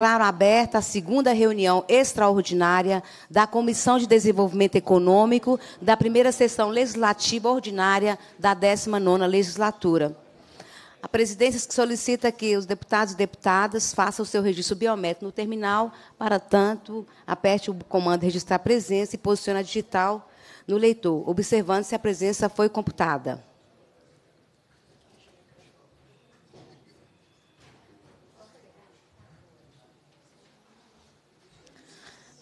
Declaro aberta a segunda reunião extraordinária da Comissão de Desenvolvimento Econômico da primeira sessão legislativa ordinária da 19ª legislatura. A presidência solicita que os deputados e deputadas façam o seu registro biométrico no terminal, para tanto, aperte o comando registrar presença e posicione a digital no leitor, observando se a presença foi computada.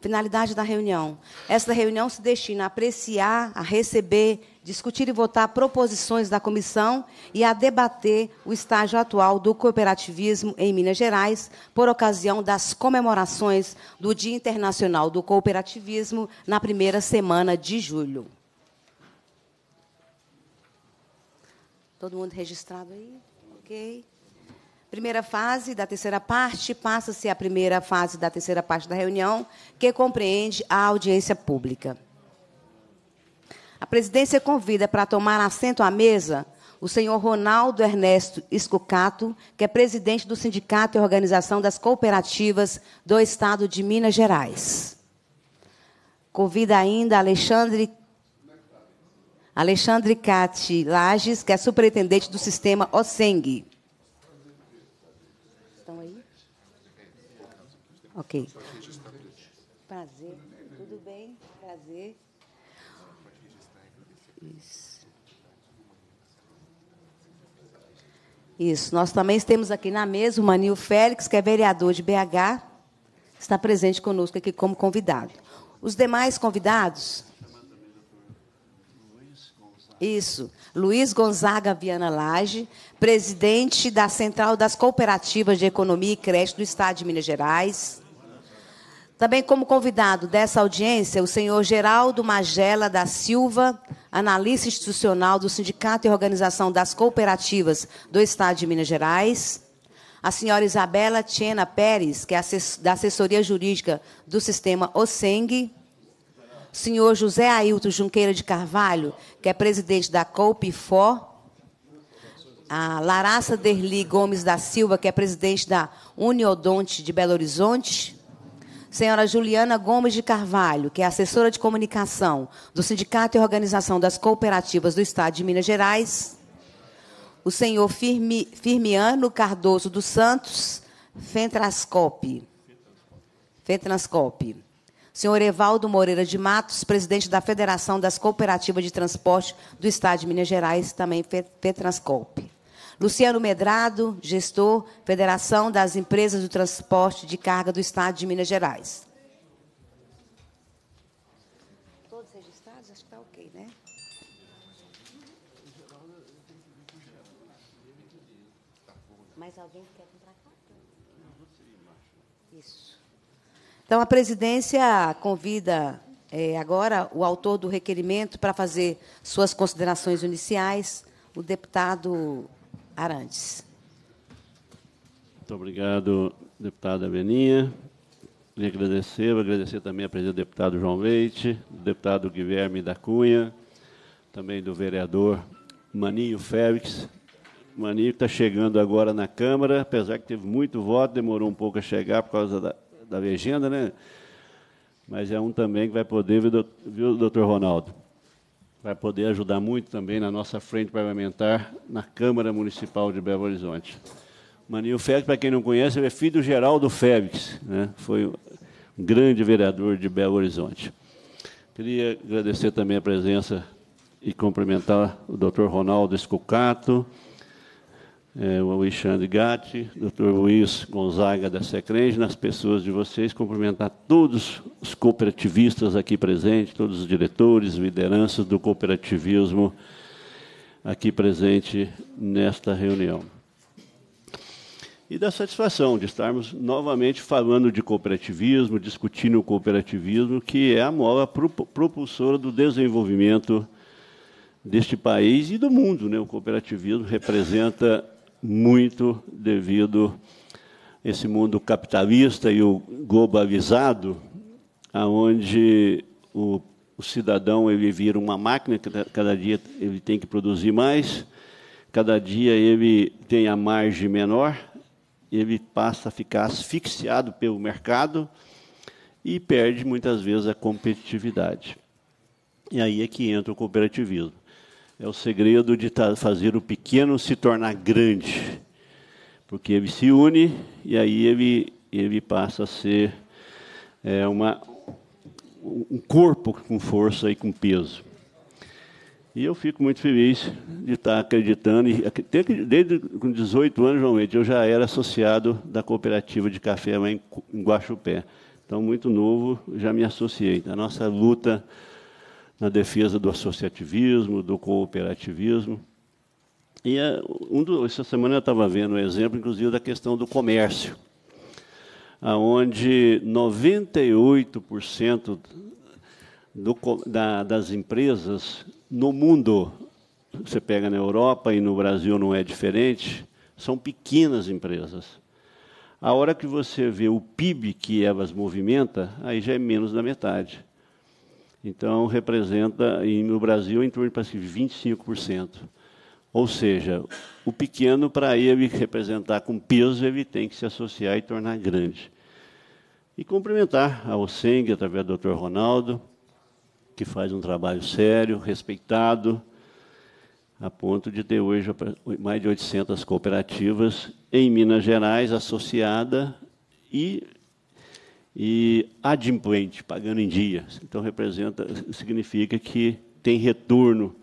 Finalidade da reunião. Esta reunião se destina a apreciar, a receber, discutir e votar proposições da comissão e a debater o estágio atual do cooperativismo em Minas Gerais por ocasião das comemorações do Dia Internacional do Cooperativismo na primeira semana de julho. Todo mundo registrado aí? Ok primeira fase da terceira parte passa-se a primeira fase da terceira parte da reunião, que compreende a audiência pública. A presidência convida para tomar assento à mesa o senhor Ronaldo Ernesto Escocato, que é presidente do Sindicato e Organização das Cooperativas do Estado de Minas Gerais. Convida ainda Alexandre Alexandre Cati Lages, que é superintendente do sistema OSENG. Ok. Prazer. Tudo bem? Prazer. Isso. Isso. Nós também temos aqui na mesa o Manil Félix, que é vereador de BH, está presente conosco aqui como convidado. Os demais convidados. Isso. Luiz Gonzaga Viana Lage, presidente da Central das Cooperativas de Economia e Crédito do Estado de Minas Gerais. Também como convidado dessa audiência, o senhor Geraldo Magela da Silva, analista institucional do Sindicato e Organização das Cooperativas do Estado de Minas Gerais. A senhora Isabela Tiena Pérez, que é da assessoria jurídica do sistema OSENG. Senhor José Ailton Junqueira de Carvalho, que é presidente da COPIFO. A Laraça Derli Gomes da Silva, que é presidente da Uniodonte de Belo Horizonte senhora Juliana Gomes de Carvalho, que é assessora de comunicação do Sindicato e Organização das Cooperativas do Estado de Minas Gerais, o senhor Firmi, Firmiano Cardoso dos Santos, Fentrascope. Fentrascope. Senhor Evaldo Moreira de Matos, presidente da Federação das Cooperativas de Transporte do Estado de Minas Gerais, também Fetranscope. Luciano Medrado, gestor, Federação das Empresas do Transporte de Carga do Estado de Minas Gerais. Todos registrados? Acho que está ok, né? Mais alguém quer vir para cá? Isso. Então, a presidência convida é, agora o autor do requerimento para fazer suas considerações iniciais, o deputado Arantes. Muito obrigado, deputada Beninha. Queria agradecer, vou agradecer também a presença do deputado João Leite, do deputado Guilherme da Cunha, também do vereador Maninho Félix. Maninho está chegando agora na Câmara, apesar que teve muito voto, demorou um pouco a chegar por causa da, da legenda, né? Mas é um também que vai poder, viu, doutor Ronaldo? vai poder ajudar muito também na nossa frente parlamentar na Câmara Municipal de Belo Horizonte. Manil Félix, para quem não conhece, é filho do Geraldo Félix, né? foi um grande vereador de Belo Horizonte. Queria agradecer também a presença e cumprimentar o doutor Ronaldo Escucato, é, o Alexandre Gatti, Dr. Luiz Gonzaga da Secrens, nas pessoas de vocês, cumprimentar todos os cooperativistas aqui presentes, todos os diretores, lideranças do cooperativismo aqui presente nesta reunião. E da satisfação de estarmos novamente falando de cooperativismo, discutindo o cooperativismo, que é a mola propulsora do desenvolvimento deste país e do mundo. Né? O cooperativismo representa muito devido a esse mundo capitalista e o globalizado, aonde o, o cidadão ele vira uma máquina, cada, cada dia ele tem que produzir mais, cada dia ele tem a margem menor, ele passa a ficar asfixiado pelo mercado e perde muitas vezes a competitividade. E aí é que entra o cooperativismo é o segredo de fazer o pequeno se tornar grande, porque ele se une e aí ele, ele passa a ser é, uma, um corpo com força e com peso. E eu fico muito feliz de estar acreditando. E, desde com 18 anos, realmente, eu já era associado da cooperativa de café lá em Guaxupé. Então, muito novo, já me associei. A nossa luta na defesa do associativismo, do cooperativismo. E eh, um do, essa semana eu estava vendo um exemplo, inclusive, da questão do comércio, onde 98% do, da, das empresas no mundo, você pega na Europa e no Brasil não é diferente, são pequenas empresas. A hora que você vê o PIB que elas movimenta, aí já é menos da metade. Então, representa no Brasil em torno de 25%. Ou seja, o pequeno, para ele representar com peso, ele tem que se associar e tornar grande. E cumprimentar a OSENG, através do Dr. Ronaldo, que faz um trabalho sério, respeitado, a ponto de ter hoje mais de 800 cooperativas em Minas Gerais associada e e adimplente, pagando em dia. Então representa, significa que tem retorno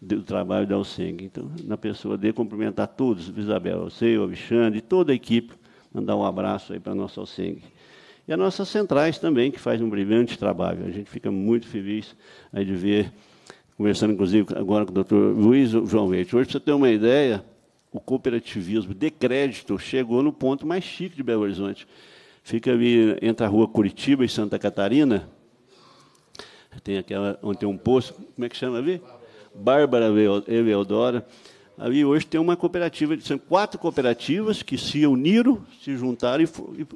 do trabalho da Alceng. Então, na pessoa de cumprimentar todos, Isabel, você, o Alexandre, toda a equipe, mandar um abraço aí para a nossa Alceng. E as nossas centrais também, que faz um brilhante trabalho. A gente fica muito feliz aí de ver, conversando inclusive agora com o doutor Luiz João Leite. Hoje, para você ter uma ideia, o cooperativismo de crédito chegou no ponto mais chique de Belo Horizonte. Fica ali entre a rua Curitiba e Santa Catarina. Tem aquela onde tem um poço, como é que chama ali? Bárbara Eleodora. Ali hoje tem uma cooperativa, são quatro cooperativas que se uniram, se juntaram e,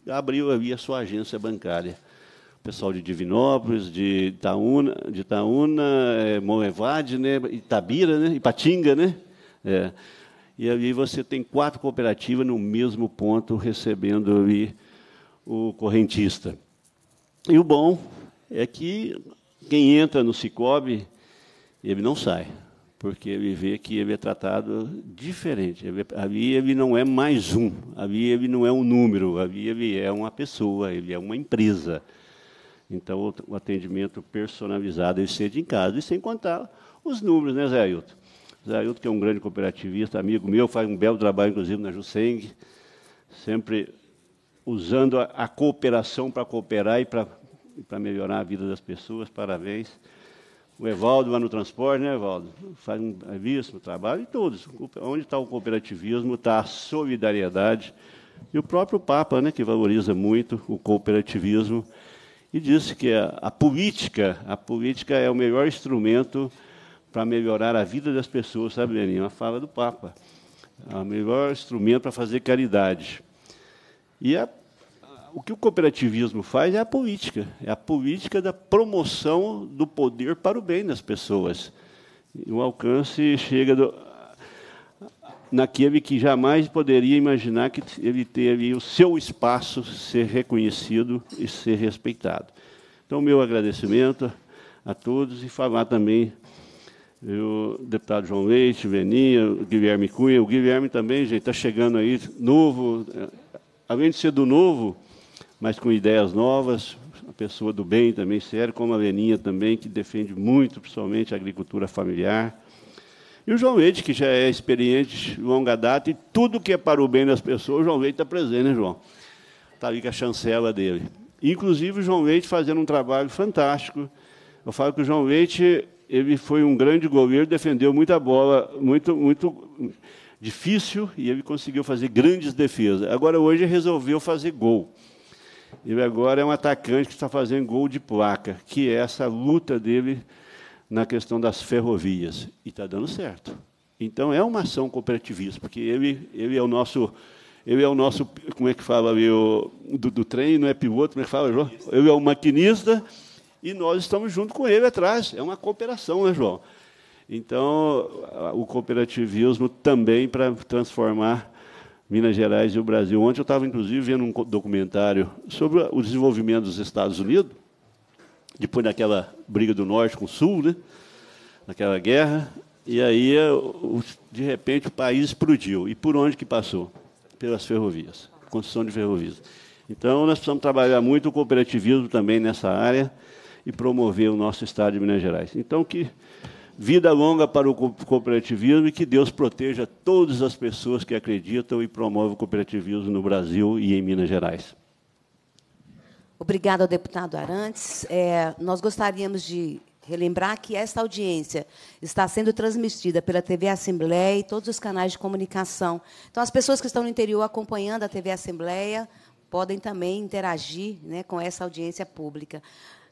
e abriu ali a sua agência bancária. O pessoal de Divinópolis, de Itaúna, de Itaúna é, Moevade, né, Itabira, né, Ipatinga, né? É. E ali você tem quatro cooperativas no mesmo ponto recebendo ali o correntista. E o bom é que quem entra no Cicobi, ele não sai, porque ele vê que ele é tratado diferente. Ele, ali ele não é mais um, ali ele não é um número, ali ele é uma pessoa, ele é uma empresa. Então, o atendimento personalizado ele sente em casa, e sem contar os números, né, Zé Ailton? Zé Ailton, que é um grande cooperativista, amigo meu, faz um belo trabalho, inclusive, na Juseng, sempre usando a, a cooperação para cooperar e para melhorar a vida das pessoas. Parabéns. O Evaldo lá no transporte, né, Evaldo? Faz um belíssimo trabalho e todos. Onde está o cooperativismo, está a solidariedade. E o próprio Papa, né, que valoriza muito o cooperativismo e disse que a, a política, a política é o melhor instrumento para melhorar a vida das pessoas, sabe, Leninho? Uma fala do Papa. É o melhor instrumento para fazer caridade. E a, a, o que o cooperativismo faz é a política, é a política da promoção do poder para o bem das pessoas. O alcance chega do, naquele que jamais poderia imaginar que ele teria o seu espaço ser reconhecido e ser respeitado. Então, meu agradecimento a todos e falar também o deputado João Leite, Veninha, Guilherme Cunha, o Guilherme também, gente, está chegando aí, novo, além de ser do novo, mas com ideias novas, uma pessoa do bem também, sério, como a Leninha também, que defende muito, principalmente, a agricultura familiar. E o João Leite, que já é experiente, longa data, e tudo que é para o bem das pessoas, o João Leite está presente, né, João? Está ali com a chancela dele. Inclusive, o João Leite fazendo um trabalho fantástico. Eu falo que o João Leite ele foi um grande goleiro, defendeu muita bola, muito, muito difícil e ele conseguiu fazer grandes defesas. Agora, hoje, resolveu fazer gol. Ele agora é um atacante que está fazendo gol de placa, que é essa luta dele na questão das ferrovias. E está dando certo. Então, é uma ação cooperativista, porque ele, ele é o nosso. Ele é o nosso, como é que fala ali, o, do, do trem, não é piloto, como é que fala, João? Ele é o maquinista e nós estamos junto com ele atrás. É uma cooperação, né, João? Então, o cooperativismo também para transformar Minas Gerais e o Brasil. Ontem eu estava, inclusive, vendo um documentário sobre o desenvolvimento dos Estados Unidos, depois daquela briga do Norte com o Sul, né? naquela guerra, e aí, eh, de repente, o país explodiu. E por onde que passou? Pelas ferrovias, construção de ferrovias. Então, nós precisamos trabalhar muito o cooperativismo também nessa área e promover o nosso Estado de Minas Gerais. Então, que Vida longa para o cooperativismo e que Deus proteja todas as pessoas que acreditam e promovem o cooperativismo no Brasil e em Minas Gerais. Obrigada deputado Arantes. É, nós gostaríamos de relembrar que esta audiência está sendo transmitida pela TV Assembleia e todos os canais de comunicação. Então, as pessoas que estão no interior acompanhando a TV Assembleia podem também interagir né, com essa audiência pública.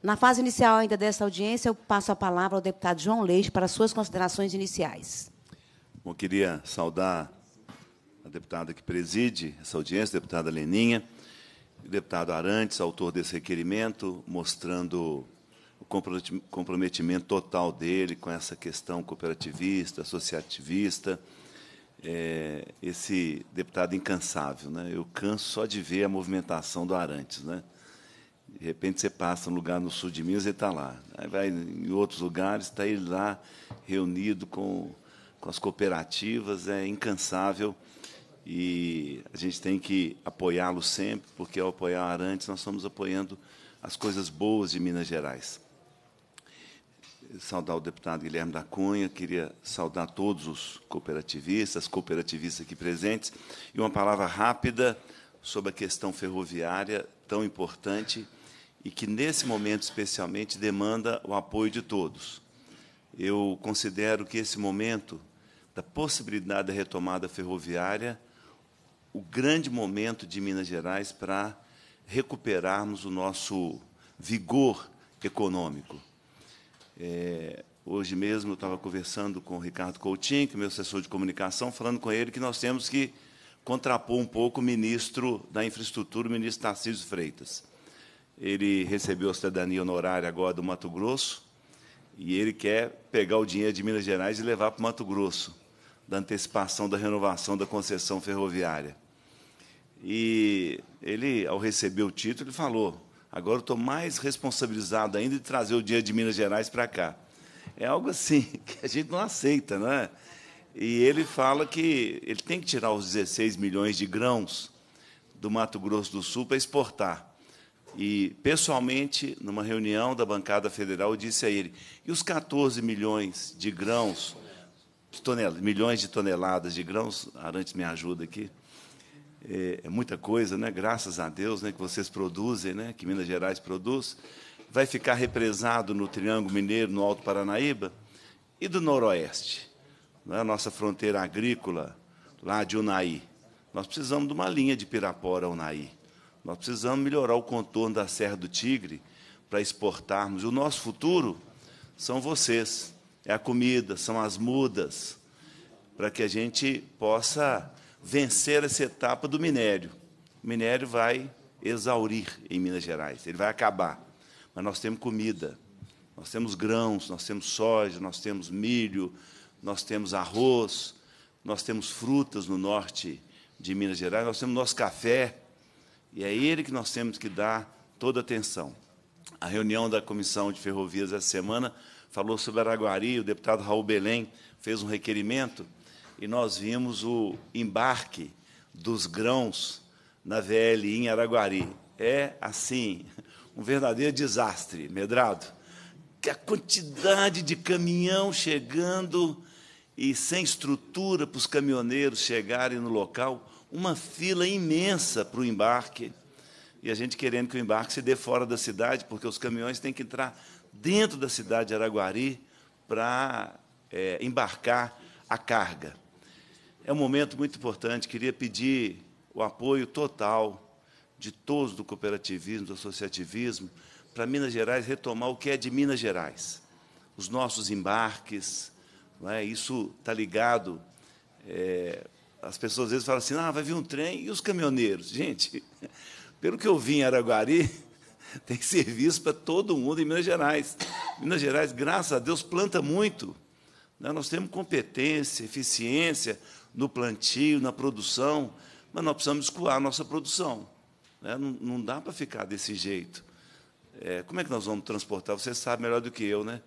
Na fase inicial ainda dessa audiência, eu passo a palavra ao deputado João Leite para suas considerações iniciais. Bom, queria saudar a deputada que preside essa audiência, a deputada Leninha, o deputado Arantes, autor desse requerimento, mostrando o comprometimento total dele com essa questão cooperativista, associativista, é, esse deputado incansável. Né? Eu canso só de ver a movimentação do Arantes. Né? De repente você passa um lugar no sul de Minas e está lá. Aí vai em outros lugares, está ele lá reunido com, com as cooperativas, é incansável. E a gente tem que apoiá-lo sempre, porque ao apoiar Arantes, nós estamos apoiando as coisas boas de Minas Gerais. Saudar o deputado Guilherme da Cunha, queria saudar todos os cooperativistas, cooperativistas aqui presentes. E uma palavra rápida sobre a questão ferroviária, tão importante e que, nesse momento especialmente, demanda o apoio de todos. Eu considero que esse momento da possibilidade da retomada ferroviária, o grande momento de Minas Gerais para recuperarmos o nosso vigor econômico. É, hoje mesmo eu estava conversando com o Ricardo Coutinho, que é meu assessor de comunicação, falando com ele que nós temos que contrapor um pouco o ministro da Infraestrutura, o ministro Tarcísio Freitas ele recebeu a cidadania honorária agora do Mato Grosso, e ele quer pegar o dinheiro de Minas Gerais e levar para o Mato Grosso, da antecipação da renovação da concessão ferroviária. E ele, ao receber o título, ele falou: agora eu estou mais responsabilizado ainda de trazer o dinheiro de Minas Gerais para cá. É algo assim que a gente não aceita, não é? E ele fala que ele tem que tirar os 16 milhões de grãos do Mato Grosso do Sul para exportar e pessoalmente, numa reunião da bancada federal, eu disse a ele: e os 14 milhões de grãos, de milhões de toneladas de grãos, Arantes me ajuda aqui, é, é, muita coisa, né? graças a Deus, né, que vocês produzem, né, que Minas Gerais produz, vai ficar represado no Triângulo Mineiro, no Alto Paranaíba e do Noroeste, né, a nossa fronteira agrícola, lá de Unai. Nós precisamos de uma linha de Pirapora a Unai nós precisamos melhorar o contorno da Serra do Tigre para exportarmos. E o nosso futuro são vocês, é a comida, são as mudas, para que a gente possa vencer essa etapa do minério. O minério vai exaurir em Minas Gerais, ele vai acabar. Mas nós temos comida, nós temos grãos, nós temos soja, nós temos milho, nós temos arroz, nós temos frutas no norte de Minas Gerais, nós temos nosso café, e é ele que nós temos que dar toda atenção. A reunião da Comissão de Ferrovias essa semana falou sobre Araguari, o deputado Raul Belém fez um requerimento e nós vimos o embarque dos grãos na VLI em Araguari. É, assim, um verdadeiro desastre, medrado. que A quantidade de caminhão chegando e sem estrutura para os caminhoneiros chegarem no local, uma fila imensa para o embarque. E a gente querendo que o embarque se dê fora da cidade, porque os caminhões têm que entrar dentro da cidade de Araguari para é, embarcar a carga. É um momento muito importante. Queria pedir o apoio total de todos do cooperativismo, do associativismo, para Minas Gerais retomar o que é de Minas Gerais. Os nossos embarques, é? isso está ligado é, as pessoas às vezes falam assim: ah, vai vir um trem e os caminhoneiros? Gente, pelo que eu vi em Araguari, tem serviço para todo mundo em Minas Gerais. Minas Gerais, graças a Deus, planta muito. Né? Nós temos competência, eficiência no plantio, na produção, mas nós precisamos escoar a nossa produção. Né? Não dá para ficar desse jeito. É, como é que nós vamos transportar? Você sabe melhor do que eu, né?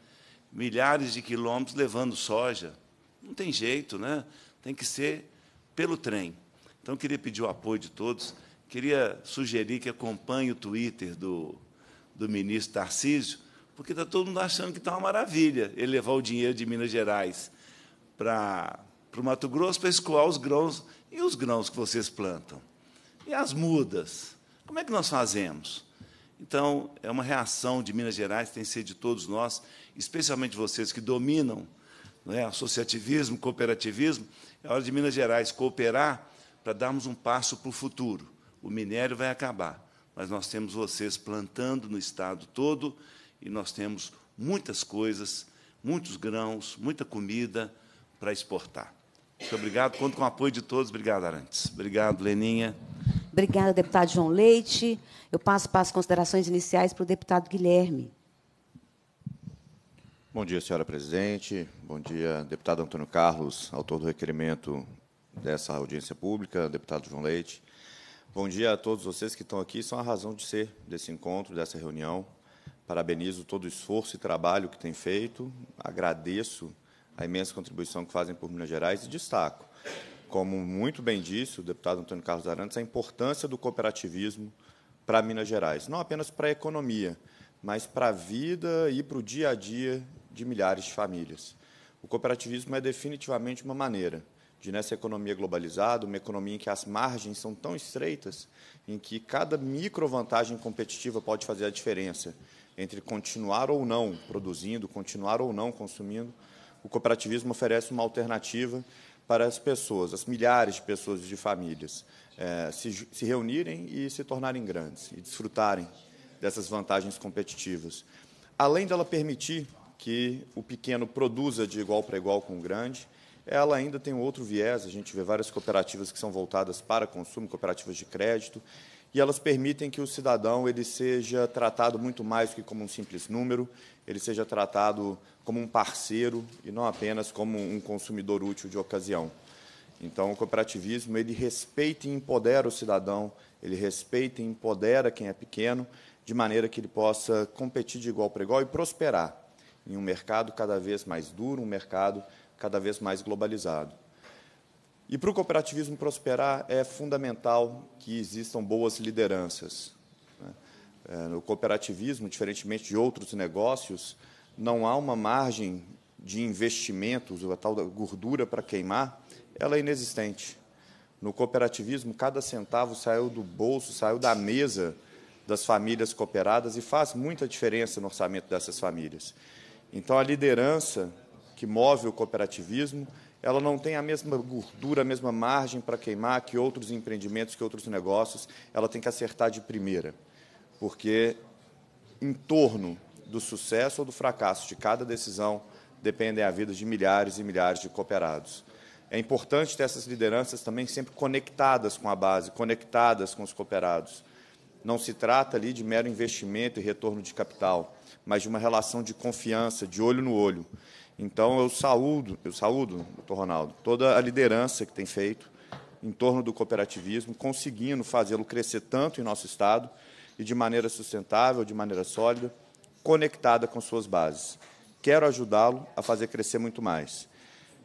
Milhares de quilômetros levando soja. Não tem jeito, né? Tem que ser pelo trem. Então, queria pedir o apoio de todos. Queria sugerir que acompanhe o Twitter do, do ministro Tarcísio, porque está todo mundo achando que está uma maravilha ele levar o dinheiro de Minas Gerais para, para o Mato Grosso para escoar os grãos. E os grãos que vocês plantam? E as mudas? Como é que nós fazemos? Então, é uma reação de Minas Gerais, tem que ser de todos nós, especialmente vocês que dominam né, associativismo, cooperativismo, é hora de Minas Gerais cooperar para darmos um passo para o futuro. O minério vai acabar, mas nós temos vocês plantando no estado todo e nós temos muitas coisas, muitos grãos, muita comida para exportar. Muito obrigado, conto com o apoio de todos. Obrigado, Arantes. Obrigado, Leninha. Obrigada, deputado João Leite. Eu passo para as considerações iniciais para o deputado Guilherme. Bom dia, senhora presidente. Bom dia, deputado Antônio Carlos, autor do requerimento dessa audiência pública, deputado João Leite. Bom dia a todos vocês que estão aqui, são a razão de ser desse encontro, dessa reunião. Parabenizo todo o esforço e trabalho que tem feito, agradeço a imensa contribuição que fazem por Minas Gerais e destaco, como muito bem disse o deputado Antônio Carlos Arantes, a importância do cooperativismo para Minas Gerais, não apenas para a economia, mas para a vida e para o dia a dia de milhares de famílias. O cooperativismo é definitivamente uma maneira de, nessa economia globalizada, uma economia em que as margens são tão estreitas, em que cada micro vantagem competitiva pode fazer a diferença entre continuar ou não produzindo, continuar ou não consumindo, o cooperativismo oferece uma alternativa para as pessoas, as milhares de pessoas de famílias, eh, se, se reunirem e se tornarem grandes e desfrutarem dessas vantagens competitivas. Além dela permitir que o pequeno produza de igual para igual com o grande. Ela ainda tem outro viés, a gente vê várias cooperativas que são voltadas para consumo, cooperativas de crédito, e elas permitem que o cidadão ele seja tratado muito mais do que como um simples número, ele seja tratado como um parceiro e não apenas como um consumidor útil de ocasião. Então, o cooperativismo ele respeita e empodera o cidadão, ele respeita e empodera quem é pequeno, de maneira que ele possa competir de igual para igual e prosperar em um mercado cada vez mais duro, um mercado cada vez mais globalizado. E para o cooperativismo prosperar, é fundamental que existam boas lideranças. Né? É, no cooperativismo, diferentemente de outros negócios, não há uma margem de investimentos, a tal da gordura para queimar, ela é inexistente. No cooperativismo, cada centavo saiu do bolso, saiu da mesa das famílias cooperadas e faz muita diferença no orçamento dessas famílias. Então, a liderança que move o cooperativismo, ela não tem a mesma gordura, a mesma margem para queimar que outros empreendimentos, que outros negócios. Ela tem que acertar de primeira, porque em torno do sucesso ou do fracasso de cada decisão dependem a vida de milhares e milhares de cooperados. É importante ter essas lideranças também sempre conectadas com a base, conectadas com os cooperados. Não se trata ali de mero investimento e retorno de capital mas de uma relação de confiança, de olho no olho. Então eu saúdo, eu saúdo, doutor Ronaldo, toda a liderança que tem feito em torno do cooperativismo, conseguindo fazê-lo crescer tanto em nosso estado e de maneira sustentável, de maneira sólida, conectada com suas bases. Quero ajudá-lo a fazer crescer muito mais.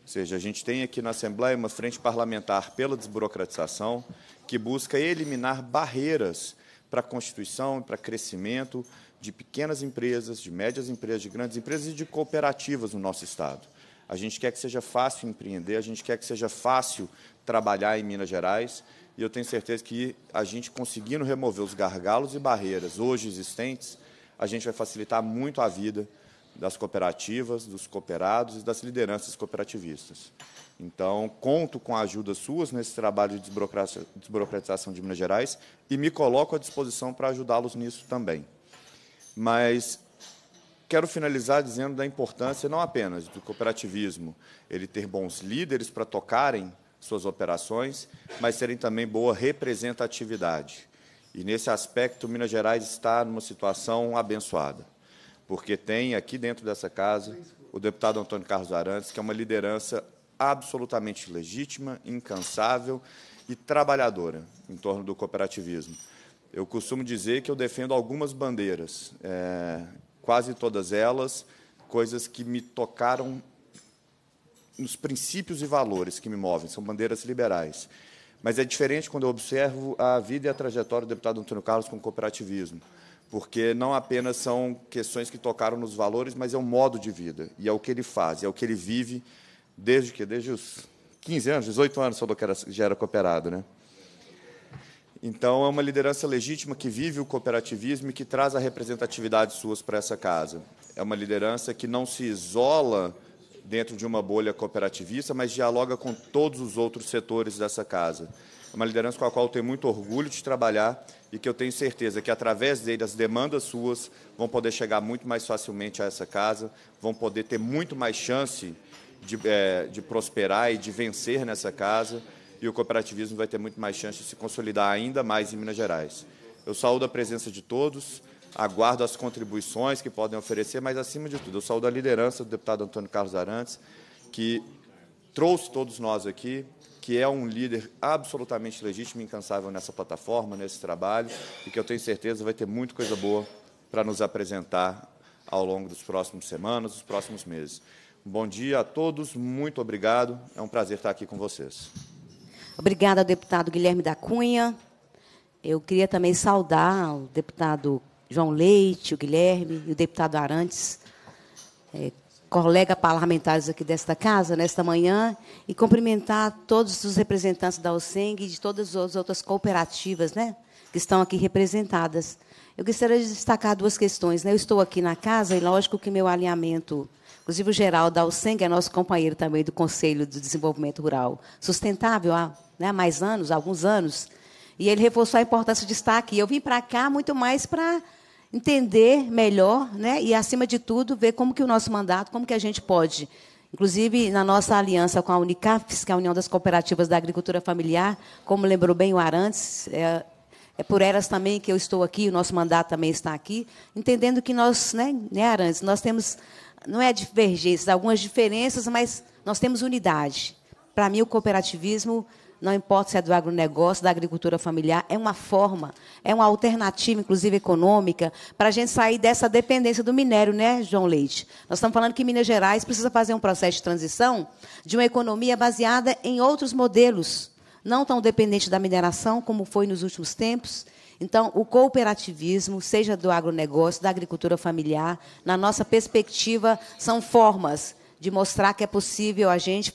Ou seja, a gente tem aqui na Assembleia uma frente parlamentar pela desburocratização que busca eliminar barreiras para a Constituição, para crescimento, de pequenas empresas, de médias empresas, de grandes empresas e de cooperativas no nosso Estado. A gente quer que seja fácil empreender, a gente quer que seja fácil trabalhar em Minas Gerais, e eu tenho certeza que a gente conseguindo remover os gargalos e barreiras hoje existentes, a gente vai facilitar muito a vida das cooperativas, dos cooperados e das lideranças cooperativistas. Então, conto com a ajuda suas nesse trabalho de desburocratização de Minas Gerais e me coloco à disposição para ajudá-los nisso também. Mas quero finalizar dizendo da importância não apenas do cooperativismo, ele ter bons líderes para tocarem suas operações, mas terem também boa representatividade. E nesse aspecto, Minas Gerais está numa situação abençoada, porque tem aqui dentro dessa casa o deputado Antônio Carlos Arantes, que é uma liderança absolutamente legítima, incansável e trabalhadora em torno do cooperativismo. Eu costumo dizer que eu defendo algumas bandeiras, é, quase todas elas, coisas que me tocaram nos princípios e valores que me movem, são bandeiras liberais. Mas é diferente quando eu observo a vida e a trajetória do deputado Antônio Carlos com o cooperativismo, porque não apenas são questões que tocaram nos valores, mas é um modo de vida, e é o que ele faz, é o que ele vive desde que desde os 15 anos, 18 anos, só que já era cooperado, né? Então, é uma liderança legítima que vive o cooperativismo e que traz a representatividade suas para essa casa. É uma liderança que não se isola dentro de uma bolha cooperativista, mas dialoga com todos os outros setores dessa casa. É uma liderança com a qual eu tenho muito orgulho de trabalhar e que eu tenho certeza que, através dele, as demandas suas vão poder chegar muito mais facilmente a essa casa, vão poder ter muito mais chance de, é, de prosperar e de vencer nessa casa e o cooperativismo vai ter muito mais chance de se consolidar ainda mais em Minas Gerais. Eu saúdo a presença de todos, aguardo as contribuições que podem oferecer, mas, acima de tudo, eu saúdo a liderança do deputado Antônio Carlos Arantes, que trouxe todos nós aqui, que é um líder absolutamente legítimo e incansável nessa plataforma, nesse trabalho, e que eu tenho certeza vai ter muita coisa boa para nos apresentar ao longo dos próximos semanas, dos próximos meses. Bom dia a todos, muito obrigado. É um prazer estar aqui com vocês. Obrigada deputado Guilherme da Cunha. Eu queria também saudar o deputado João Leite, o Guilherme e o deputado Arantes, é, colega parlamentares aqui desta casa, nesta manhã, e cumprimentar todos os representantes da OSENG e de todas as outras cooperativas né, que estão aqui representadas. Eu gostaria de destacar duas questões. Né? Eu estou aqui na casa e, lógico, que meu alinhamento Inclusive, o Geraldo Alcenga é nosso companheiro também do Conselho de Desenvolvimento Rural Sustentável há né, mais anos, alguns anos. E ele reforçou a importância de estar aqui. Eu vim para cá muito mais para entender melhor né, e, acima de tudo, ver como que o nosso mandato, como que a gente pode Inclusive, na nossa aliança com a Unicafes, que é a União das Cooperativas da Agricultura Familiar, como lembrou bem o Arantes, é, é por elas também que eu estou aqui, o nosso mandato também está aqui, entendendo que nós, né, né Arantes, nós temos não é divergências, algumas diferenças, mas nós temos unidade. Para mim, o cooperativismo, não importa se é do agronegócio, da agricultura familiar, é uma forma, é uma alternativa, inclusive econômica, para a gente sair dessa dependência do minério, né, João Leite? Nós estamos falando que Minas Gerais precisa fazer um processo de transição de uma economia baseada em outros modelos, não tão dependente da mineração como foi nos últimos tempos, então, o cooperativismo, seja do agronegócio, da agricultura familiar, na nossa perspectiva, são formas de mostrar que é possível a gente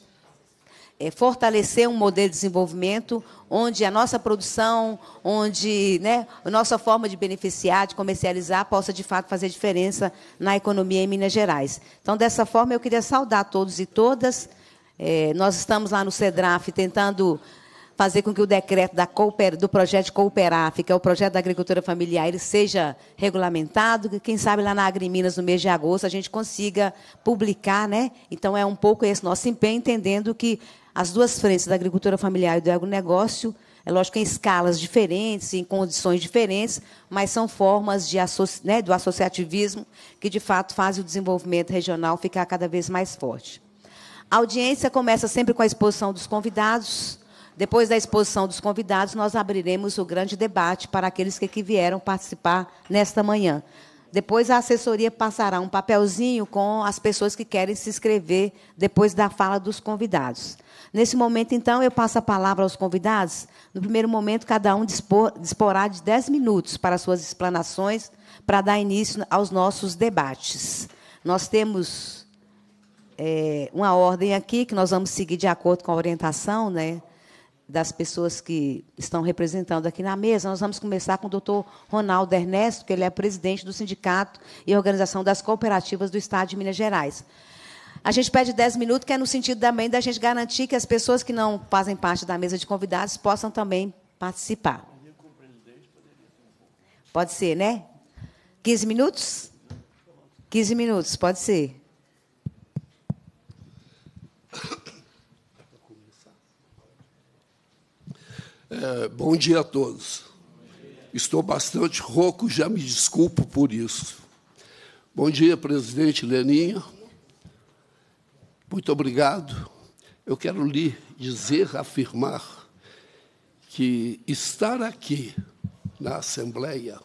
é, fortalecer um modelo de desenvolvimento onde a nossa produção, onde né, a nossa forma de beneficiar, de comercializar, possa de fato fazer diferença na economia em Minas Gerais. Então, dessa forma, eu queria saudar todos e todas. É, nós estamos lá no Cedraf tentando fazer com que o decreto Cooper, do projeto Cooperaf, que é o projeto da agricultura familiar, ele seja regulamentado, que quem sabe lá na Agriminas, no mês de agosto, a gente consiga publicar. Né? Então, é um pouco esse nosso empenho, entendendo que as duas frentes da agricultura familiar e do agronegócio, é lógico, em escalas diferentes, em condições diferentes, mas são formas de, né, do associativismo que, de fato, fazem o desenvolvimento regional ficar cada vez mais forte. A audiência começa sempre com a exposição dos convidados, depois da exposição dos convidados, nós abriremos o grande debate para aqueles que vieram participar nesta manhã. Depois a assessoria passará um papelzinho com as pessoas que querem se inscrever depois da fala dos convidados. Nesse momento, então, eu passo a palavra aos convidados. No primeiro momento, cada um dispor, disporá de 10 minutos para suas explanações, para dar início aos nossos debates. Nós temos é, uma ordem aqui que nós vamos seguir de acordo com a orientação né, das pessoas que estão representando aqui na mesa. Nós vamos começar com o doutor Ronaldo Ernesto, que ele é presidente do Sindicato e Organização das Cooperativas do Estado de Minas Gerais. A gente pede 10 minutos, que é no sentido também da gente garantir que as pessoas que não fazem parte da mesa de convidados possam também participar. Pode ser, né? 15 minutos? 15 minutos, pode ser. É, bom dia a todos. Estou bastante rouco, já me desculpo por isso. Bom dia, presidente Leninha. Muito obrigado. Eu quero lhe dizer, afirmar, que estar aqui na Assembleia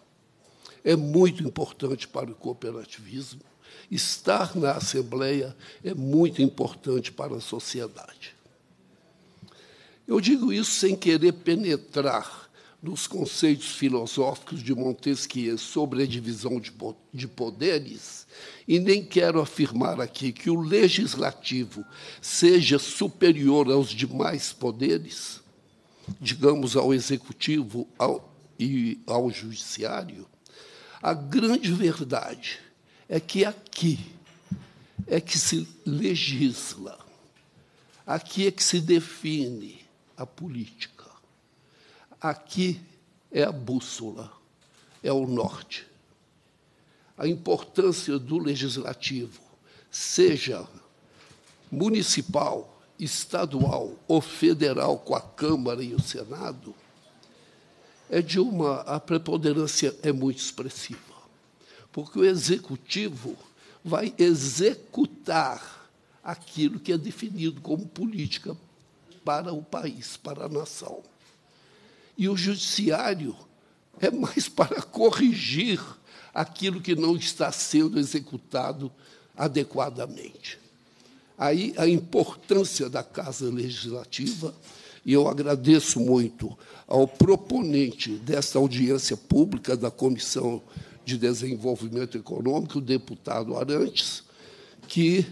é muito importante para o cooperativismo. Estar na Assembleia é muito importante para a sociedade. Eu digo isso sem querer penetrar nos conceitos filosóficos de Montesquieu sobre a divisão de poderes, e nem quero afirmar aqui que o legislativo seja superior aos demais poderes, digamos ao executivo ao, e ao judiciário. A grande verdade é que aqui é que se legisla, aqui é que se define a política. Aqui é a bússola, é o norte. A importância do legislativo, seja municipal, estadual ou federal, com a Câmara e o Senado, é de uma a preponderância é muito expressiva, porque o executivo vai executar aquilo que é definido como política para o país, para a nação. E o judiciário é mais para corrigir aquilo que não está sendo executado adequadamente. Aí a importância da Casa Legislativa, e eu agradeço muito ao proponente desta audiência pública da Comissão de Desenvolvimento Econômico, o deputado Arantes, que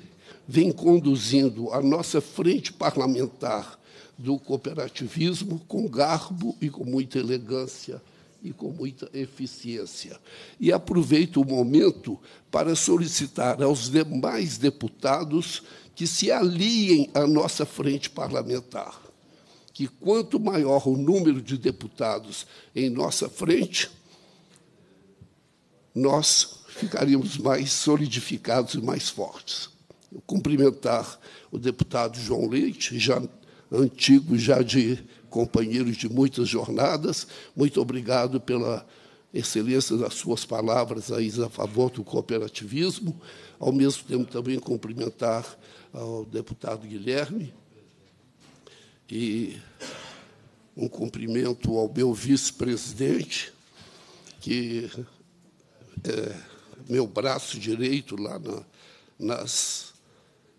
vem conduzindo a nossa frente parlamentar do cooperativismo com garbo e com muita elegância e com muita eficiência. E aproveito o momento para solicitar aos demais deputados que se aliem à nossa frente parlamentar. Que quanto maior o número de deputados em nossa frente, nós ficaríamos mais solidificados e mais fortes. Eu cumprimentar o deputado João Leite, já antigo já de companheiros de muitas jornadas. Muito obrigado pela excelência das suas palavras aí a favor do cooperativismo. Ao mesmo tempo, também cumprimentar ao deputado Guilherme e um cumprimento ao meu vice-presidente, que é meu braço direito lá na, nas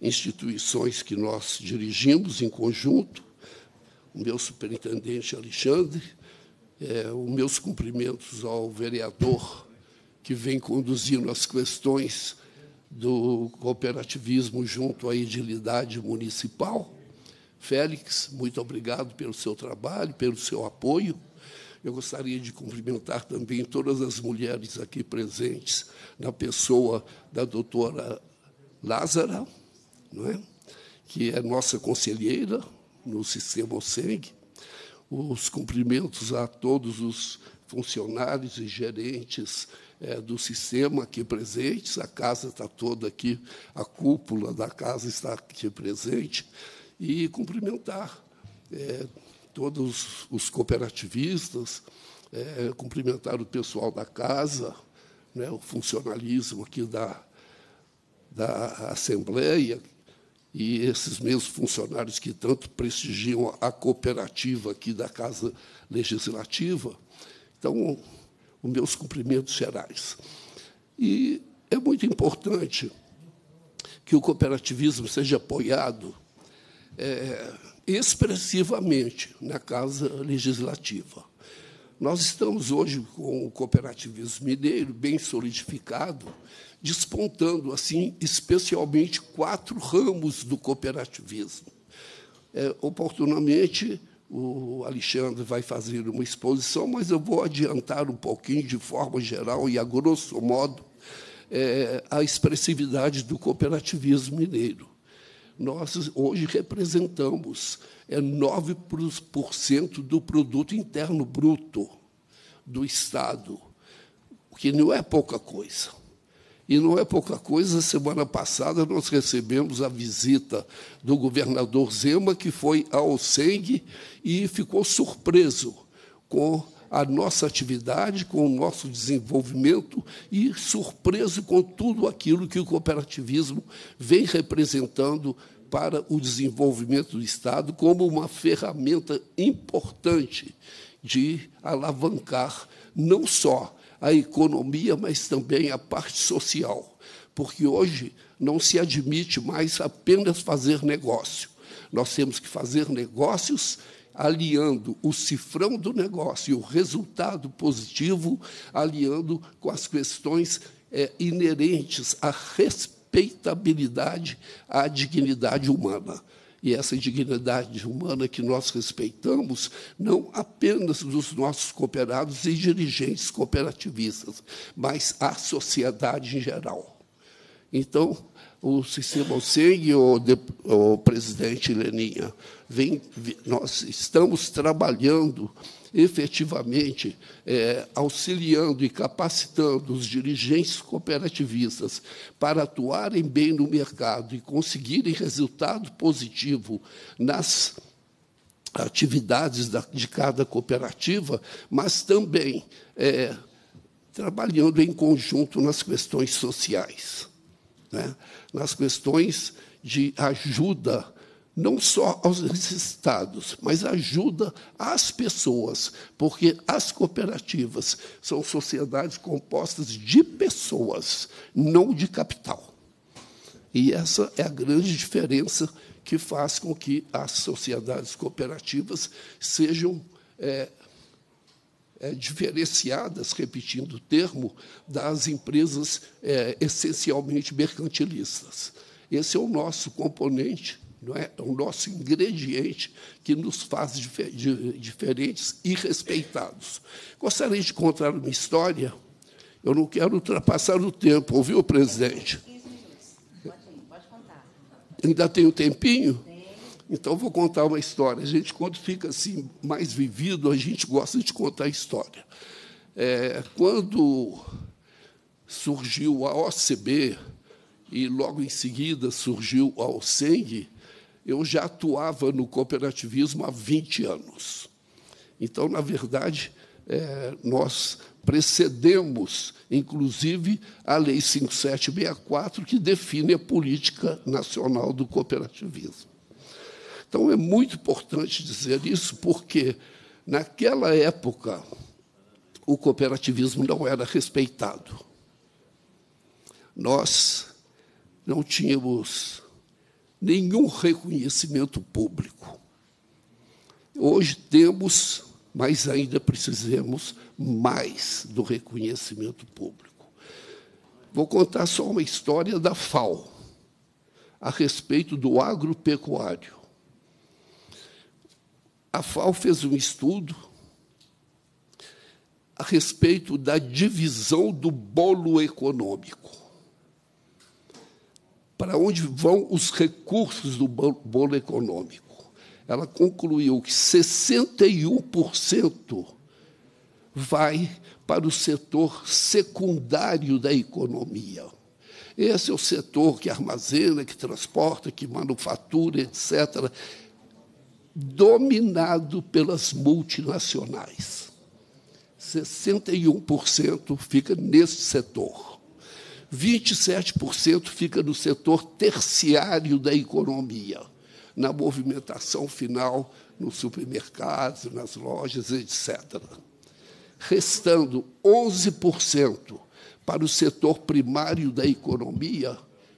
instituições que nós dirigimos em conjunto, o meu superintendente Alexandre, é, os meus cumprimentos ao vereador que vem conduzindo as questões do cooperativismo junto à edilidade municipal. Félix, muito obrigado pelo seu trabalho, pelo seu apoio. Eu gostaria de cumprimentar também todas as mulheres aqui presentes, na pessoa da doutora Lázara, não é? que é nossa conselheira no sistema OSENG. Os cumprimentos a todos os funcionários e gerentes é, do sistema aqui presentes. A casa está toda aqui, a cúpula da casa está aqui presente. E cumprimentar é, todos os cooperativistas, é, cumprimentar o pessoal da casa, né, o funcionalismo aqui da, da Assembleia, e esses mesmos funcionários que tanto prestigiam a cooperativa aqui da Casa Legislativa. Então, os meus cumprimentos gerais. E é muito importante que o cooperativismo seja apoiado é, expressivamente na Casa Legislativa. Nós estamos hoje com o cooperativismo mineiro bem solidificado, despontando, assim, especialmente quatro ramos do cooperativismo. É, oportunamente, o Alexandre vai fazer uma exposição, mas eu vou adiantar um pouquinho, de forma geral e a grosso modo, é, a expressividade do cooperativismo mineiro. Nós hoje representamos é 9% do produto interno bruto do Estado, o que não é pouca coisa. E não é pouca coisa, semana passada nós recebemos a visita do governador Zema, que foi ao SENG e ficou surpreso com a nossa atividade, com o nosso desenvolvimento e surpreso com tudo aquilo que o cooperativismo vem representando para o desenvolvimento do Estado como uma ferramenta importante de alavancar não só a economia, mas também a parte social, porque hoje não se admite mais apenas fazer negócio. Nós temos que fazer negócios aliando o cifrão do negócio e o resultado positivo, aliando com as questões é, inerentes à respeitabilidade, à dignidade humana e essa dignidade humana que nós respeitamos, não apenas dos nossos cooperados e dirigentes cooperativistas, mas a sociedade em geral. Então, o sistema OSEG, o, o presidente Leninha, vem, nós estamos trabalhando efetivamente é, auxiliando e capacitando os dirigentes cooperativistas para atuarem bem no mercado e conseguirem resultado positivo nas atividades da, de cada cooperativa, mas também é, trabalhando em conjunto nas questões sociais, né? nas questões de ajuda não só aos necessitados, mas ajuda às pessoas, porque as cooperativas são sociedades compostas de pessoas, não de capital. E essa é a grande diferença que faz com que as sociedades cooperativas sejam é, é, diferenciadas, repetindo o termo, das empresas é, essencialmente mercantilistas. Esse é o nosso componente não é? é o nosso ingrediente que nos faz diferentes e respeitados. Gostaria de contar uma história. Eu não quero ultrapassar o tempo, ouviu, presidente? Ainda tem um tempinho? Então, vou contar uma história. A gente, quando fica assim mais vivido, a gente gosta de contar história. É, quando surgiu a OCB e logo em seguida surgiu a OSENG, eu já atuava no cooperativismo há 20 anos. Então, na verdade, é, nós precedemos, inclusive, a Lei 5764, que define a política nacional do cooperativismo. Então, é muito importante dizer isso, porque, naquela época, o cooperativismo não era respeitado. Nós não tínhamos nenhum reconhecimento público. Hoje temos, mas ainda precisamos mais do reconhecimento público. Vou contar só uma história da FAO a respeito do agropecuário. A FAO fez um estudo a respeito da divisão do bolo econômico para onde vão os recursos do bolo econômico. Ela concluiu que 61% vai para o setor secundário da economia. Esse é o setor que armazena, que transporta, que manufatura, etc., dominado pelas multinacionais. 61% fica nesse setor. 27% fica no setor terciário da economia, na movimentação final nos supermercados, nas lojas, etc. Restando 11% para o setor primário da economia,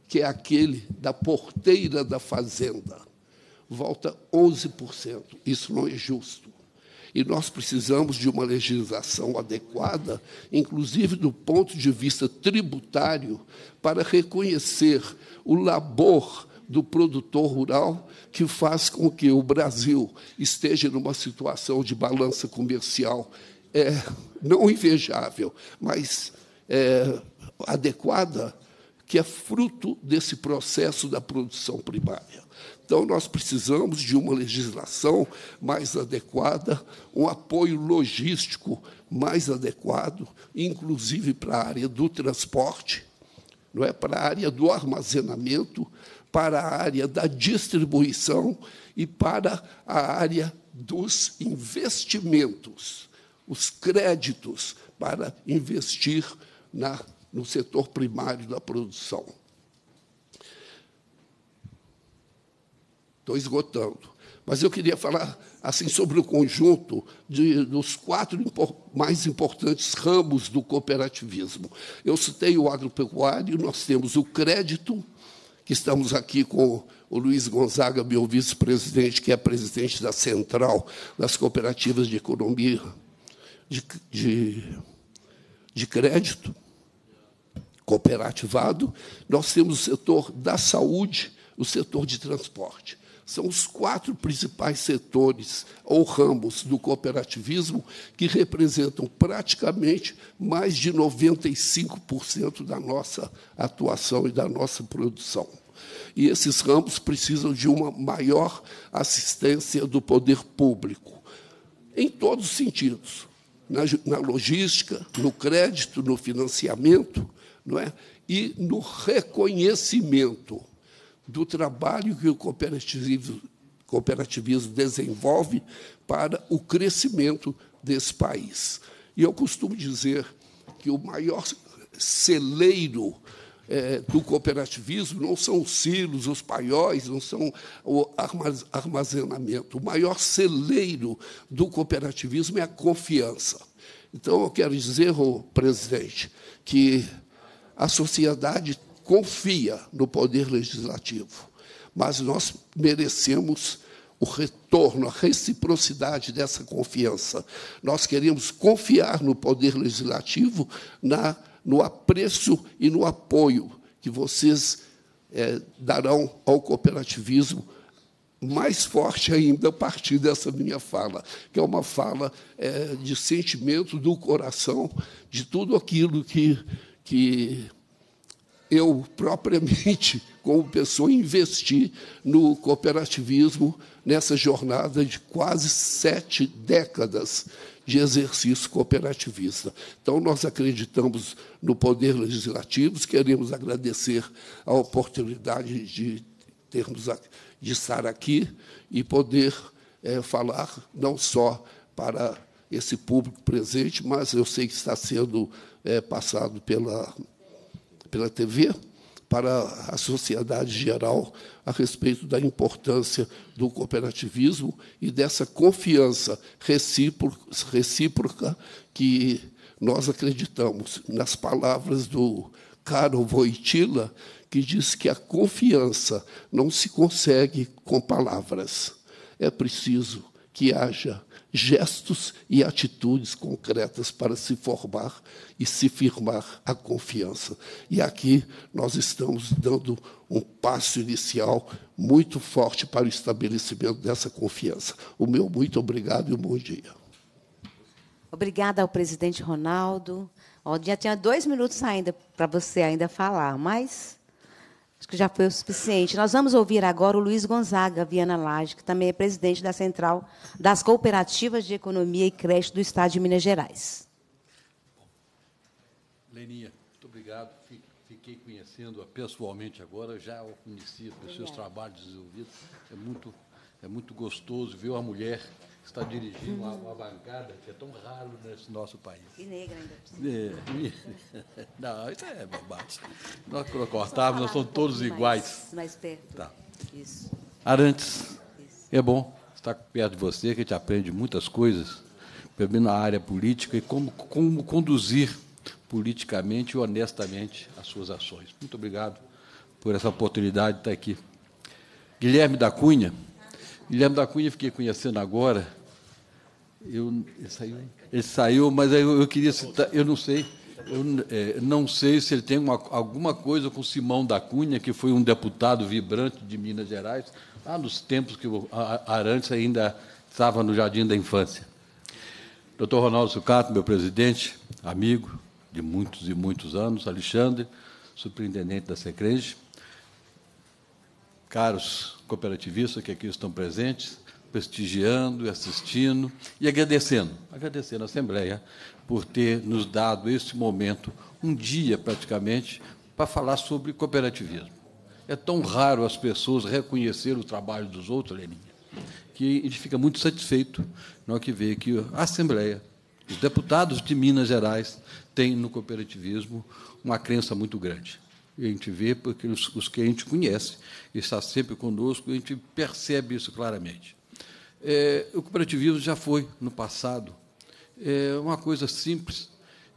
que é aquele da porteira da fazenda. Volta 11%. Isso não é justo. E nós precisamos de uma legislação adequada, inclusive do ponto de vista tributário, para reconhecer o labor do produtor rural que faz com que o Brasil esteja numa situação de balança comercial é, não invejável, mas é, adequada, que é fruto desse processo da produção primária. Então, nós precisamos de uma legislação mais adequada, um apoio logístico mais adequado, inclusive para a área do transporte, não é? para a área do armazenamento, para a área da distribuição e para a área dos investimentos, os créditos para investir na, no setor primário da produção. Estou esgotando. Mas eu queria falar assim sobre o conjunto de, dos quatro impor, mais importantes ramos do cooperativismo. Eu citei o agropecuário, nós temos o crédito, que estamos aqui com o Luiz Gonzaga, meu vice-presidente, que é presidente da Central das Cooperativas de Economia de, de, de Crédito, cooperativado. Nós temos o setor da saúde, o setor de transporte. São os quatro principais setores ou ramos do cooperativismo que representam praticamente mais de 95% da nossa atuação e da nossa produção. E esses ramos precisam de uma maior assistência do poder público, em todos os sentidos: na, na logística, no crédito, no financiamento não é? e no reconhecimento do trabalho que o cooperativismo, cooperativismo desenvolve para o crescimento desse país. E eu costumo dizer que o maior celeiro é, do cooperativismo não são os silos, os paióis, não são o armazenamento. O maior celeiro do cooperativismo é a confiança. Então, eu quero dizer, oh, presidente, que a sociedade confia no poder legislativo, mas nós merecemos o retorno, a reciprocidade dessa confiança. Nós queremos confiar no poder legislativo, na, no apreço e no apoio que vocês é, darão ao cooperativismo mais forte ainda a partir dessa minha fala, que é uma fala é, de sentimento do coração, de tudo aquilo que, que eu propriamente, como pessoa, investi no cooperativismo nessa jornada de quase sete décadas de exercício cooperativista. Então, nós acreditamos no poder legislativo, queremos agradecer a oportunidade de termos de estar aqui e poder é, falar não só para esse público presente, mas eu sei que está sendo é, passado pela pela TV para a sociedade geral a respeito da importância do cooperativismo e dessa confiança recíproca que nós acreditamos nas palavras do caro Voitila que diz que a confiança não se consegue com palavras. É preciso que haja gestos e atitudes concretas para se formar e se firmar a confiança. E aqui nós estamos dando um passo inicial muito forte para o estabelecimento dessa confiança. O meu muito obrigado e um bom dia. Obrigada ao presidente Ronaldo. já tinha dois minutos ainda para você ainda falar, mas Acho que já foi o suficiente. Nós vamos ouvir agora o Luiz Gonzaga Viana Lage, que também é presidente da Central das Cooperativas de Economia e Crédito do Estado de Minas Gerais. Leninha, muito obrigado. Fiquei conhecendo-a pessoalmente agora, já o conhecia os seus trabalhos desenvolvidos. É muito, é muito gostoso ver uma mulher está dirigindo uma, uma, bancada que é tão raro nesse nosso país. E negra ainda. É, não, isso é bobagem. Nós cortávamos, nós somos todos mais, iguais. Mais perto. Tá. Isso. Arantes, isso. é bom estar perto de você, que a gente aprende muitas coisas, também na área política, e como, como conduzir politicamente e honestamente as suas ações. Muito obrigado por essa oportunidade de estar aqui. Guilherme da Cunha. Guilherme da Cunha, fiquei conhecendo agora, eu, ele saiu? Ele saiu, mas eu, eu queria citar, eu não sei. Eu é, não sei se ele tem uma, alguma coisa com Simão da Cunha, que foi um deputado vibrante de Minas Gerais, lá nos tempos que o Arantes ainda estava no Jardim da Infância. Doutor Ronaldo Sucato, meu presidente, amigo de muitos e muitos anos, Alexandre, superintendente da Secrege, caros cooperativistas que aqui estão presentes, prestigiando assistindo e agradecendo, agradecendo a Assembleia por ter nos dado este momento, um dia praticamente, para falar sobre cooperativismo. É tão raro as pessoas reconhecer o trabalho dos outros, Leninha, que a gente fica muito satisfeito na hora que vê que a Assembleia, os deputados de Minas Gerais, têm no cooperativismo uma crença muito grande a gente vê porque os, os, que a gente conhece está sempre conosco, a gente percebe isso claramente. É, o cooperativismo já foi, no passado, é uma coisa simples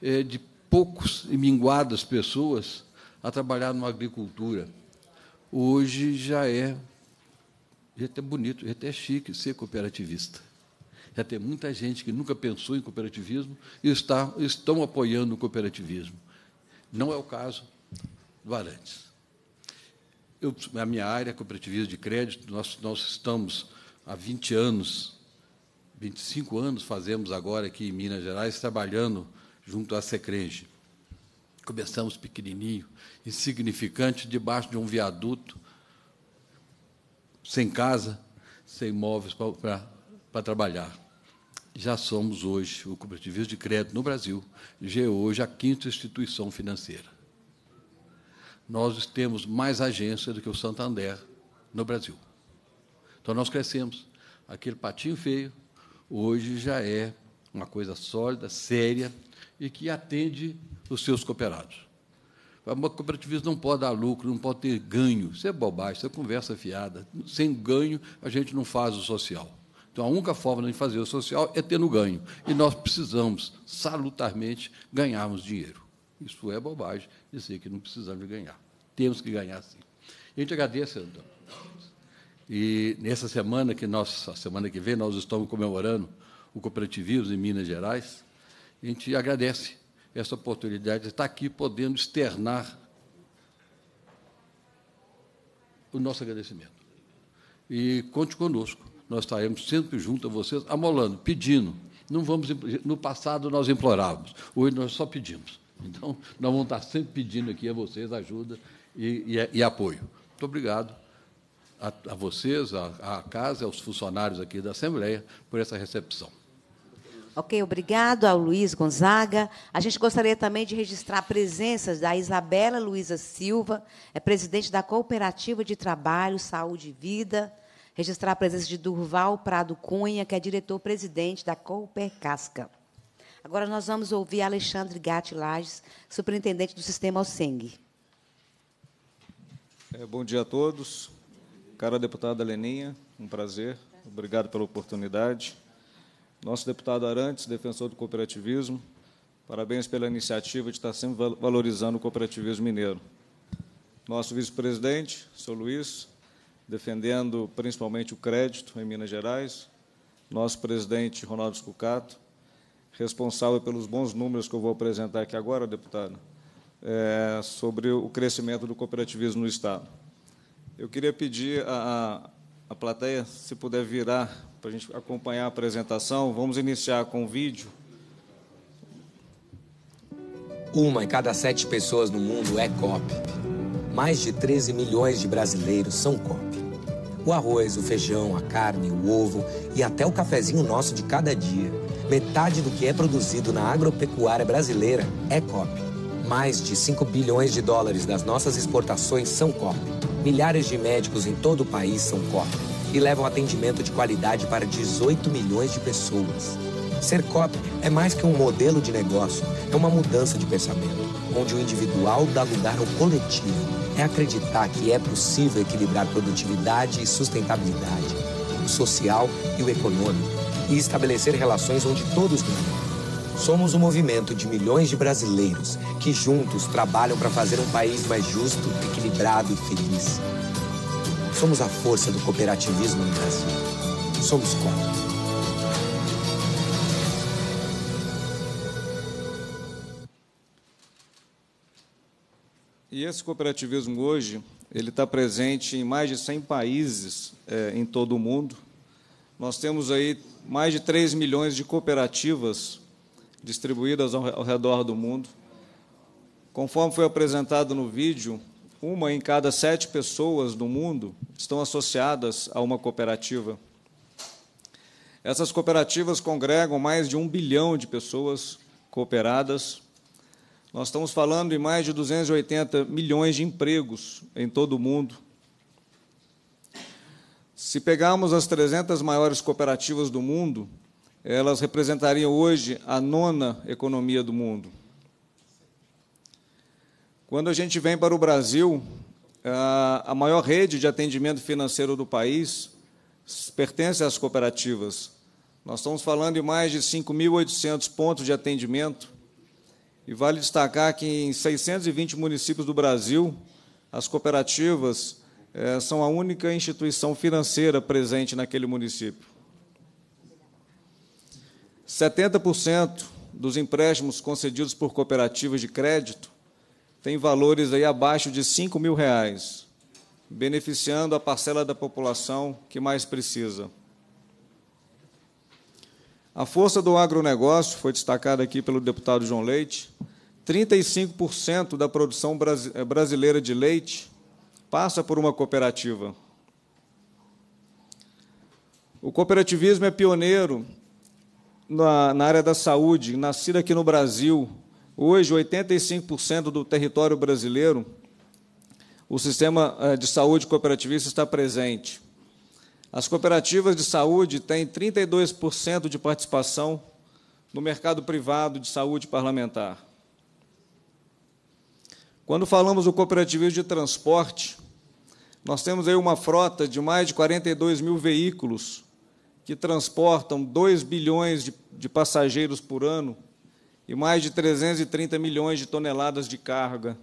é, de poucos e minguadas pessoas a trabalhar numa agricultura. Hoje já é, já é até bonito, já é até chique ser cooperativista. Já tem muita gente que nunca pensou em cooperativismo e está, estão apoiando o cooperativismo. Não é o caso do Arantes. Eu, a minha área, é cooperativismo de crédito, nós, nós estamos há 20 anos, 25 anos fazemos agora aqui em Minas Gerais, trabalhando junto à Secrenge. Começamos pequenininho, insignificante, debaixo de um viaduto, sem casa, sem imóveis para trabalhar. Já somos hoje o cooperativismo de crédito no Brasil, já é hoje a quinta instituição financeira. Nós temos mais agências do que o Santander no Brasil. Então nós crescemos. Aquele patinho feio hoje já é uma coisa sólida, séria e que atende os seus cooperados. Uma cooperativismo não pode dar lucro, não pode ter ganho. Isso é bobagem, isso é conversa fiada. Sem ganho, a gente não faz o social. Então, a única forma de fazer o social é tendo ganho. E nós precisamos, salutarmente, ganharmos dinheiro. Isso é bobagem dizer que não precisamos ganhar. Temos que ganhar, sim. A gente agradece, Antônio. E nessa semana que nós, a semana que vem, nós estamos comemorando o cooperativismo em Minas Gerais, a gente agradece essa oportunidade de estar aqui podendo externar o nosso agradecimento. E conte conosco. Nós estaremos sempre junto a vocês, amolando, pedindo. Não vamos, no passado nós implorávamos, hoje nós só pedimos. Então, nós vamos estar sempre pedindo aqui a vocês ajuda e, e, e apoio. Muito obrigado a, a vocês, à casa, aos funcionários aqui da Assembleia, por essa recepção. Ok, obrigado ao Luiz Gonzaga. A gente gostaria também de registrar a presença da Isabela Luiza Silva, é presidente da Cooperativa de Trabalho, Saúde e Vida. Registrar a presença de Durval Prado Cunha, que é diretor-presidente da Cooper Casca. Agora nós vamos ouvir Alexandre Gatti Lages, superintendente do Sistema OSENG. É, bom dia a todos. Cara deputada Leninha, um prazer, obrigado pela oportunidade. Nosso deputado Arantes, defensor do cooperativismo, parabéns pela iniciativa de estar sempre valorizando o cooperativismo mineiro. Nosso vice-presidente, sou Luiz, defendendo principalmente o crédito em Minas Gerais. Nosso presidente, Ronaldo Scucato, responsável pelos bons números que eu vou apresentar aqui agora, deputado, é, sobre o crescimento do cooperativismo no Estado. Eu queria pedir a, a plateia, se puder virar, para a gente acompanhar a apresentação. Vamos iniciar com o vídeo. Uma em cada sete pessoas no mundo é COP. Mais de 13 milhões de brasileiros são COP. O arroz, o feijão, a carne, o ovo e até o cafezinho nosso de cada dia. Metade do que é produzido na agropecuária brasileira é COP. Mais de 5 bilhões de dólares das nossas exportações são COP. Milhares de médicos em todo o país são COP e levam atendimento de qualidade para 18 milhões de pessoas. Ser COP é mais que um modelo de negócio, é uma mudança de pensamento, onde o individual dá lugar ao coletivo. É acreditar que é possível equilibrar produtividade e sustentabilidade, o social e o econômico, e estabelecer relações onde todos ganham. Somos um movimento de milhões de brasileiros que juntos trabalham para fazer um país mais justo, equilibrado e feliz. Somos a força do cooperativismo no Brasil. Somos contra. E esse cooperativismo hoje ele está presente em mais de 100 países é, em todo o mundo. Nós temos aí mais de 3 milhões de cooperativas distribuídas ao redor do mundo. Conforme foi apresentado no vídeo, uma em cada sete pessoas do mundo estão associadas a uma cooperativa. Essas cooperativas congregam mais de um bilhão de pessoas cooperadas. Nós estamos falando em mais de 280 milhões de empregos em todo o mundo. Se pegarmos as 300 maiores cooperativas do mundo, elas representariam hoje a nona economia do mundo. Quando a gente vem para o Brasil, a maior rede de atendimento financeiro do país pertence às cooperativas. Nós estamos falando de mais de 5.800 pontos de atendimento, e vale destacar que em 620 municípios do Brasil, as cooperativas eh, são a única instituição financeira presente naquele município. 70% dos empréstimos concedidos por cooperativas de crédito têm valores aí abaixo de 5 mil reais, beneficiando a parcela da população que mais precisa. A força do agronegócio, foi destacada aqui pelo deputado João Leite, 35% da produção eh, brasileira de leite passa por uma cooperativa. O cooperativismo é pioneiro na, na área da saúde, nascida aqui no Brasil, hoje 85% do território brasileiro, o sistema eh, de saúde cooperativista está presente. As cooperativas de saúde têm 32% de participação no mercado privado de saúde parlamentar. Quando falamos do cooperativismo de transporte, nós temos aí uma frota de mais de 42 mil veículos que transportam 2 bilhões de, de passageiros por ano e mais de 330 milhões de toneladas de carga.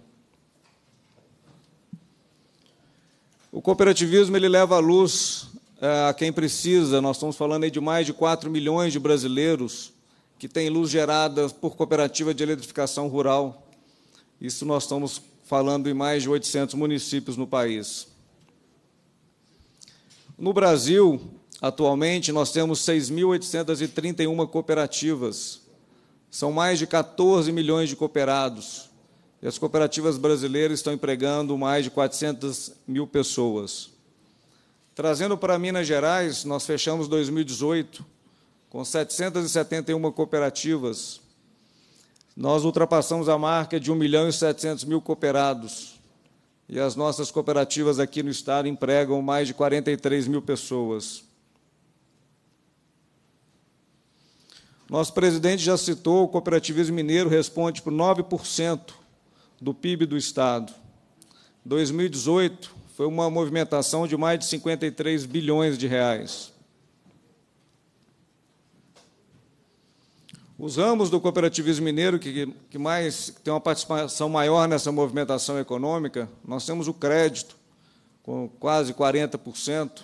O cooperativismo ele leva à luz eh, a quem precisa. Nós estamos falando aí de mais de 4 milhões de brasileiros que têm luz gerada por cooperativa de eletrificação rural. Isso nós estamos falando em mais de 800 municípios no país. No Brasil, Atualmente, nós temos 6.831 cooperativas. São mais de 14 milhões de cooperados. E as cooperativas brasileiras estão empregando mais de 400 mil pessoas. Trazendo para Minas Gerais, nós fechamos 2018 com 771 cooperativas. Nós ultrapassamos a marca de 1 milhão e 700 mil cooperados. E as nossas cooperativas aqui no Estado empregam mais de 43 mil pessoas. Nosso presidente já citou, o cooperativismo mineiro responde por 9% do PIB do Estado. 2018 foi uma movimentação de mais de 53 bilhões de reais. Os ramos do cooperativismo mineiro que, que mais que tem uma participação maior nessa movimentação econômica, nós temos o crédito, com quase 40%,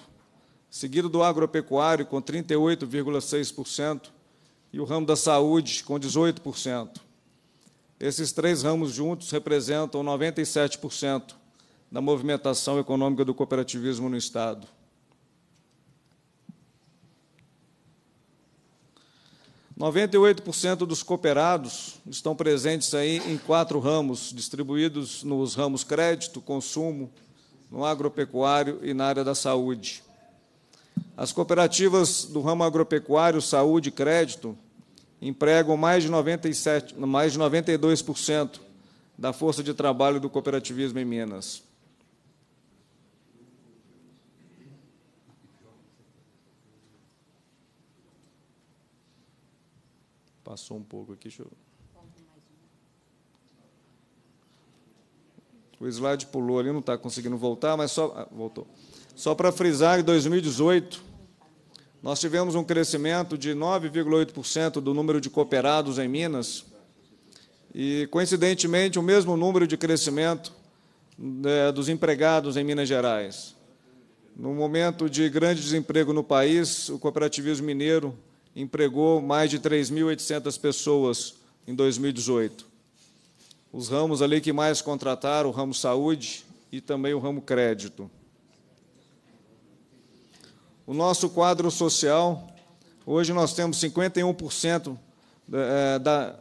seguido do agropecuário, com 38,6%, e o ramo da saúde, com 18%. Esses três ramos juntos representam 97% da movimentação econômica do cooperativismo no Estado. 98% cento dos cooperados estão presentes aí em quatro ramos, distribuídos nos ramos crédito, consumo, no agropecuário e na área da saúde. As cooperativas do ramo agropecuário, saúde e crédito empregam mais de, 97, mais de 92% da força de trabalho do cooperativismo em Minas. Passou um pouco aqui, deixa eu... O slide pulou ali, não está conseguindo voltar, mas só. Ah, voltou. Só para frisar, em 2018, nós tivemos um crescimento de 9,8% do número de cooperados em Minas e, coincidentemente, o mesmo número de crescimento né, dos empregados em Minas Gerais. No momento de grande desemprego no país, o cooperativismo mineiro empregou mais de 3.800 pessoas em 2018. Os ramos ali que mais contrataram, o ramo saúde e também o ramo crédito. O nosso quadro social, hoje nós temos 51% eh, eh, da,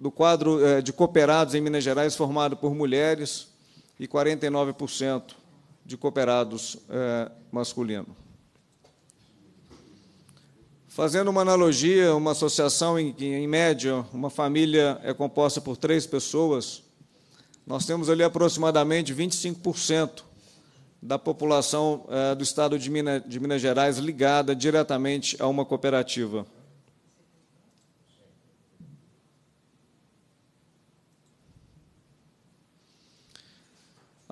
do quadro eh, de cooperados em Minas Gerais formado por mulheres e 49% de cooperados masculinos. Fazendo uma analogia, uma associação em, em média, uma família é composta por três pessoas, nós temos ali aproximadamente 25% da população eh, do estado de Minas, de Minas Gerais ligada diretamente a uma cooperativa.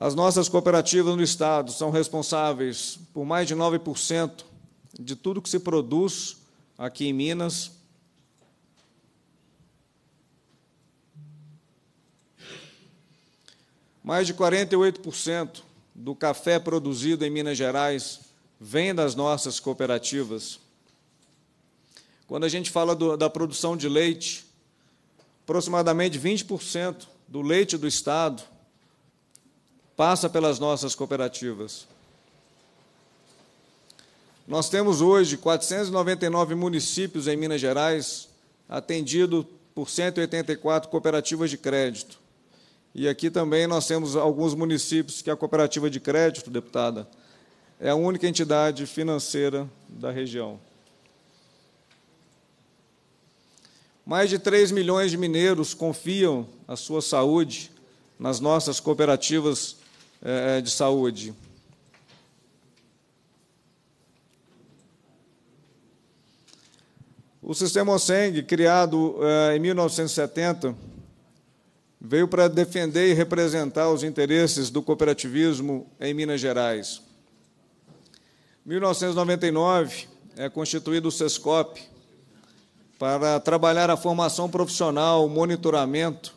As nossas cooperativas no Estado são responsáveis por mais de 9% de tudo que se produz aqui em Minas. Mais de 48% do café produzido em Minas Gerais vem das nossas cooperativas. Quando a gente fala do, da produção de leite, aproximadamente 20% do leite do Estado passa pelas nossas cooperativas. Nós temos hoje 499 municípios em Minas Gerais, atendido por 184 cooperativas de crédito. E aqui também nós temos alguns municípios que a cooperativa de crédito, deputada, é a única entidade financeira da região. Mais de 3 milhões de mineiros confiam a sua saúde nas nossas cooperativas eh, eh, de saúde. O sistema OSENG, criado eh, em 1970, Veio para defender e representar os interesses do cooperativismo em Minas Gerais. 1999 é constituído o SESCOP para trabalhar a formação profissional, o monitoramento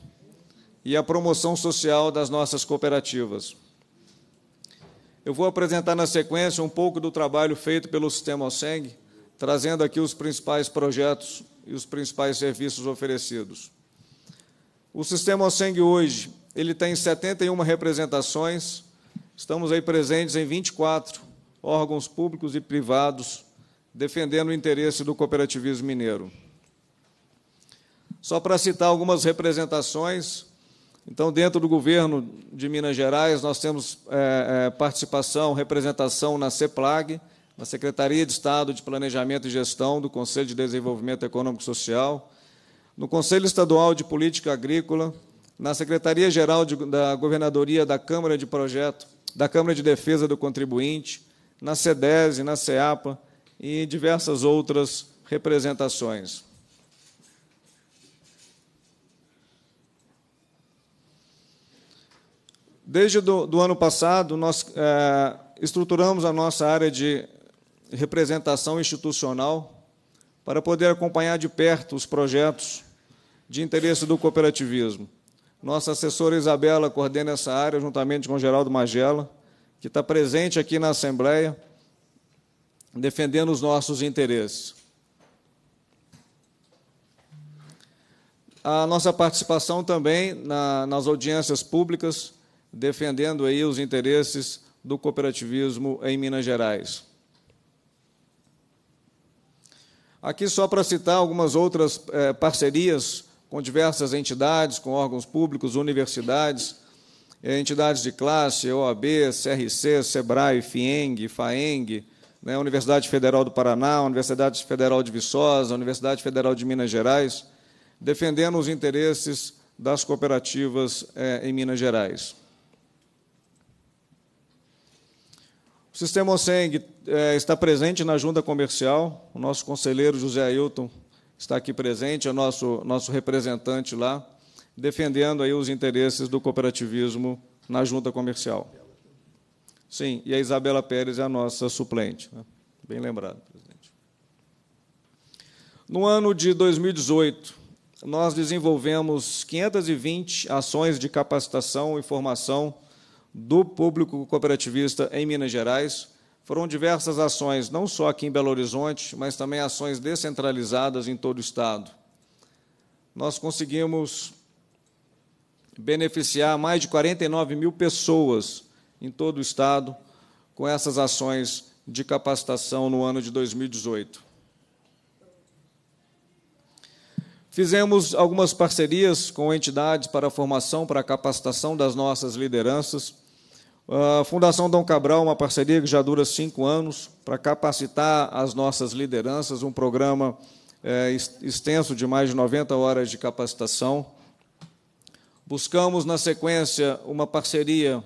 e a promoção social das nossas cooperativas. Eu vou apresentar na sequência um pouco do trabalho feito pelo Sistema OSENG, trazendo aqui os principais projetos e os principais serviços oferecidos. O sistema OSENG hoje ele tem 71 representações, estamos aí presentes em 24 órgãos públicos e privados, defendendo o interesse do cooperativismo mineiro. Só para citar algumas representações, então, dentro do governo de Minas Gerais, nós temos é, é, participação, representação na CEPLAG, na Secretaria de Estado de Planejamento e Gestão do Conselho de Desenvolvimento Econômico e Social, no Conselho Estadual de Política Agrícola, na Secretaria-Geral da Governadoria da Câmara de Projeto, da Câmara de Defesa do Contribuinte, na SEDESE, na SEAPA e em diversas outras representações. Desde do, ano passado, nós é, estruturamos a nossa área de representação institucional para poder acompanhar de perto os projetos de interesse do cooperativismo. Nossa assessora Isabela coordena essa área, juntamente com Geraldo Magela, que está presente aqui na Assembleia, defendendo os nossos interesses. A nossa participação também na, nas audiências públicas, defendendo aí os interesses do cooperativismo em Minas Gerais. Aqui só para citar algumas outras eh, parcerias com diversas entidades, com órgãos públicos, universidades, eh, entidades de classe, OAB, CRC, SEBRAE, FIENG, FAENG, né, Universidade Federal do Paraná, Universidade Federal de Viçosa, Universidade Federal de Minas Gerais, defendendo os interesses das cooperativas é, em Minas Gerais. O sistema OSENG é, eh, está presente na junta comercial, o nosso conselheiro José Ailton está aqui presente, é nosso, nosso representante lá, defendendo aí os interesses do cooperativismo na junta comercial. Sim, e a Isabela Pérez é a nossa suplente. Né? Bem lembrado, presidente. No ano de 2018, nós desenvolvemos 520 ações de capacitação e formação do público cooperativista em Minas Gerais, foram diversas ações, não só aqui em Belo Horizonte, mas também ações descentralizadas em todo o Estado. Nós conseguimos beneficiar mais de 49 mil pessoas em todo o Estado com essas ações de capacitação no ano de 2018. Fizemos algumas parcerias com entidades para a formação, para a capacitação das nossas lideranças. A ah, Fundação Dom Cabral, uma parceria que já dura cinco anos, para capacitar as nossas lideranças, um programa é, extenso de mais de 90 horas de capacitação. Buscamos, na sequência, uma parceria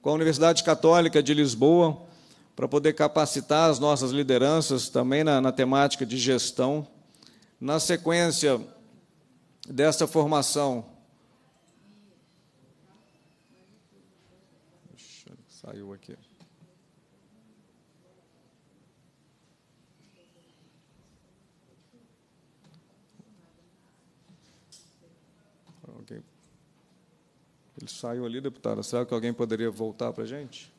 com a Universidade Católica de Lisboa, para poder capacitar as nossas lideranças também na, na temática de gestão. Na sequência dessa formação, Saiu aqui. Alguém... Ele saiu ali, deputada. Será que alguém poderia voltar para a gente?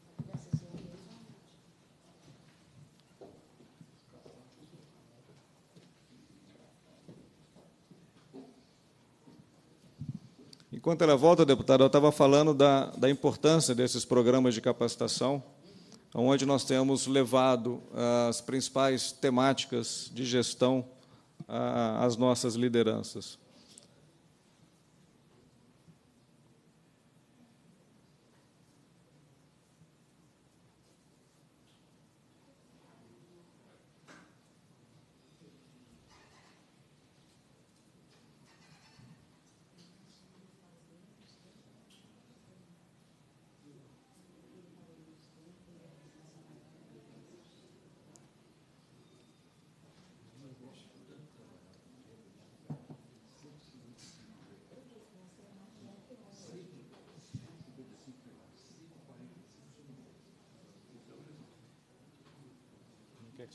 Enquanto ela volta, deputado, eu estava falando da, da importância desses programas de capacitação, onde nós temos levado ah, as principais temáticas de gestão ah, às nossas lideranças.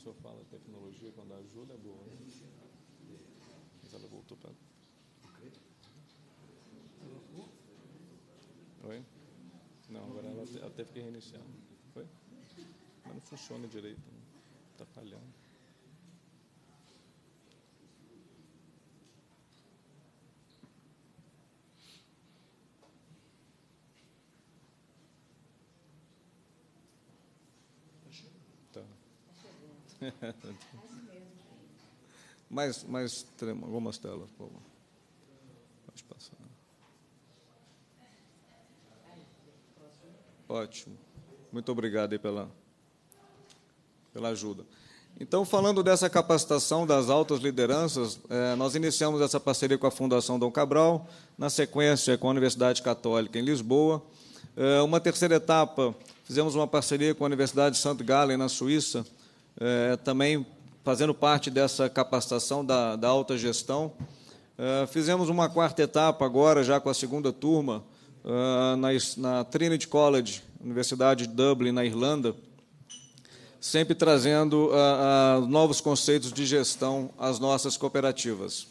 senhor fala, tecnologia quando ajuda é boa. Né? Mas ela voltou para. Oi? Não, agora ela, ela teve que reiniciar. Foi? Mas não funciona direito, né? tá falhando. mais, mais trema, algumas telas, por favor. Pode passar. Né? Ótimo. Muito obrigado aí pela, pela ajuda. Então, falando dessa capacitação das altas lideranças, é, nós iniciamos essa parceria com a Fundação Dom Cabral, na sequência com a Universidade Católica em Lisboa. É, uma terceira etapa, fizemos uma parceria com a Universidade de Gallen, na Suíça, é, também fazendo parte dessa capacitação da, da alta gestão. É, fizemos uma quarta etapa agora, já com a segunda turma, é, na, na Trinity College, Universidade de Dublin, na Irlanda, sempre trazendo a, a, novos conceitos de gestão às nossas cooperativas.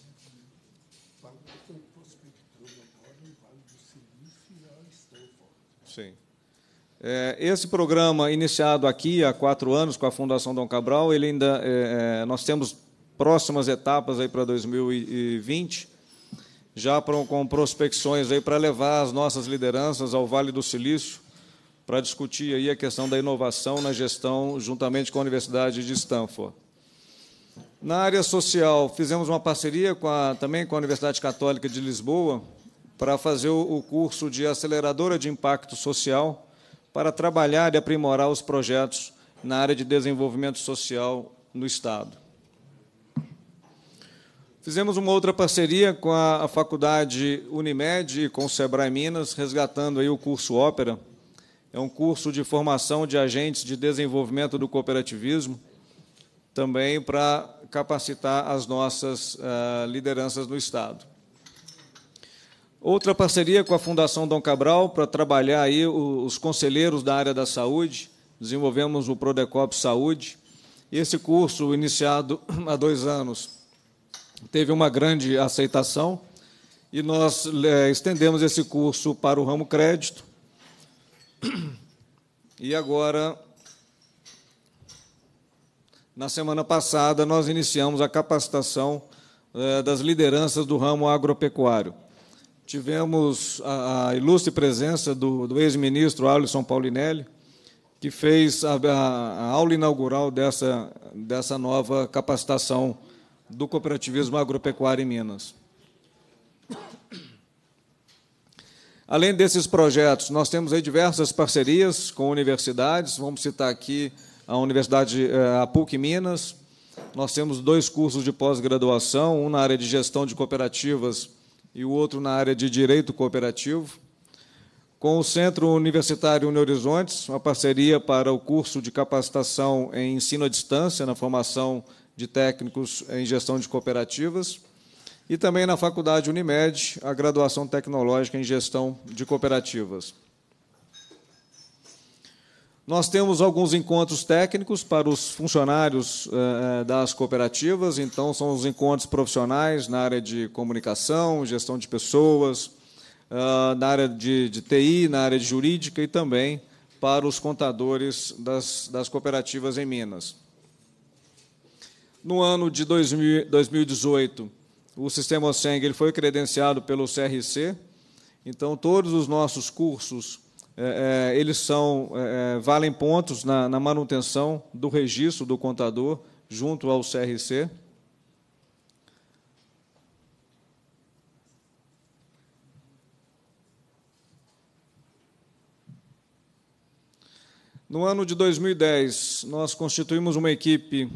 É, esse programa, iniciado aqui há quatro anos com a Fundação Dom Cabral, ele ainda é, é nós temos próximas etapas aí para 2020, já com prospecções aí para levar as nossas lideranças ao Vale do Silício, para discutir aí a questão da inovação na gestão juntamente com a Universidade de Stanford. Na área social, fizemos uma parceria com a, também com a Universidade Católica de Lisboa para fazer o curso de aceleradora de impacto social para trabalhar e aprimorar os projetos na área de desenvolvimento social no Estado. Fizemos uma outra parceria com a Faculdade Unimed e com o Sebrae Minas, resgatando aí o curso Ópera. É um curso de formação de agentes de desenvolvimento do cooperativismo, também para capacitar as nossas eh, lideranças no Estado. Outra parceria com a Fundação Dom Cabral para trabalhar aí os conselheiros da área da saúde. Desenvolvemos o Prodecop Saúde. Esse curso, iniciado há dois anos, teve uma grande aceitação e nós é, estendemos esse curso para o ramo crédito. E agora, na semana passada, nós iniciamos a capacitação é, das lideranças do ramo agropecuário tivemos a, a ilustre presença do, do ex-ministro Alisson Paulinelli, que fez a, a, aula inaugural dessa, dessa nova capacitação do cooperativismo agropecuário em Minas. Além desses projetos, nós temos aí diversas parcerias com universidades, vamos citar aqui a Universidade eh, a PUC Minas. Nós temos dois cursos de pós-graduação, um na área de gestão de cooperativas e o outro na área de Direito Cooperativo, com o Centro Universitário União Horizontes, uma parceria para o curso de capacitação em ensino à distância, na formação de técnicos em gestão de cooperativas, e também na Faculdade Unimed, a graduação tecnológica em gestão de cooperativas. Nós temos alguns encontros técnicos para os funcionários eh, eh, das cooperativas, então são os encontros profissionais na área de comunicação, gestão de pessoas, ah, na área de, de, TI, na área de jurídica e também para os contadores das, das cooperativas em Minas. No ano de 2018, o sistema Seng foi credenciado pelo CRC, então todos os nossos cursos é, é, eles são é, é, valem pontos na, na, manutenção do registro do contador junto ao CRC. No ano de 2010, nós constituímos uma equipe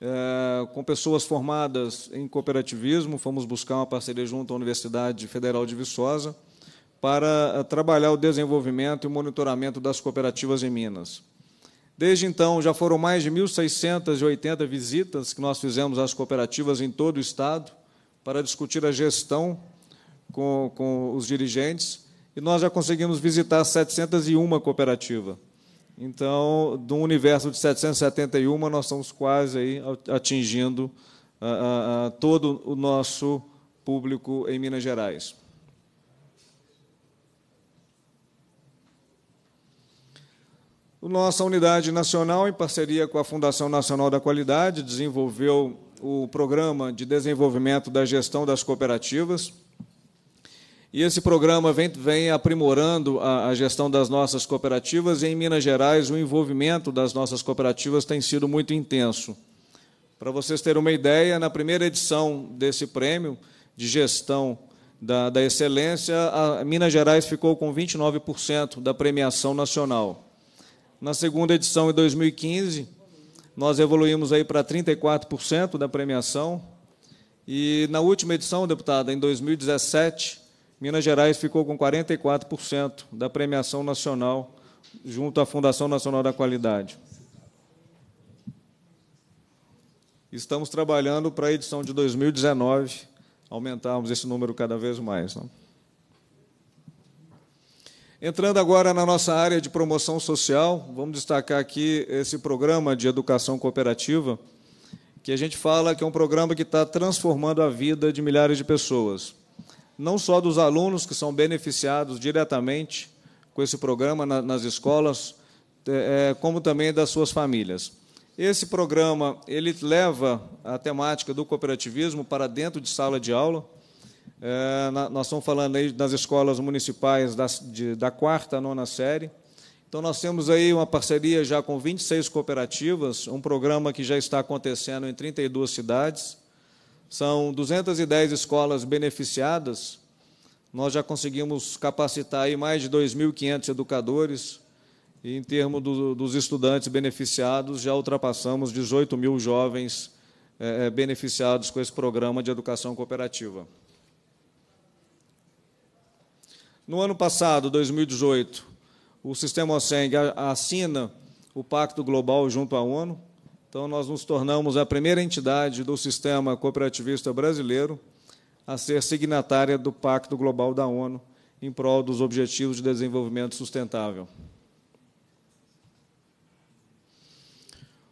é, com pessoas formadas em cooperativismo, fomos buscar uma parceria junto à Universidade Federal de Viçosa para eh, trabalhar o desenvolvimento e o monitoramento das cooperativas em Minas. Desde então, já foram mais de 1.680 visitas que nós fizemos às cooperativas em todo o Estado para discutir a gestão com, com os dirigentes, e nós já conseguimos visitar 701 cooperativa. Então, do universo de 771, nós estamos quase aí atingindo uh, uh, todo o nosso público em Minas Gerais. Nossa unidade nacional, em parceria com a Fundação Nacional da Qualidade, desenvolveu o Programa de Desenvolvimento da Gestão das Cooperativas. E esse programa vem, vem aprimorando a, a gestão das nossas cooperativas, e em Minas Gerais o envolvimento das nossas cooperativas tem sido muito intenso. Para vocês terem uma ideia, na primeira edição desse prêmio de gestão da, da excelência, Minas Gerais ficou com 29% da premiação nacional. Na segunda edição, em 2015, nós evoluímos aí para 34% da premiação. E na última edição, deputada, em 2017, Minas Gerais ficou com 44% da premiação nacional junto à Fundação Nacional da Qualidade. Estamos trabalhando para a edição de 2019 aumentarmos esse número cada vez mais. Não? Né? Entrando agora na nossa área de promoção social, vamos destacar aqui esse programa de educação cooperativa, que a gente fala que é um programa que está transformando a vida de milhares de pessoas. Não só dos alunos que são beneficiados diretamente com esse programa nas escolas, é, é, como também das suas famílias. Esse programa ele leva a temática do cooperativismo para dentro de sala de aula é, nós estamos falando aí das escolas municipais da, de, da quarta a nona série. Então, nós temos aí uma parceria já com 26 cooperativas, um programa que já está acontecendo em 32 cidades. São 210 escolas beneficiadas. Nós já conseguimos capacitar aí mais de 2.500 educadores. E, em termos do, dos estudantes beneficiados, já ultrapassamos 18 mil jovens é, beneficiados com esse programa de educação cooperativa. No ano passado, 2018, o Sistema OSENG assina o Pacto Global junto à ONU. Então, nós nos tornamos a primeira entidade do sistema cooperativista brasileiro a ser signatária do Pacto Global da ONU em prol dos Objetivos de Desenvolvimento Sustentável.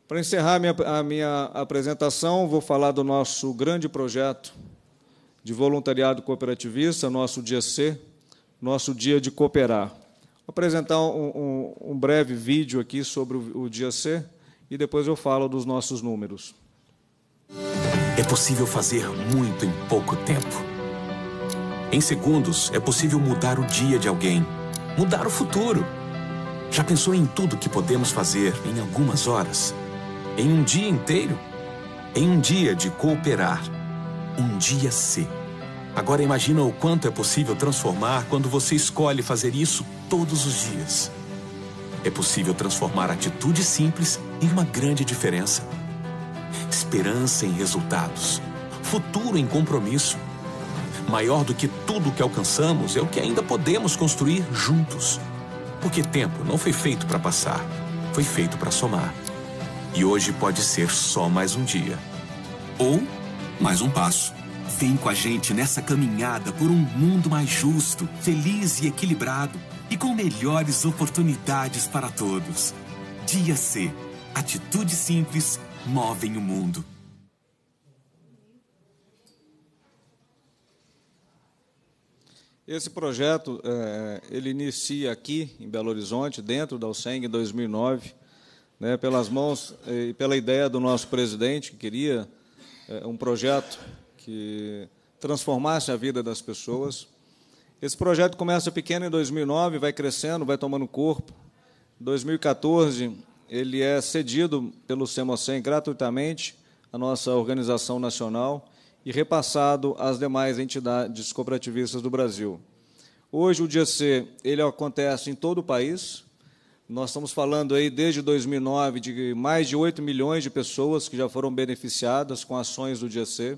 Para encerrar a minha apresentação, vou falar do nosso grande projeto de voluntariado cooperativista, nosso DIAC, nosso dia de cooperar. Vou apresentar um, um, um breve vídeo aqui sobre o, o dia C e depois eu falo dos nossos números. É possível fazer muito em pouco tempo. Em segundos, é possível mudar o dia de alguém, mudar o futuro. Já pensou em tudo que podemos fazer em algumas horas? Em um dia inteiro? Em um dia de cooperar. Um dia C. Agora imagina o quanto é possível transformar quando você escolhe fazer isso todos os dias. É possível transformar atitudes simples em uma grande diferença. Esperança em resultados, futuro em compromisso. Maior do que tudo que alcançamos é o que ainda podemos construir juntos. Porque tempo não foi feito para passar, foi feito para somar. E hoje pode ser só mais um dia ou mais um passo Vem com a gente nessa caminhada por um mundo mais justo, feliz e equilibrado e com melhores oportunidades para todos. Dia C. Atitudes simples movem o mundo. Esse projeto é, ele inicia aqui em Belo Horizonte, dentro da USENG, em 2009, né, pelas mãos eh, e pela ideia do nosso presidente, que queria é, um projeto que transformasse a vida das pessoas. Esse projeto começa pequeno em 2009, vai crescendo, vai tomando corpo. Em 2014, ele é cedido pelo CEMOCEM gratuitamente à nossa organização nacional e repassado às demais entidades cooperativistas do Brasil. Hoje, o Dia C ele acontece em todo o país. Nós estamos falando aí desde 2009 de mais de 8 milhões de pessoas que já foram beneficiadas com ações do Dia C.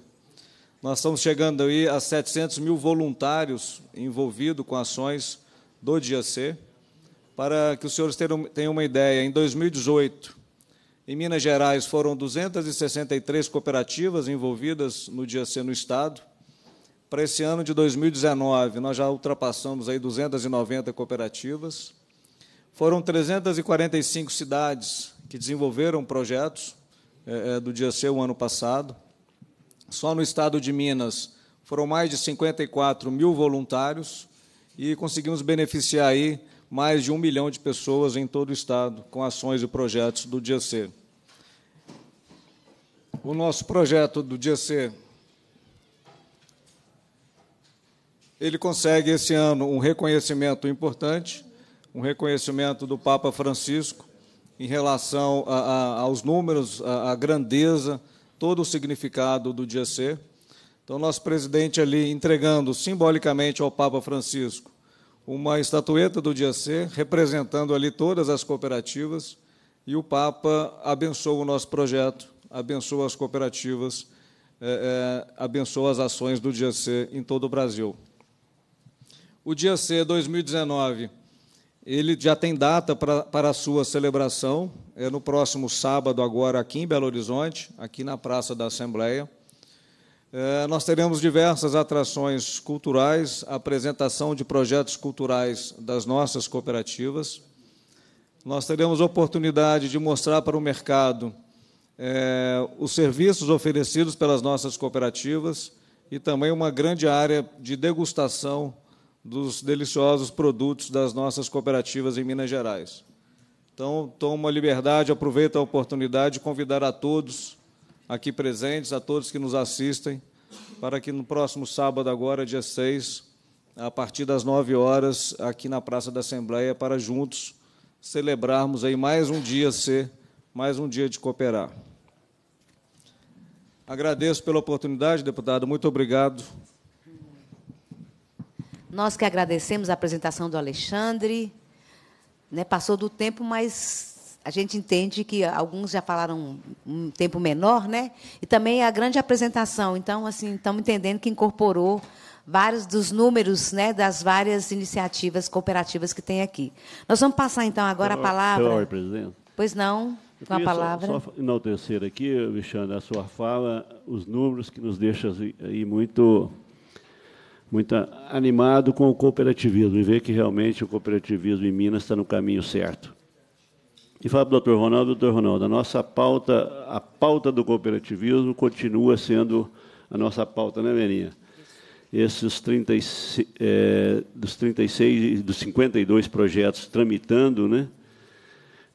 Nós estamos chegando aí a 700 mil voluntários envolvidos com ações do Dia C. Para que os senhores tenham uma ideia, em 2018, em Minas Gerais foram 263 cooperativas envolvidas no Dia C no Estado. Para esse ano de 2019, nós já ultrapassamos aí 290 cooperativas. Foram 345 cidades que desenvolveram projetos eh, eh, do Dia C o ano passado. Só no estado de Minas foram mais de 54 mil voluntários e conseguimos beneficiar aí mais de um milhão de pessoas em todo o estado com ações e projetos do Dia C. O nosso projeto do Dia C ele consegue esse ano um reconhecimento importante, um reconhecimento do Papa Francisco em relação a, a, aos números, à grandeza todo o significado do dia C. Então, nosso presidente ali entregando simbolicamente ao Papa Francisco uma estatueta do dia C, representando ali todas as cooperativas, e o Papa abençoa o nosso projeto, abençoa as cooperativas, é, é, abençoa as ações do dia C em todo o Brasil. O dia C 2019 ele já tem data pra, para a sua celebração, é no próximo sábado, agora aqui em Belo Horizonte, aqui na Praça da Assembleia. É, nós teremos diversas atrações culturais, apresentação de projetos culturais das nossas cooperativas. Nós teremos oportunidade de mostrar para o mercado é, os serviços oferecidos pelas nossas cooperativas e também uma grande área de degustação dos deliciosos produtos das nossas cooperativas em Minas Gerais. Então, tomo a liberdade, aproveito a oportunidade de convidar a todos aqui presentes, a todos que nos assistem, para que no próximo sábado, agora, dia 6, a partir das 9 horas, aqui na Praça da Assembleia, para juntos celebrarmos aí mais um dia ser, mais um dia de cooperar. Agradeço pela oportunidade, deputado. Muito obrigado. Nós que agradecemos a apresentação do Alexandre. Né, passou do tempo, mas a gente entende que alguns já falaram um tempo menor, né? E também é a grande apresentação. Então, assim, estamos entendendo que incorporou vários dos números né, das várias iniciativas cooperativas que tem aqui. Nós vamos passar, então, agora a palavra. Pela ordem, presidente. Pois não, Eu com a palavra. Só, só enaltecer aqui, Alexandre, a sua fala, os números que nos deixam aí muito muito animado com o cooperativismo e ver que realmente o cooperativismo em Minas está no caminho certo. E fala para o doutor Ronaldo, doutor Ronaldo, a nossa pauta, a pauta do cooperativismo continua sendo a nossa pauta, né, Verinha? Esses 30, é, dos 36 dos 52 projetos tramitando, né?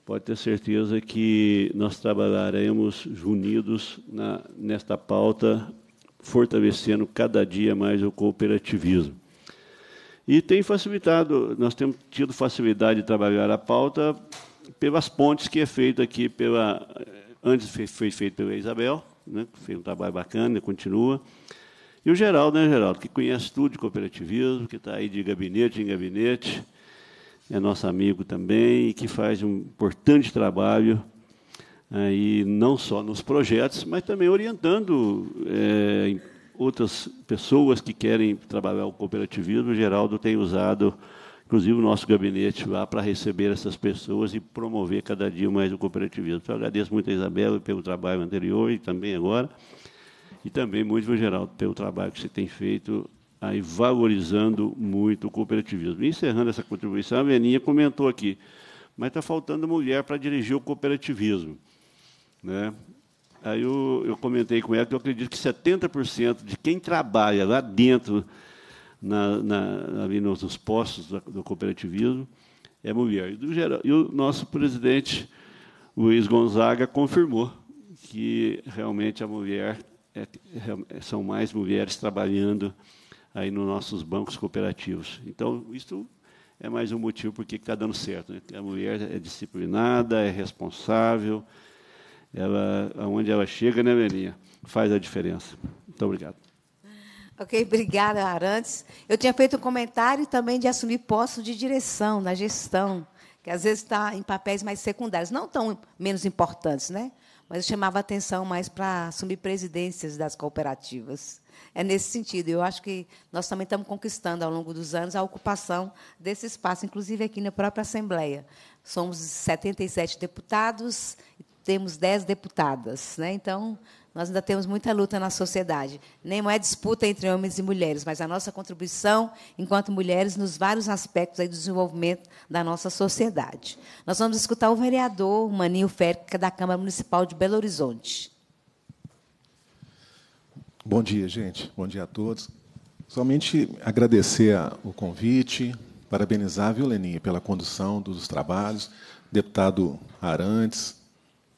Pode ter certeza que nós trabalharemos unidos na, nesta pauta fortalecendo cada dia mais o cooperativismo. E tem facilitado, nós temos tido facilidade de trabalhar a pauta pelas pontes que é feito aqui pela eh, antes foi, feito pela Isabel, né, que fez um trabalho bacana, continua. E o Geraldo, né, Geraldo, que conhece tudo de cooperativismo, que está aí de gabinete em gabinete, é nosso amigo também e que faz um importante trabalho né, e não só nos projetos, mas também orientando é, outras pessoas que querem trabalhar o cooperativismo. O Geraldo tem usado, inclusive, o nosso gabinete lá para receber essas pessoas e promover cada dia mais o cooperativismo. Então, agradeço muito a Isabela pelo trabalho anterior e também agora. E também muito, Geraldo, pelo trabalho que você tem feito aí valorizando muito o cooperativismo. E encerrando essa contribuição, a Veninha comentou aqui, mas está faltando mulher para dirigir o cooperativismo. Né? Aí eu, eu comentei com ela que eu acredito que 70% de quem trabalha lá dentro, na, na, ali nos postos do, do cooperativismo, é mulher. E, geral, e o nosso presidente, Luiz Gonzaga, confirmou que realmente a mulher é, são mais mulheres trabalhando aí nos nossos bancos cooperativos. Então, isso é mais um motivo porque está dando certo. Né? A mulher é disciplinada, é responsável, ela, aonde ela chega, né, Leninha? Faz a diferença. Muito obrigado. Ok, obrigada, Arantes. Eu tinha feito um comentário também de assumir postos de direção na gestão, que às vezes está em papéis mais secundários, não tão menos importantes, né? mas eu chamava atenção mais para assumir presidências das cooperativas. É nesse sentido. Eu acho que nós também estamos conquistando, ao longo dos anos, a ocupação desse espaço, inclusive aqui na própria Assembleia. Somos 77 deputados e temos dez deputadas, né? Então, nós ainda temos muita luta na sociedade. Nem é disputa entre homens e mulheres, mas a nossa contribuição enquanto mulheres nos vários aspectos do desenvolvimento da nossa sociedade. Nós vamos escutar o vereador Maninho Férica é da Câmara Municipal de Belo Horizonte. Bom dia, gente. Bom dia a todos. Somente agradecer o convite, parabenizar a Violeninha pela condução dos trabalhos, deputado Arantes,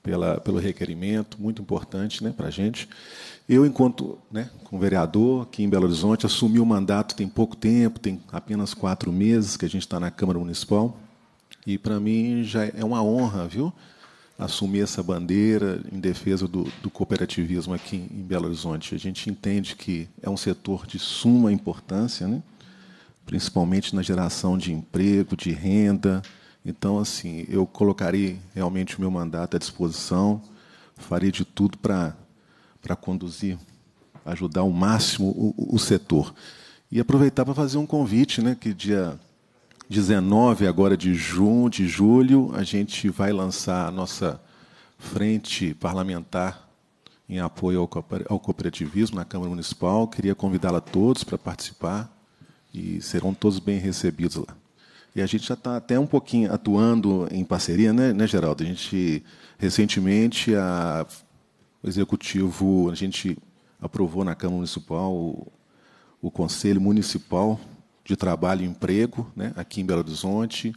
pela, pelo requerimento, muito importante né, para a gente. Eu, enquanto né, com vereador aqui em Belo Horizonte, assumi o mandato tem pouco tempo, tem apenas quatro meses que a gente está na Câmara Municipal, e para mim já é uma honra, viu? Assumir essa bandeira em defesa do, do cooperativismo aqui em Belo Horizonte. A gente entende que é um setor de suma importância, né? principalmente na geração de emprego, de renda, então, assim, eu colocarei realmente o meu mandato à disposição, farei de tudo para conduzir, ajudar ao máximo o, o setor. E aproveitar para fazer um convite, né, que dia 19 agora de junho, de julho, a gente vai lançar a nossa frente parlamentar em apoio ao cooperativismo na Câmara Municipal. Queria convidá-la todos para participar e serão todos bem recebidos lá. E a gente já está até um pouquinho atuando em parceria, né, né Geraldo? A gente, recentemente, a, o Executivo, a gente aprovou na Câmara Municipal o, o Conselho Municipal de Trabalho e Emprego, né, aqui em Belo Horizonte.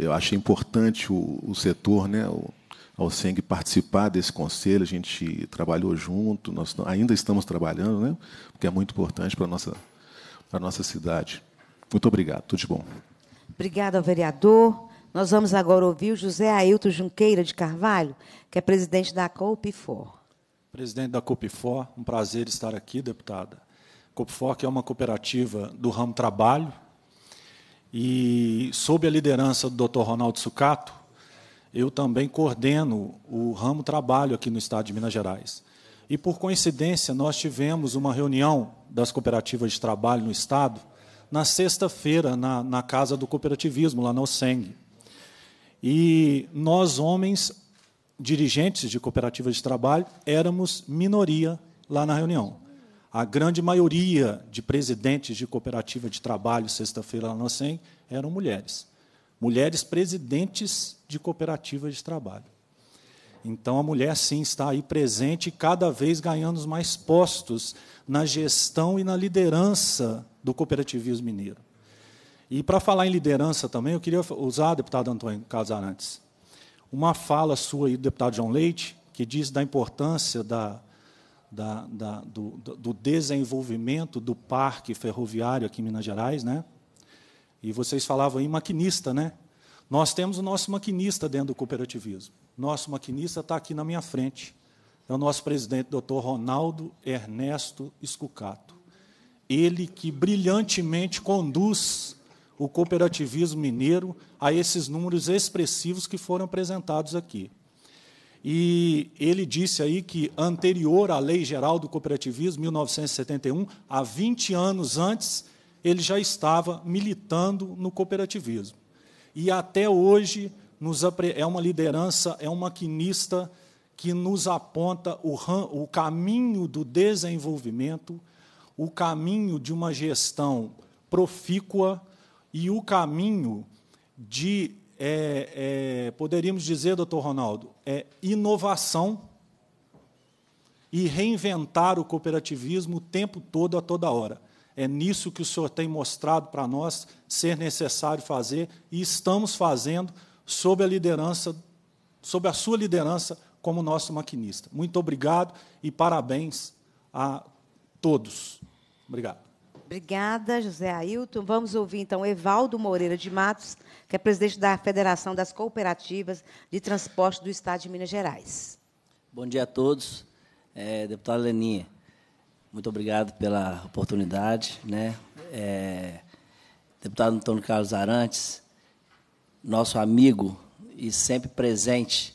Eu achei importante o, o setor, né, o, ao Seng participar desse conselho, a gente trabalhou junto, nós ainda estamos trabalhando, né? porque é muito importante para nossa, para a nossa cidade. Muito obrigado, tudo de bom. Obrigada vereador. Nós vamos agora ouvir o José Ailton Junqueira de Carvalho, que é presidente da COPFOR. Presidente da COPFOR, um prazer estar aqui, deputada. COPFOR, que é uma cooperativa do ramo trabalho, e sob a liderança do Dr. Ronaldo Sucato, eu também coordeno o ramo trabalho aqui no estado de Minas Gerais. E por coincidência, nós tivemos uma reunião das cooperativas de trabalho no estado na sexta-feira, na, na Casa do Cooperativismo, lá no SENG. E nós, homens, dirigentes de cooperativas de trabalho, éramos minoria lá na reunião. A grande maioria de presidentes de cooperativa de trabalho, sexta-feira lá no Seng eram mulheres. Mulheres presidentes de cooperativas de trabalho. Então, a mulher, sim, está aí presente, cada vez ganhando mais postos na gestão e na liderança do cooperativismo mineiro. E para falar em liderança também, eu queria usar, deputado Antônio Casarantes, uma fala sua aí do deputado João Leite, que diz da importância da, da, da, do, do, desenvolvimento do parque ferroviário aqui em Minas Gerais, né? E vocês falavam em maquinista, né? Nós temos o nosso maquinista dentro do cooperativismo. Nosso maquinista está aqui na minha frente. É o nosso presidente, doutor Ronaldo Ernesto Escucato ele que brilhantemente conduz o cooperativismo mineiro a esses números expressivos que foram apresentados aqui. E ele disse aí que, anterior à Lei Geral do Cooperativismo, 1971, há 20 anos antes, ele já estava militando no cooperativismo. E até hoje nos, é uma liderança, é um maquinista que nos aponta o, o caminho do desenvolvimento o caminho de uma gestão profícua e o caminho de, é, é, poderíamos dizer, doutor Ronaldo, é inovação e reinventar o cooperativismo o tempo todo, a toda hora. É nisso que o senhor tem mostrado para nós ser necessário fazer e estamos fazendo sob a liderança, sob a sua liderança como nosso maquinista. Muito obrigado e parabéns a todos. Obrigado. Obrigada, José Ailton. Vamos ouvir então Evaldo Moreira de Matos, que é presidente da Federação das Cooperativas de Transporte do Estado de Minas Gerais. Bom dia a todos. É, deputada Leninha, muito obrigado pela oportunidade. Né? É, deputado Antônio Carlos Arantes, nosso amigo e sempre presente,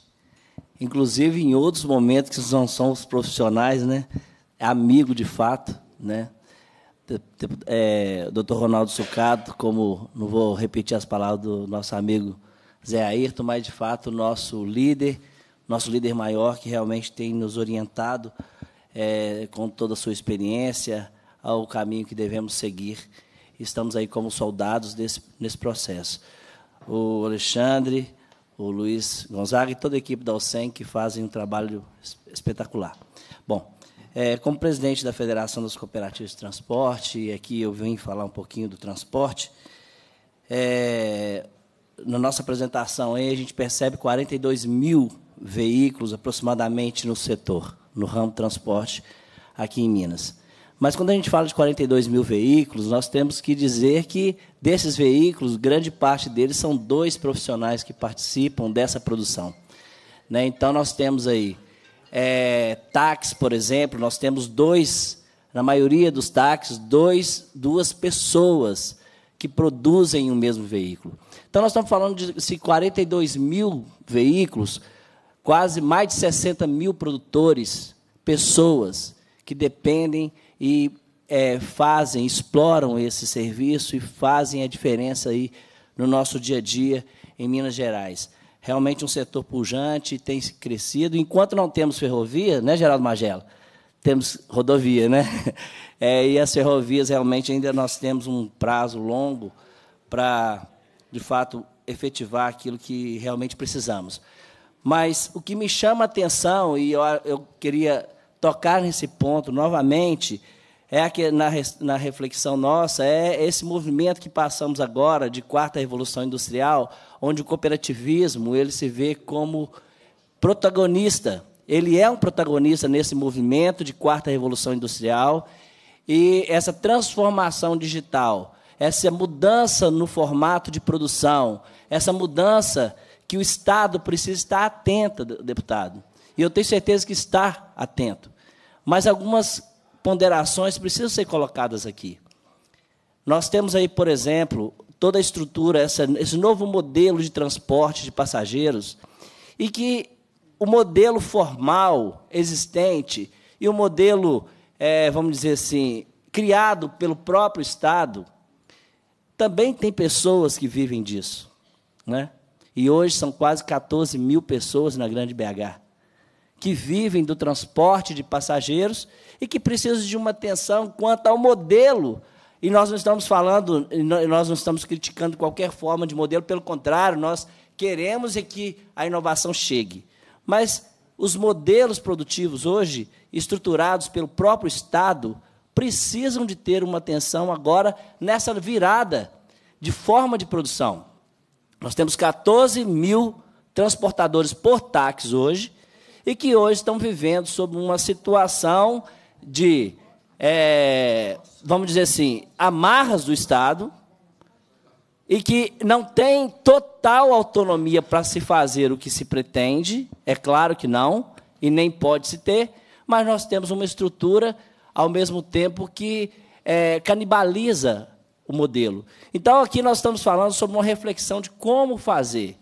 inclusive em outros momentos que não são os profissionais, né? É amigo de fato, né? é, Dr. Ronaldo Sucato, como não vou repetir as palavras do nosso amigo Zé Ayrton, mas de fato nosso líder, nosso líder maior que realmente tem nos orientado é, com toda a sua experiência ao caminho que devemos seguir. Estamos aí como soldados desse, nesse processo. O Alexandre, o Luiz Gonzaga e toda a equipe da OCEN que fazem um trabalho espetacular. Bom, é, como presidente da Federação das Cooperativas de Transporte, e aqui eu vim falar um pouquinho do transporte, é, na nossa apresentação aí a gente percebe 42 mil veículos aproximadamente no setor, no ramo transporte aqui em Minas. Mas quando a gente fala de 42 mil veículos, nós temos que dizer que desses veículos, grande parte deles são dois profissionais que participam dessa produção. Né? Então nós temos aí é, táxi, por exemplo, nós temos dois, na maioria dos táxis, dois, duas pessoas que produzem o um mesmo veículo. Então, nós estamos falando de se 42 mil veículos, quase mais de 60 mil produtores, pessoas que dependem e é, fazem, exploram esse serviço e fazem a diferença aí no nosso dia a dia em Minas Gerais realmente um setor pujante, tem crescido. Enquanto não temos ferrovia, né, Geraldo Magela? Temos rodovia, né? É, e as ferrovias, realmente, ainda nós temos um prazo longo para, de fato, efetivar aquilo que realmente precisamos. Mas o que me chama a atenção, e eu, eu queria tocar nesse ponto novamente, é que na, na reflexão nossa, é esse movimento que passamos agora de quarta revolução industrial, onde o cooperativismo ele se vê como protagonista. Ele é um protagonista nesse movimento de quarta revolução industrial e essa transformação digital, essa mudança no formato de produção, essa mudança que o Estado precisa estar atento, deputado. E eu tenho certeza que está atento. Mas algumas ponderações precisam ser colocadas aqui. Nós temos aí, por exemplo, toda a estrutura, essa, esse novo modelo de transporte de passageiros, e que o modelo formal existente e o modelo, é, vamos dizer assim, criado pelo próprio Estado, também tem pessoas que vivem disso. Né? E hoje são quase 14 mil pessoas na Grande BH que vivem do transporte de passageiros e que precisam de uma atenção quanto ao modelo e nós não estamos falando, nós não estamos criticando qualquer forma de modelo, pelo contrário, nós queremos é que a inovação chegue. Mas os modelos produtivos hoje, estruturados pelo próprio Estado, precisam de ter uma atenção agora nessa virada de forma de produção. Nós temos 14 mil transportadores por táxi hoje, e que hoje estão vivendo sob uma situação de é, vamos dizer assim, amarras do Estado e que não tem total autonomia para se fazer o que se pretende, é claro que não, e nem pode se ter, mas nós temos uma estrutura, ao mesmo tempo, que é, canibaliza o modelo. Então, aqui nós estamos falando sobre uma reflexão de como fazer,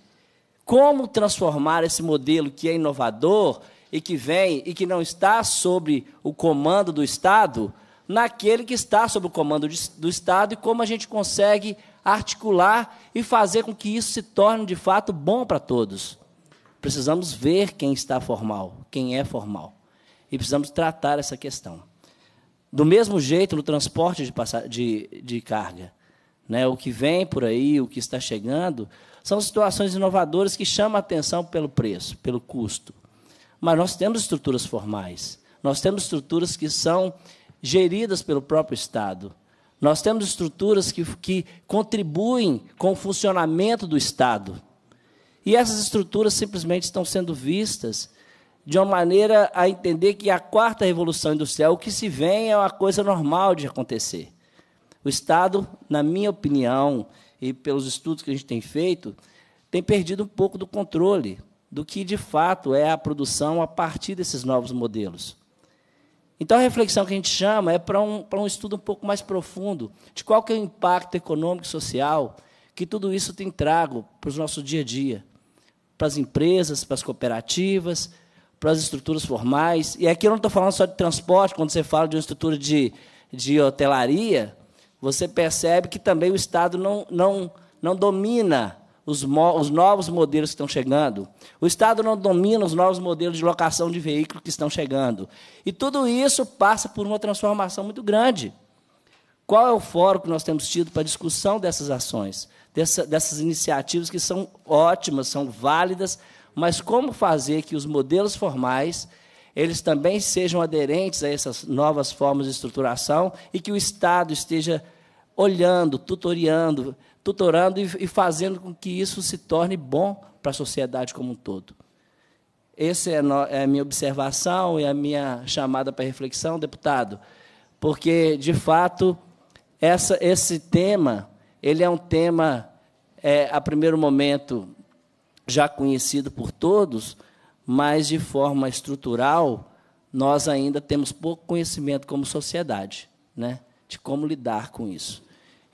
como transformar esse modelo que é inovador e que vem e que não está sobre o comando do Estado naquele que está sob o comando de, do Estado e como a gente consegue articular e fazer com que isso se torne de fato bom para todos. Precisamos ver quem está formal, quem é formal. E precisamos tratar essa questão. Do mesmo jeito no transporte de, de, de carga. Né? O que vem por aí, o que está chegando, são situações inovadoras que chamam a atenção pelo preço, pelo custo. Mas nós temos estruturas formais. Nós temos estruturas que são geridas pelo próprio Estado. Nós temos estruturas que, que contribuem com o funcionamento do Estado. E essas estruturas simplesmente estão sendo vistas de uma maneira a entender que a quarta revolução industrial, o que se vem é uma coisa normal de acontecer. O Estado, na minha opinião, e pelos estudos que a gente tem feito, tem perdido um pouco do controle do que de fato é a produção a partir desses novos modelos. Então, a reflexão que a gente chama é para um, para um estudo um pouco mais profundo de qual que é o impacto econômico e social que tudo isso tem trago para o nosso dia a dia, para as empresas, para as cooperativas, para as estruturas formais. E aqui eu não estou falando só de transporte, quando você fala de uma estrutura de, de hotelaria, você percebe que também o Estado não, não, não domina os, os novos modelos que estão chegando. O Estado não domina os novos modelos de locação de veículo que estão chegando. E tudo isso passa por uma transformação muito grande. Qual é o fórum que nós temos tido para discussão dessas ações, dessa, dessas iniciativas que são ótimas, são válidas, mas como fazer que os modelos formais eles também sejam aderentes a essas novas formas de estruturação e que o Estado esteja olhando, tutoriando, tutorando e, e fazendo com que isso se torne bom para a sociedade como um todo. Essa é, é a minha observação e a minha chamada para reflexão, deputado, porque, de fato, essa, esse tema, ele é um tema, é, a primeiro momento, já conhecido por todos, mas, de forma estrutural, nós ainda temos pouco conhecimento como sociedade né, de como lidar com isso.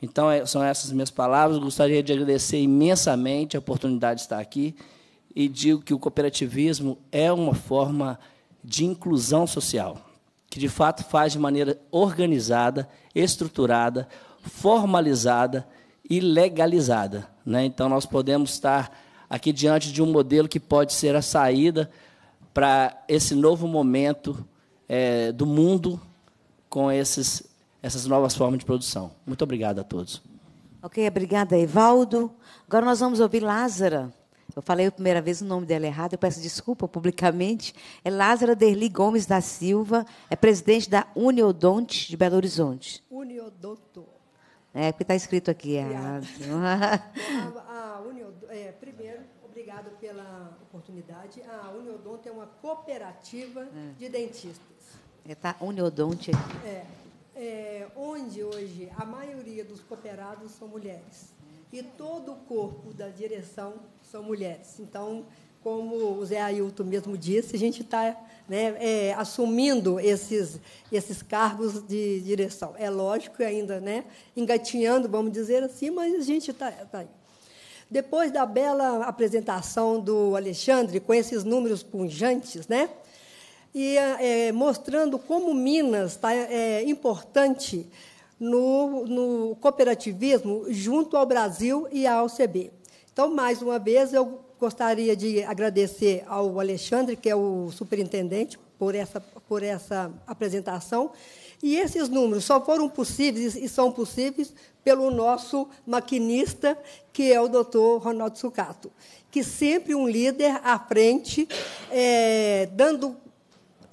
Então, é, são essas minhas palavras. Gostaria de agradecer imensamente a oportunidade de estar aqui e digo que o cooperativismo é uma forma de inclusão social, que de fato faz de maneira organizada, estruturada, formalizada e legalizada. Né? Então, nós podemos estar aqui diante de um modelo que pode ser a saída para esse novo momento é, do mundo com esses essas novas formas de produção. Muito obrigado a todos. Ok, obrigada, Evaldo. Agora nós vamos ouvir Lázara. Eu falei a primeira vez o nome dela errado, eu peço desculpa publicamente. É Lázara Derli Gomes da Silva, é presidente da Uniodonte de Belo Horizonte. Uniodonto. É, porque está escrito aqui. É. A, a, a é, primeiro, obrigado pela oportunidade. A Uniodonto é uma cooperativa é. de dentistas. Está é, tá, Uniodonte aqui. É é, onde hoje a maioria dos cooperados são mulheres e todo o corpo da direção são mulheres. Então, como o Zé Ailton mesmo disse, a gente está né, é, assumindo esses, esses cargos de direção. É lógico, ainda né, engatinhando, vamos dizer assim, mas a gente está tá aí. Depois da bela apresentação do Alexandre, com esses números punjantes, né? e é, mostrando como Minas está é, importante no, no, cooperativismo junto ao Brasil e à OCB. Então, mais uma vez, eu gostaria de agradecer ao Alexandre, que é o superintendente, por essa, por essa apresentação. E esses números só foram possíveis e são possíveis pelo nosso maquinista, que é o doutor Ronaldo Sucato, que sempre um líder à frente, é, dando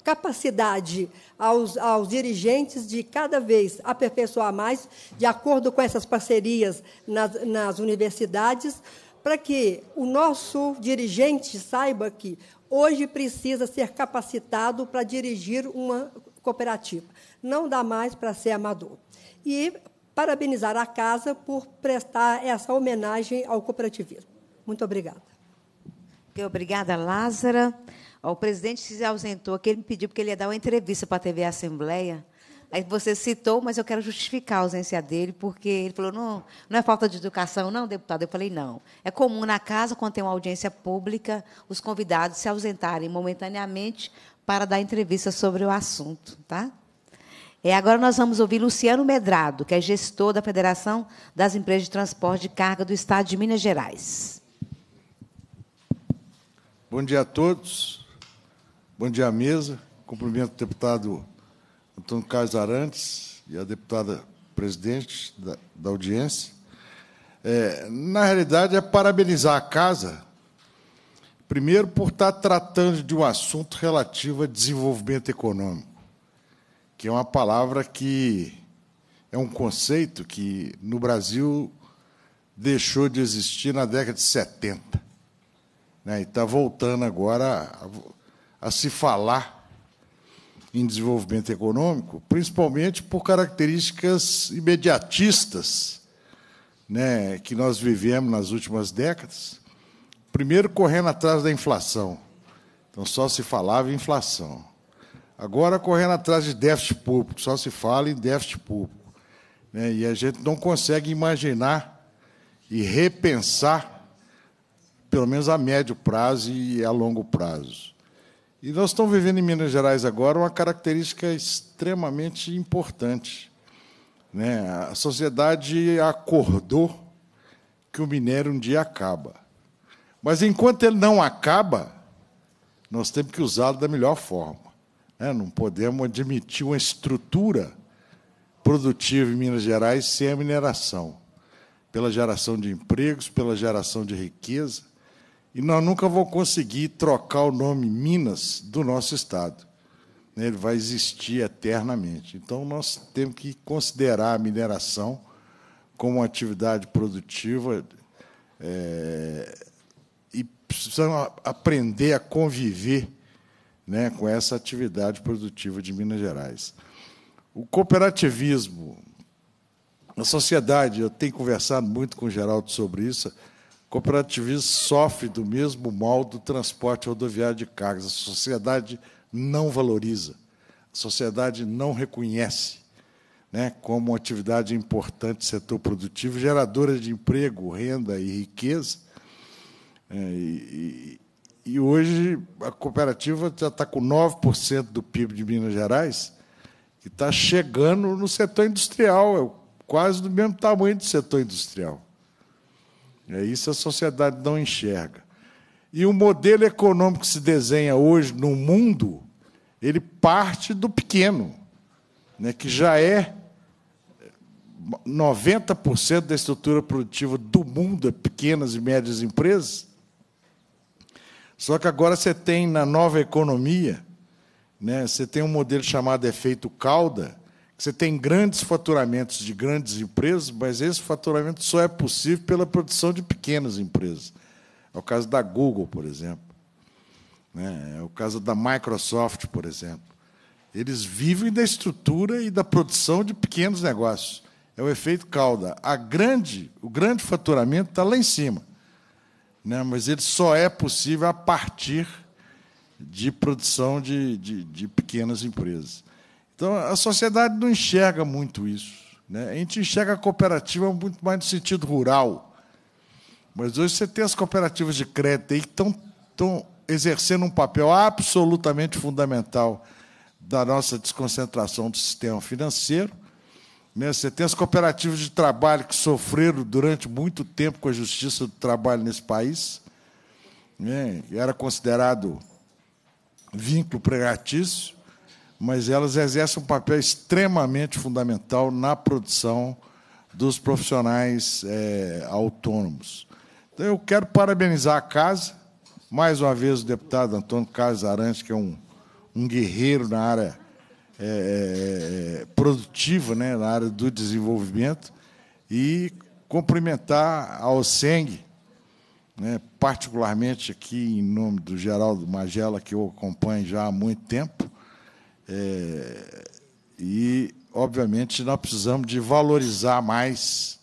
capacidade aos, aos dirigentes de cada vez aperfeiçoar mais, de acordo com essas parcerias nas, nas universidades, para que o nosso dirigente saiba que hoje precisa ser capacitado para dirigir uma cooperativa. Não dá mais para ser amador. E parabenizar a casa por prestar essa homenagem ao cooperativismo. Muito obrigada. Obrigada, Lázara o presidente se ausentou, Aqui ele me pediu porque ele ia dar uma entrevista para a TV Assembleia. Aí você citou, mas eu quero justificar a ausência dele, porque ele falou: não, não é falta de educação, não, deputado. Eu falei: não. É comum na casa, quando tem uma audiência pública, os convidados se ausentarem momentaneamente para dar entrevista sobre o assunto. Tá? E é, agora nós vamos ouvir Luciano Medrado, que é gestor da Federação das Empresas de Transporte de Carga do Estado de Minas Gerais. Bom dia a todos. Bom dia à mesa. Cumprimento o deputado Antônio Carlos Arantes e a deputada presidente da, da audiência. É, na realidade, é parabenizar a casa, primeiro, por estar tratando de um assunto relativo a desenvolvimento econômico, que é uma palavra que é um conceito que no Brasil deixou de existir na década de 70. Né, e está voltando agora. A, a se falar em desenvolvimento econômico, principalmente por características imediatistas né, que nós vivemos nas últimas décadas. Primeiro, correndo atrás da inflação. Então, só se falava em inflação. Agora, correndo atrás de déficit público, só se fala em déficit público. Né, e a gente não consegue imaginar e repensar, pelo menos a médio prazo e a longo prazo. E nós estamos vivendo em Minas Gerais agora uma característica extremamente importante. Né? A sociedade acordou que o minério um dia acaba. Mas enquanto ele não acaba, nós temos que usá-lo da melhor forma. Né? Não podemos admitir uma estrutura produtiva em Minas Gerais sem a mineração, pela geração de empregos, pela geração de riqueza. E nós nunca vamos conseguir trocar o nome Minas do nosso Estado. Né? Ele vai existir eternamente. Então, nós temos que considerar a mineração como uma atividade produtiva é, e precisamos aprender a conviver né, com essa atividade produtiva de Minas Gerais. O cooperativismo, a sociedade, eu tenho conversado muito com o Geraldo sobre isso, Cooperativismo sofre do mesmo mal do transporte rodoviário de cargas. A sociedade não valoriza, a sociedade não reconhece né, como uma atividade importante setor produtivo, geradora de emprego, renda e riqueza. É, e, e hoje a cooperativa já está com 9% do PIB de Minas Gerais, e está chegando no setor industrial, é quase do mesmo tamanho do setor industrial. É isso a sociedade não enxerga. E o modelo econômico que se desenha hoje no mundo, ele parte do pequeno, né, que já é 90% da estrutura produtiva do mundo, é pequenas e médias empresas. Só que agora você tem na nova economia, né, você tem um modelo chamado efeito cauda, você tem grandes faturamentos de grandes empresas, mas esse faturamento só é possível pela produção de pequenas empresas. É o caso da Google, por exemplo. Né? É o caso da Microsoft, por exemplo. Eles vivem da estrutura e da produção de pequenos negócios. É o efeito cauda. A grande, o grande faturamento está lá em cima. Né? Mas ele só é possível a partir de produção de, de, de pequenas empresas. Então, a sociedade não enxerga muito isso. Né? A gente enxerga a cooperativa muito mais no sentido rural. Mas hoje você tem as cooperativas de crédito aí que estão, estão exercendo um papel absolutamente fundamental da nossa desconcentração do sistema financeiro. Né? Você tem as cooperativas de trabalho que sofreram durante muito tempo com a justiça do trabalho nesse país. Né? Era considerado vínculo pregatício mas elas exercem um papel extremamente fundamental na produção dos profissionais é, autônomos. Então, eu quero parabenizar a casa, mais uma vez o deputado Antônio Carlos Arantes, que é um, um guerreiro na área é, é, é produtiva, né, na área do desenvolvimento, e cumprimentar a OSENG, né, particularmente aqui em nome do Geraldo Magela, que eu acompanho já há muito tempo, é, e, obviamente, nós precisamos de valorizar mais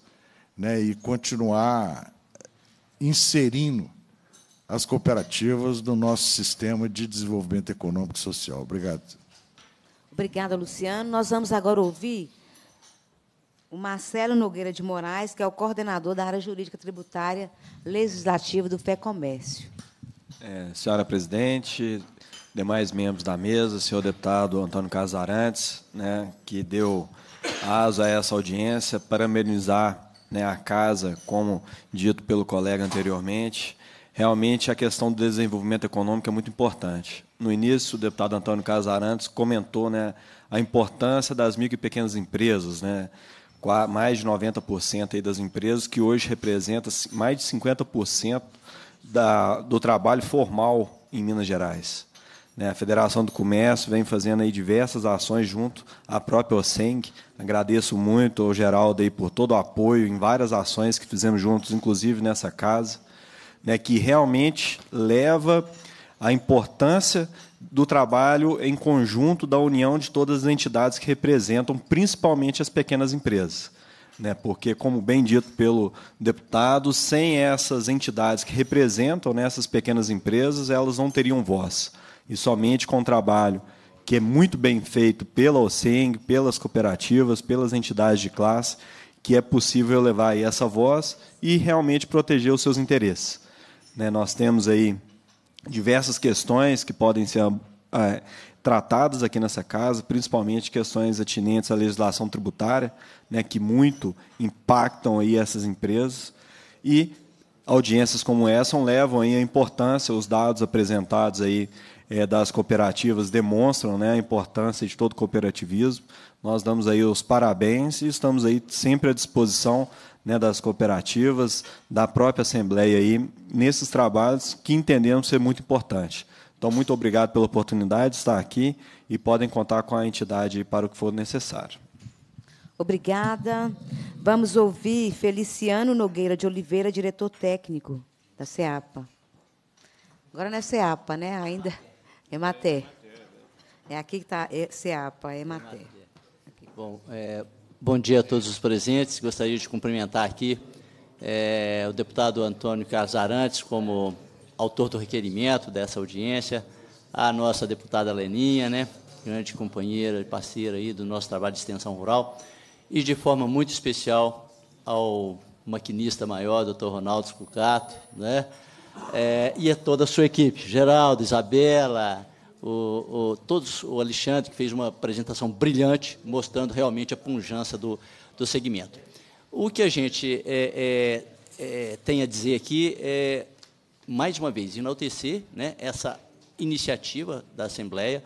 né, e continuar inserindo as cooperativas no nosso sistema de desenvolvimento econômico e social. Obrigado. Obrigada, Luciano. Nós vamos agora ouvir o Marcelo Nogueira de Moraes, que é o coordenador da área jurídica tributária legislativa do FEComércio. É, senhora presidente, demais membros da mesa, senhor deputado Antônio Casarantes, né, que deu asa a essa audiência, amenizar, né, a casa, como dito pelo colega anteriormente. Realmente, a questão do desenvolvimento econômico é muito importante. No início, o deputado Antônio Casarantes comentou né, a importância das micro e pequenas empresas, né, mais de 90% aí das empresas, que hoje representa mais de 50% da, do trabalho formal em Minas Gerais. Né? A Federação do Comércio vem fazendo aí diversas ações junto à própria OSENG. Agradeço muito ao Geraldo aí por todo o apoio em várias ações que fizemos juntos, inclusive nessa casa, né, que realmente leva a importância do trabalho em conjunto da união de todas as entidades que representam, principalmente as pequenas empresas. Né? porque, como bem dito pelo deputado, sem essas entidades que representam né, essas pequenas empresas, elas não teriam voz e somente com trabalho que é muito bem feito pela OSENG, pelas cooperativas, pelas entidades de classe, que é possível levar essa voz e realmente proteger os seus interesses. Né, nós temos aí diversas questões que podem ser é, tratadas aqui nessa casa, principalmente questões atinentes à legislação tributária, né, que muito impactam aí essas empresas. E audiências como essa levam aí a importância, os dados apresentados aí é, das cooperativas demonstram né, a importância de todo cooperativismo. Nós damos aí os parabéns e estamos aí sempre à disposição né, das cooperativas, da própria Assembleia aí, nesses trabalhos que entendemos ser muito importante. Então, muito obrigado pela oportunidade de estar aqui e podem contar com a entidade para o que for necessário. Obrigada. Vamos ouvir Feliciano Nogueira de Oliveira, diretor técnico da CEAPA. Agora não é CEAPA, né? Ainda. Emater. É aqui que está é CEAPA, é Emater. Bom, é, bom dia a todos os presentes. Gostaria de cumprimentar aqui é, o deputado Antônio Carlos Arantes como autor do requerimento dessa audiência, a nossa deputada Leninha, né, grande companheira e parceira aí do nosso trabalho de extensão rural, e de forma muito especial ao maquinista maior, doutor Ronaldo Scucato, né, é, a é toda a sua equipe, Geraldo, Isabela, o, o, todos, o Alexandre, que fez uma apresentação brilhante, mostrando realmente a pujança do, do segmento. O que a gente é, é, é, tem a dizer aqui é, mais uma vez, enaltecer né, essa iniciativa da Assembleia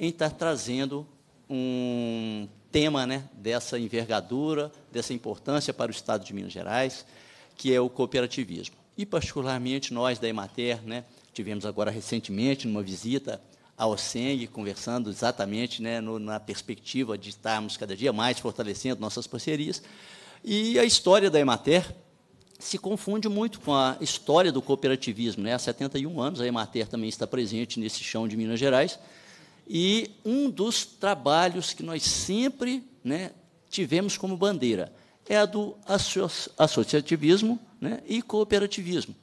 em estar trazendo um tema né, dessa envergadura, dessa importância para o Estado de Minas Gerais, que é o cooperativismo e particularmente nós da Emater, né, tivemos agora recentemente numa visita ao SENG, conversando exatamente né, no, na perspectiva de estarmos cada dia mais fortalecendo nossas parcerias. E a história da Emater se confunde muito com a história do cooperativismo. Né? Há 71 anos, a Emater também está presente nesse chão de Minas Gerais. E um dos trabalhos que nós sempre né, tivemos como bandeira é a do associativismo né, e cooperativismo,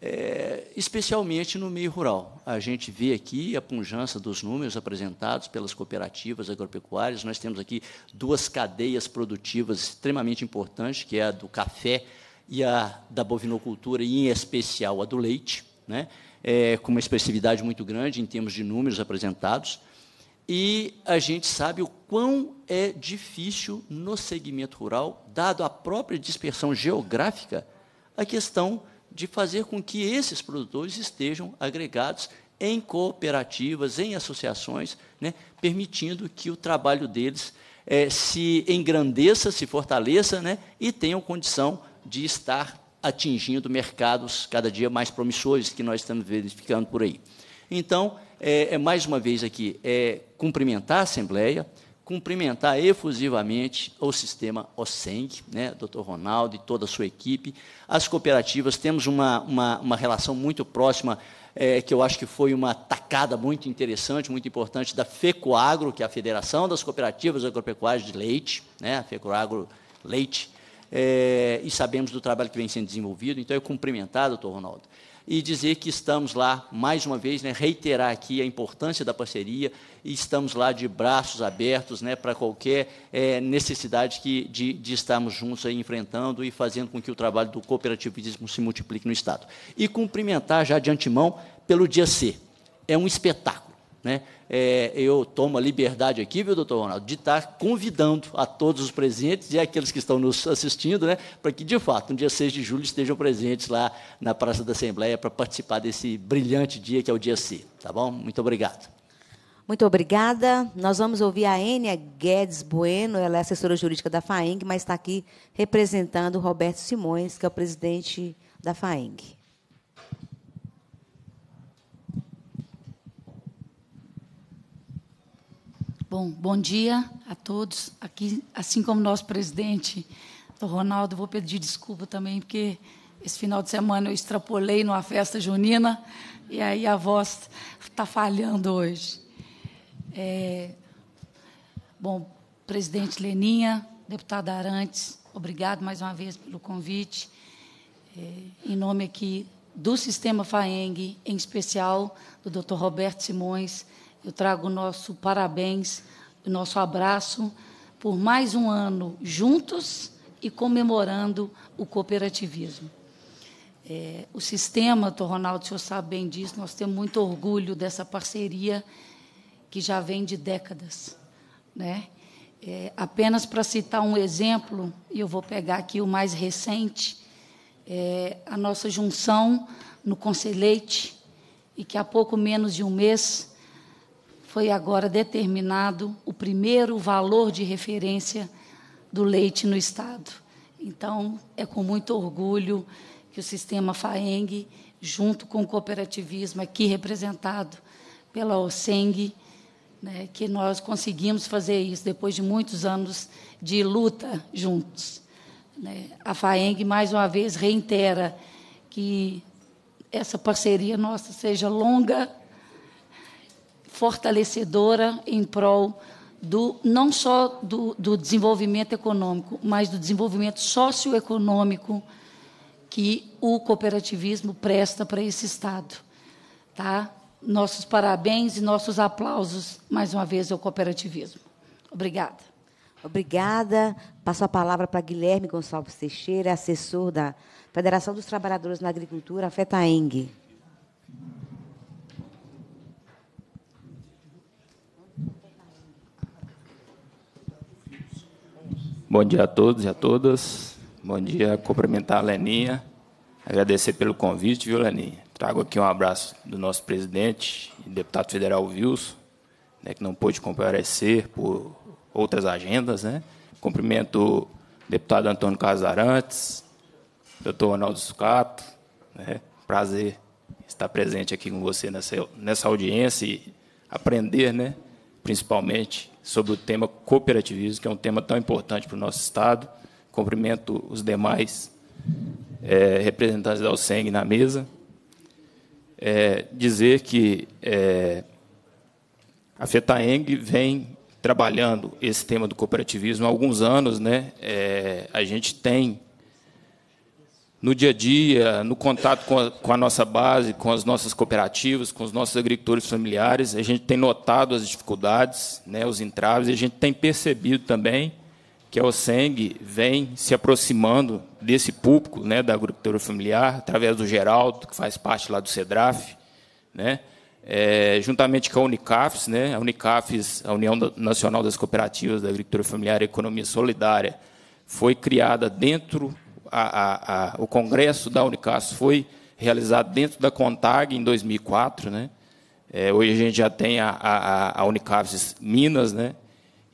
é, especialmente no meio rural. A gente vê aqui a punjança dos números apresentados pelas cooperativas agropecuárias. Nós temos aqui duas cadeias produtivas extremamente importantes, que é a do café e a da bovinocultura, e, em especial, a do leite, né, é, com uma expressividade muito grande em termos de números apresentados. E a gente sabe o quão é difícil no segmento rural, dado a própria dispersão geográfica, a questão de fazer com que esses produtores estejam agregados em cooperativas, em associações, né, permitindo que o trabalho deles é, se engrandeça, se fortaleça né, e tenham condição de estar atingindo mercados cada dia mais promissores que nós estamos verificando por aí. Então, é, é mais uma vez aqui, é cumprimentar a Assembleia, cumprimentar efusivamente o sistema OSENG, né, Dr. Ronaldo e toda a sua equipe. As cooperativas, temos uma, uma, uma relação muito próxima, é, que eu acho que foi uma tacada muito interessante, muito importante, da FECOAGRO, que é a Federação das Cooperativas Agropecuárias de Leite, né, a FECOAGRO Leite, é, e sabemos do trabalho que vem sendo desenvolvido. Então, eu cumprimentar, doutor Ronaldo, e dizer que estamos lá, mais uma vez, né, reiterar aqui a importância da parceria e estamos lá de braços abertos né, para qualquer é, necessidade que, de, de, estarmos juntos aí enfrentando e fazendo com que o trabalho do cooperativismo se multiplique no Estado. E cumprimentar já de antemão pelo dia C. É um espetáculo. Né? É, eu tomo a liberdade aqui, viu, doutor Ronaldo, de estar convidando a todos os presentes e aqueles que estão nos assistindo, né, para que, de fato, no dia 6 de julho estejam presentes lá na Praça da Assembleia para participar desse brilhante dia que é o dia C. Tá bom? Muito obrigado. Muito obrigada. Nós vamos ouvir a Enia Guedes Bueno, ela é assessora jurídica da FAENG, mas está aqui representando o Roberto Simões, que é o presidente da FAENG. Bom, bom dia a todos. Aqui, assim como nosso presidente, o Ronaldo, vou pedir desculpa também, porque esse final de semana eu extrapolei numa festa junina e aí a voz está falhando hoje. É, bom, presidente Leninha, deputada Arantes, obrigado mais uma vez pelo convite. É, em nome aqui do Sistema FAENG, em especial do Dr. Roberto Simões, eu trago o nosso parabéns, o nosso abraço por mais um ano juntos e comemorando o cooperativismo. É, o sistema, doutor Ronaldo, o senhor sabe bem disso, nós temos muito orgulho dessa parceria que já vem de décadas. Né? É, apenas para citar um exemplo, e eu vou pegar aqui o mais recente, é, a nossa junção no Conselheite, e que há pouco menos de um mês foi agora determinado o primeiro valor de referência do leite no Estado. Então, é com muito orgulho que o sistema FAENG, junto com o cooperativismo aqui representado pela OSENG, né, que nós conseguimos fazer isso depois de muitos anos de luta juntos. Né? A FAENG, mais uma vez, reitera que essa parceria nossa seja longa fortalecedora em prol do, não só do, do desenvolvimento econômico, mas do desenvolvimento socioeconômico que o cooperativismo presta para esse Estado. Tá? Nossos parabéns e nossos aplausos, mais uma vez, ao cooperativismo. Obrigada. Obrigada. Passo a palavra para Guilherme Gonçalves Teixeira, assessor da Federação dos Trabalhadores na Agricultura, FETAENG. FETAENG. Bom dia a todos e a todas. Bom dia, cumprimentar a Leninha. Agradecer pelo convite, viu, Leninha? Trago aqui um abraço do nosso presidente e deputado federal Wilson, né, que não pôde comparecer por outras agendas, né? Cumprimento o deputado Antônio Casarantes, doutor Ronaldo Sucato. Né? Prazer estar presente aqui com você nessa, nessa audiência e aprender, né? principalmente sobre o tema cooperativismo, que é um tema tão importante para o nosso Estado. Cumprimento os demais é, representantes da OSENG na mesa. É, dizer que é, a FETAENG vem trabalhando esse tema do cooperativismo há alguns anos. Né? É, a gente tem no dia a dia, no contato com a, com a, nossa base, com as nossas cooperativas, com os nossos agricultores familiares, a gente tem notado as dificuldades, né, os entraves, e a gente tem percebido também que a OSENG vem se aproximando desse público né, da agricultura familiar, através do Geraldo, que faz parte lá do Cedraf, né, é, juntamente com a Unicafes, né, a Unicafes, a União Nacional das Cooperativas da Agricultura Familiar e Economia Solidária, foi criada dentro a, a, o congresso da Unicast foi realizado dentro da Contag em 2004, né? É, hoje a gente já tem a, a, a Minas, né?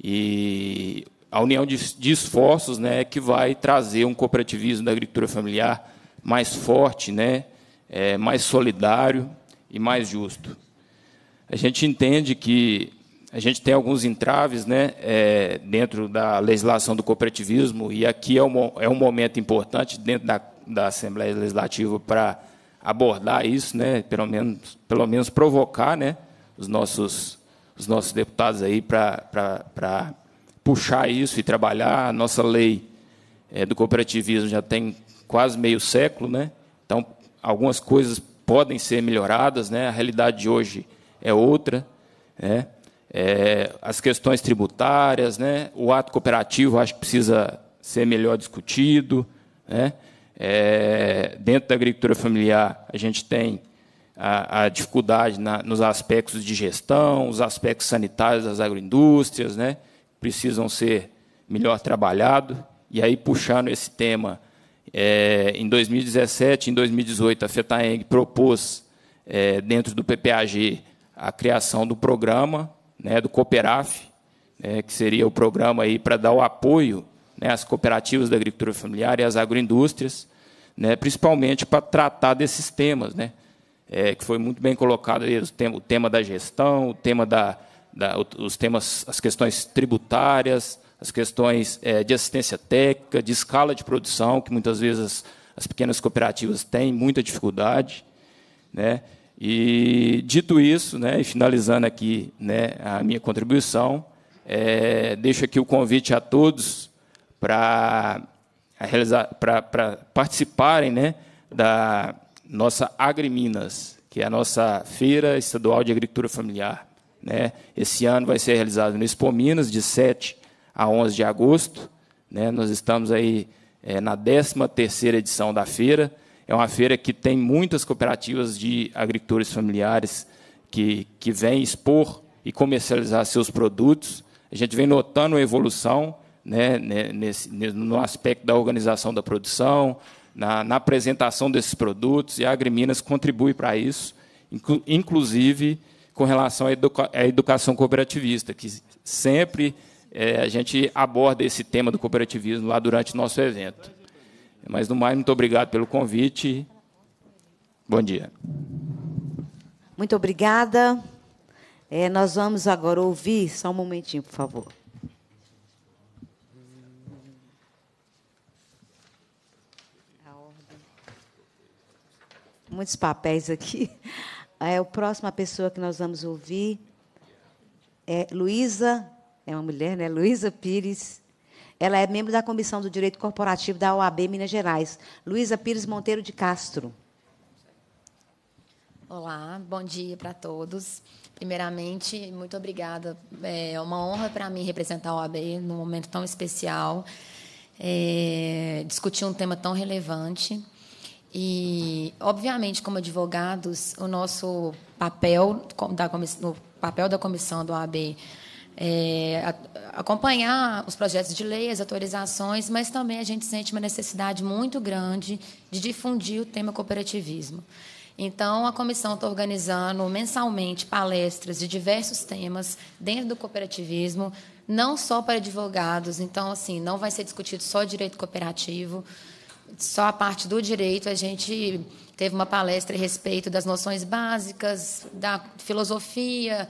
E a união de, de, esforços, né, é que vai trazer um cooperativismo da agricultura familiar mais forte, né? É, mais solidário e mais justo. A gente entende que a gente tem alguns entraves né, é, dentro da legislação do cooperativismo, e aqui é um, é um momento importante dentro da, da Assembleia Legislativa para abordar isso, né, pelo, menos, pelo menos provocar né, os, nossos, os nossos deputados aí para puxar isso e trabalhar. A nossa lei é, do cooperativismo já tem quase meio século, né, então algumas coisas podem ser melhoradas, né, a realidade de hoje é outra. Né, é, as questões tributárias, né? o ato cooperativo acho que precisa ser melhor discutido. Né? É, dentro da agricultura familiar, a gente tem a, a dificuldade na, nos aspectos de gestão, os aspectos sanitários das agroindústrias, né? precisam ser melhor trabalhados. E aí, puxando esse tema, é, em 2017, em 2018, a FETAENG propôs, é, dentro do PPAG, a criação do programa né, do Cooperaf, né, que seria o programa aí para dar o apoio né, às cooperativas da agricultura familiar e às agroindústrias, né, principalmente para tratar desses temas, né, é, que foi muito bem colocado aí, o, tema, o tema da gestão, o tema da, da, os temas, as questões tributárias, as questões é, de assistência técnica, de escala de produção, que muitas vezes as, as pequenas cooperativas têm muita dificuldade, né? E dito isso, né, e finalizando aqui né, a minha contribuição, é, deixo aqui o convite a todos para participarem né, da nossa AgriMinas, que é a nossa Feira Estadual de Agricultura Familiar. Né? Esse ano vai ser realizado no Expo Minas, de 7 a 11 de agosto. Né? Nós estamos aí é, na 13ª edição da feira. É uma feira que tem muitas cooperativas de agricultores familiares que, que vêm expor e comercializar seus produtos. A gente vem notando a evolução né, né nesse, no aspecto da organização da produção, na, na apresentação desses produtos, e a AgriMinas contribui para isso, inclusive com relação à, educa à educação cooperativista, que sempre é, a gente aborda esse tema do cooperativismo lá durante o nosso evento. Mas, no mais, muito obrigado pelo convite. Bom dia. Muito obrigada. É, nós vamos agora ouvir, só um momentinho, por favor. Muitos papéis aqui. É, o próxima pessoa que nós vamos ouvir é Luísa, é uma mulher, né? Luísa Pires ela é membro da Comissão do Direito Corporativo da OAB Minas Gerais. Luísa Pires Monteiro de Castro. Olá, bom dia para todos. Primeiramente, muito obrigada. É uma honra para mim representar a OAB num momento tão especial, é, discutir um tema tão relevante. E, obviamente, como advogados, o nosso papel, da, o papel da comissão do OAB é, a, acompanhar os projetos de lei, as autorizações, mas também a gente sente uma necessidade muito grande de difundir o tema cooperativismo. Então, a comissão está organizando mensalmente palestras de diversos temas dentro do cooperativismo, não só para advogados. Então, assim, não vai ser discutido só direito cooperativo, só a parte do direito. A gente teve uma palestra a respeito das noções básicas, da filosofia.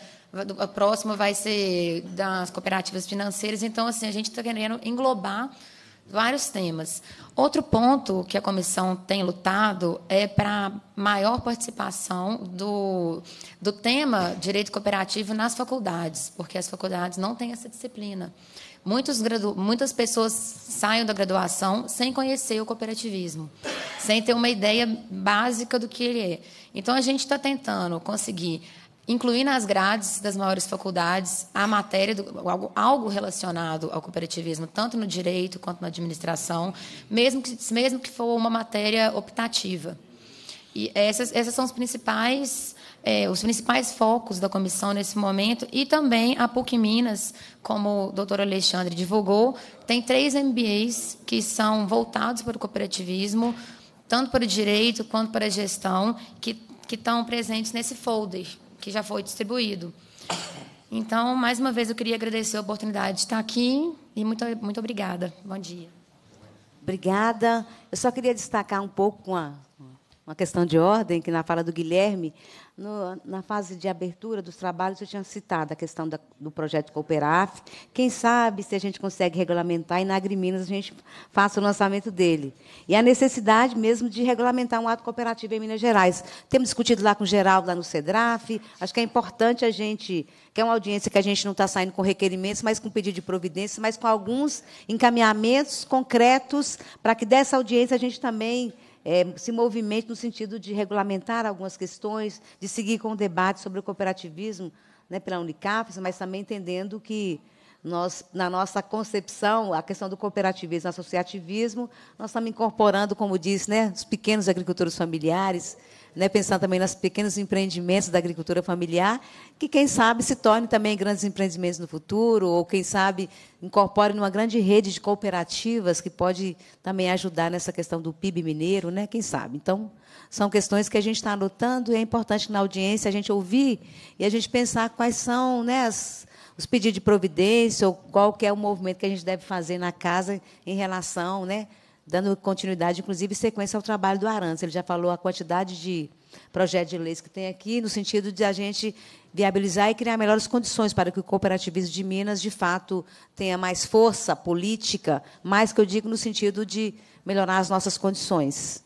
A próxima vai ser das cooperativas financeiras. Então, assim, a gente está querendo englobar vários temas. Outro ponto que a comissão tem lutado é para maior participação do, do tema direito cooperativo nas faculdades, porque as faculdades não têm essa disciplina. Muitos, muitas pessoas saem da graduação sem conhecer o cooperativismo, sem ter uma ideia básica do que ele é. Então, a gente está tentando conseguir incluir nas grades das maiores faculdades a matéria, do, algo, algo, relacionado ao cooperativismo, tanto no direito quanto na administração, mesmo que, mesmo que for uma matéria optativa. E essas, essas são os principais é, os principais focos da comissão nesse momento e também a PUC Minas, como o doutor Alexandre divulgou, tem três MBAs que são voltados para o cooperativismo, tanto para o direito quanto para a gestão, que, que estão presentes nesse folder que já foi distribuído. Então, mais uma vez, eu queria agradecer a oportunidade de estar aqui e muito, muito obrigada. Bom dia. Obrigada. Eu só queria destacar um pouco uma, uma questão de ordem, que na fala do Guilherme, no, na fase de abertura dos trabalhos, eu tinha citado a questão da, do projeto Cooperaf. Quem sabe se a gente consegue regulamentar e na Agriminas a gente faça o lançamento dele. E a necessidade mesmo de regulamentar um ato cooperativo em Minas Gerais. Temos discutido lá com o Geraldo, lá no CEDRAF. Acho que é importante a gente, que é uma audiência que a gente não está saindo com requerimentos, mas com pedido de providências, mas com alguns encaminhamentos concretos para que dessa audiência a gente também é, se movimente no sentido de regulamentar algumas questões, de seguir com o debate sobre o cooperativismo né, pela Unicafes, mas também entendendo que nós, na nossa concepção, a questão do cooperativismo, associativismo, nós estamos incorporando, como diz, né, os pequenos agricultores familiares, né, pensar também nos pequenos empreendimentos da agricultura familiar, que quem sabe se torne também grandes empreendimentos no futuro, ou quem sabe incorpore numa grande rede de cooperativas que pode também ajudar nessa questão do PIB mineiro, né? Quem sabe? Então, são questões que a gente está lutando e é importante na audiência a gente ouvir e a gente pensar quais são né, as, os pedidos de providência ou qual que é o movimento que a gente deve fazer na casa em relação né, dando continuidade, inclusive, sequência ao trabalho do Arantes. Ele já falou a quantidade de projetos de leis que tem aqui, no sentido de a gente viabilizar e criar melhores condições para que o cooperativismo de Minas, de fato, tenha mais força política, mais que eu digo no sentido de melhorar as nossas condições.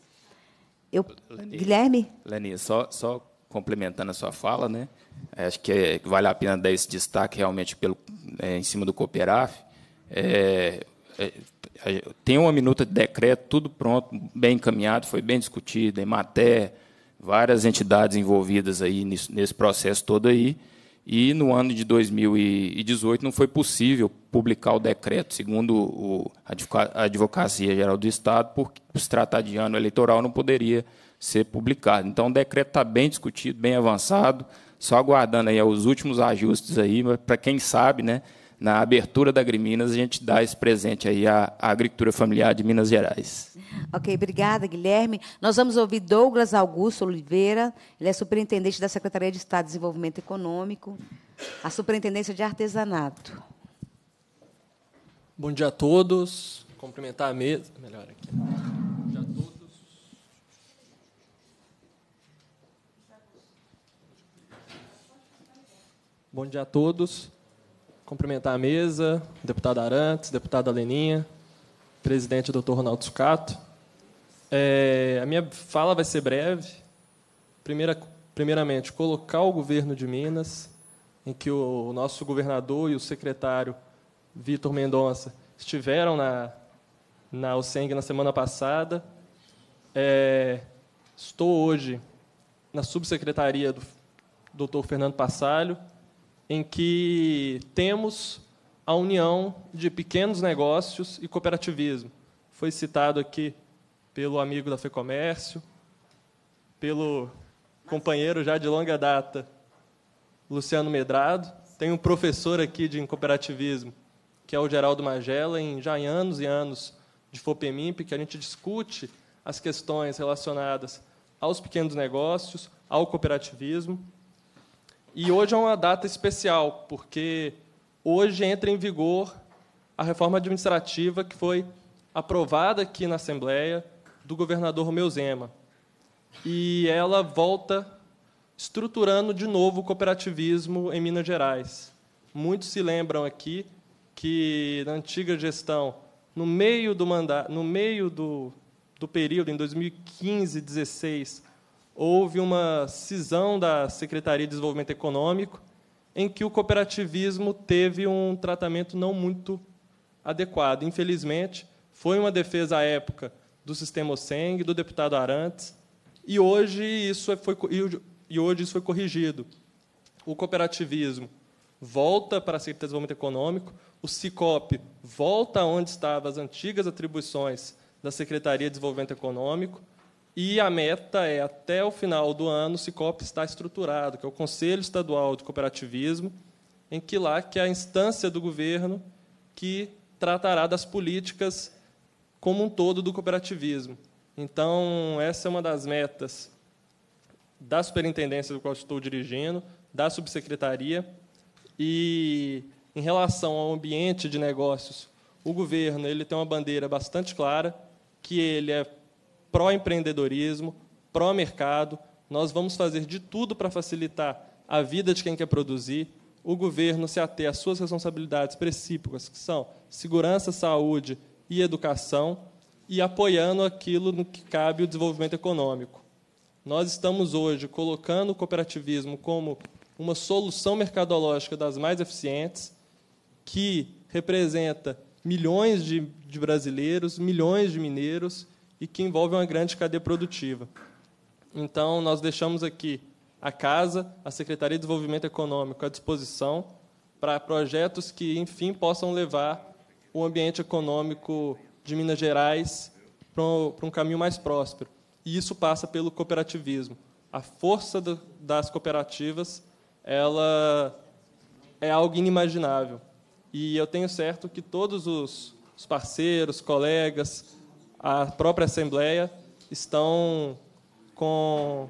Eu, Guilherme? Lani, só, só complementando a sua fala, né? É, acho é, que vale a pena dar esse destaque realmente pelo, é, em cima do Cooperaf. É, é, tem uma minuta de decreto, tudo pronto, bem encaminhado, foi bem discutido, em matéria várias entidades envolvidas aí nesse processo todo aí. E no ano de 2018 não foi possível publicar o decreto, segundo a Advocacia Geral do Estado, porque se tratar de ano eleitoral não poderia ser publicado. Então o decreto está bem discutido, bem avançado, só aguardando aí os últimos ajustes aí, para quem sabe, né? na abertura da AgriMinas, a gente dá esse presente aí à, à agricultura familiar de Minas Gerais. Ok, obrigada, Guilherme. Nós vamos ouvir Douglas Augusto Oliveira, ele é superintendente da Secretaria de Estado de Desenvolvimento Econômico, a Superintendência de Artesanato. Bom dia a todos. Cumprimentar a mesa. Melhor aqui. Bom dia a todos. Bom dia a todos cumprimentar a mesa, deputada Arantes, deputada Leninha, presidente doutor Ronaldo Sucato. É, a minha fala vai ser breve. Primeira, primeiramente, colocar o governo de Minas, em que o nosso governador e o secretário Vitor Mendonça estiveram na, na OSENG na semana passada. É, estou hoje na subsecretaria do Dr. Fernando Passalho, em que temos a união de pequenos negócios e cooperativismo. Foi citado aqui pelo amigo da FEComércio, pelo companheiro já de longa data, Luciano Medrado. Tem um professor aqui de cooperativismo, que é o Geraldo Magela, em, já em anos e anos de FOPEMIMP, que a gente discute as questões relacionadas aos pequenos negócios, ao cooperativismo. E hoje é uma data especial, porque hoje entra em vigor a reforma administrativa que foi aprovada aqui na Assembleia do governador Romeu Zema. E ela volta estruturando de novo o cooperativismo em Minas Gerais. Muitos se lembram aqui que na antiga gestão, no meio do mandato, no meio do, do período em 2015, 16 houve uma cisão da Secretaria de Desenvolvimento Econômico, em que o cooperativismo teve um tratamento não muito adequado. Infelizmente, foi uma defesa à época do sistema oseng do deputado Arantes, e hoje isso é, foi, e hoje isso foi corrigido. O cooperativismo volta para a Secretaria de Desenvolvimento Econômico, o SICOP volta onde estavam as antigas atribuições da Secretaria de Desenvolvimento Econômico, e a meta é, até o final do ano, o COP está estruturado, que é o Conselho Estadual de Cooperativismo, em que lá que é a instância do governo que tratará das políticas como um todo do cooperativismo. Então, essa é uma das metas da superintendência do qual estou dirigindo, da subsecretaria. E, em relação ao ambiente de negócios, o governo ele tem uma bandeira bastante clara, que ele é pró-empreendedorismo, pró-mercado. Nós vamos fazer de tudo para facilitar a vida de quem quer produzir. O governo se ater às suas responsabilidades precípulas, que são segurança, saúde e educação, e apoiando aquilo no que cabe o desenvolvimento econômico. Nós estamos hoje colocando o cooperativismo como uma solução mercadológica das mais eficientes, que representa milhões de, de brasileiros, milhões de mineiros, e que envolve uma grande cadeia produtiva. Então, nós deixamos aqui a Casa, a Secretaria de Desenvolvimento Econômico à disposição para projetos que, enfim, possam levar o ambiente econômico de Minas Gerais para um caminho mais próspero. E isso passa pelo cooperativismo. A força das cooperativas ela é algo inimaginável. E eu tenho certo que todos os parceiros, colegas, a própria Assembleia estão com,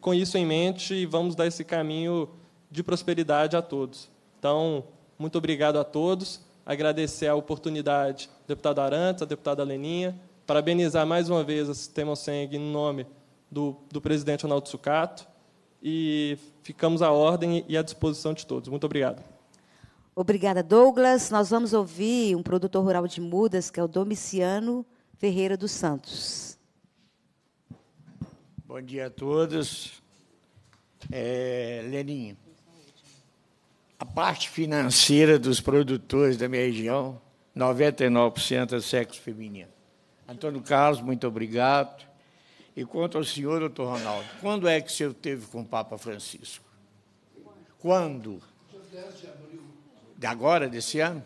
com isso em mente e vamos dar esse caminho de prosperidade a todos. Então, muito obrigado a todos. Agradecer a oportunidade, deputado Arantes, a deputada Leninha. Parabenizar mais uma vez a Sistema Seng em nome do, do presidente Ronaldo Sucato. E ficamos à ordem e à disposição de todos. Muito obrigado. Obrigada, Douglas. Nós vamos ouvir um produtor rural de mudas, que é o Domiciano Ferreira dos Santos. Bom dia a todos. É, Leninho, a parte financeira dos produtores da minha região, 99% é sexo feminino. Antônio Carlos, muito obrigado. E quanto ao senhor, doutor Ronaldo, quando é que o senhor teve com o Papa Francisco? Quando? de agora, desse ano?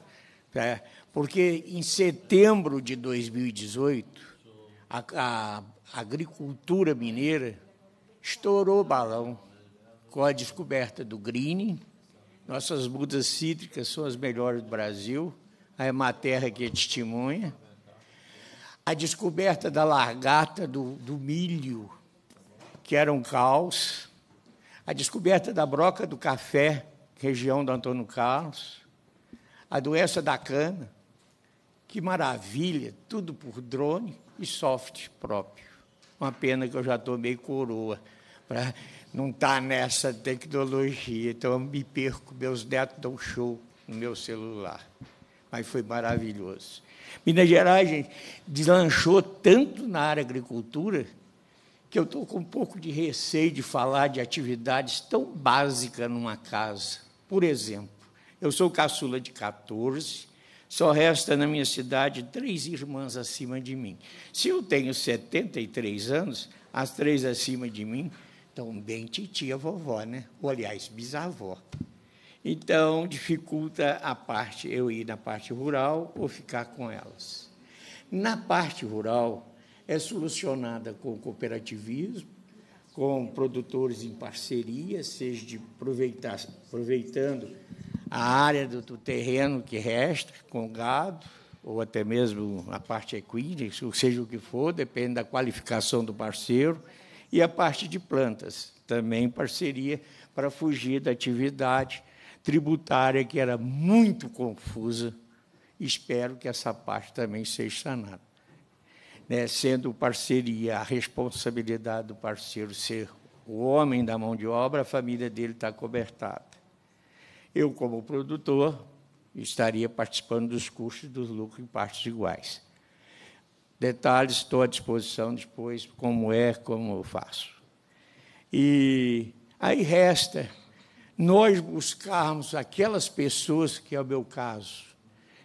É, porque em setembro de 2018, a, a agricultura mineira estourou o balão com a descoberta do greening. Nossas mudas cítricas são as melhores do Brasil, a Ematerra que é testemunha. A descoberta da largata do, do milho, que era um caos. A descoberta da broca do café, região do Antônio Carlos. A doença da cana que maravilha, tudo por drone e software próprio. Uma pena que eu já estou meio coroa para não estar tá nessa tecnologia, então eu me perco, meus netos dão show no meu celular. Mas foi maravilhoso. Minas Gerais, gente, deslanchou tanto na área agricultura que eu estou com um pouco de receio de falar de atividades tão básicas numa casa. Por exemplo, eu sou caçula de 14, só resta na minha cidade três irmãs acima de mim. Se eu tenho 73 anos, as três acima de mim estão bem titia vovó, né? Ou, aliás, bisavó. Então, dificulta a parte eu ir na parte rural ou ficar com elas. Na parte rural, é solucionada com cooperativismo, com produtores em parceria, seja de aproveitar, aproveitando a área do, do terreno que resta com gado, ou até mesmo a parte equina, ou seja o que for, depende da qualificação do parceiro, e a parte de plantas, também parceria para fugir da atividade tributária que era muito confusa. Espero que essa parte também seja sanada. Né, sendo parceria, a responsabilidade do parceiro ser o homem da mão de obra, a família dele está cobertada eu, como produtor, estaria participando dos custos dos lucros em partes iguais. Detalhes estou à disposição depois, como é, como eu faço. E aí resta nós buscarmos aquelas pessoas, que é o meu caso,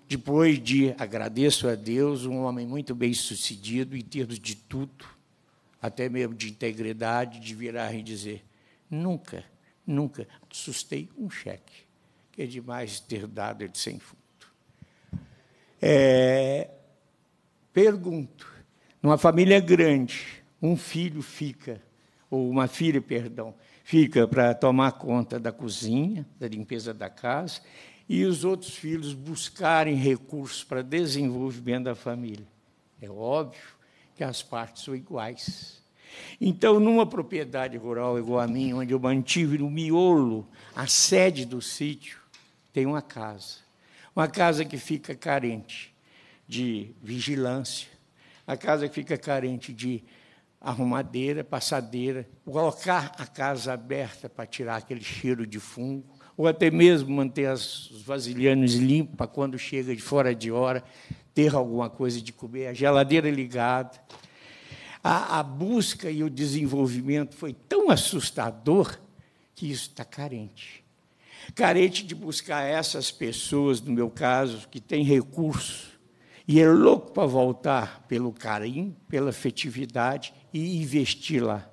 depois de, agradeço a Deus, um homem muito bem sucedido em termos de tudo, até mesmo de integridade, de virar e dizer: nunca, nunca sustei um cheque é demais ter dado ele sem fundo. É, pergunto, numa família grande, um filho fica, ou uma filha, perdão, fica para tomar conta da cozinha, da limpeza da casa, e os outros filhos buscarem recursos para desenvolvimento da família. É óbvio que as partes são iguais. Então, numa propriedade rural igual a minha, onde eu mantive no miolo a sede do sítio, tem uma casa. Uma casa que fica carente de vigilância, a casa que fica carente de arrumadeira, passadeira, colocar a casa aberta para tirar aquele cheiro de fungo, ou até mesmo manter as, os limpos para quando chega de fora de hora, ter alguma coisa de comer, a geladeira ligada. A, a busca e o desenvolvimento foi tão assustador que isso está carente carente de buscar essas pessoas, no meu caso, que têm recurso e é louco para voltar pelo carinho, pela afetividade e investir lá.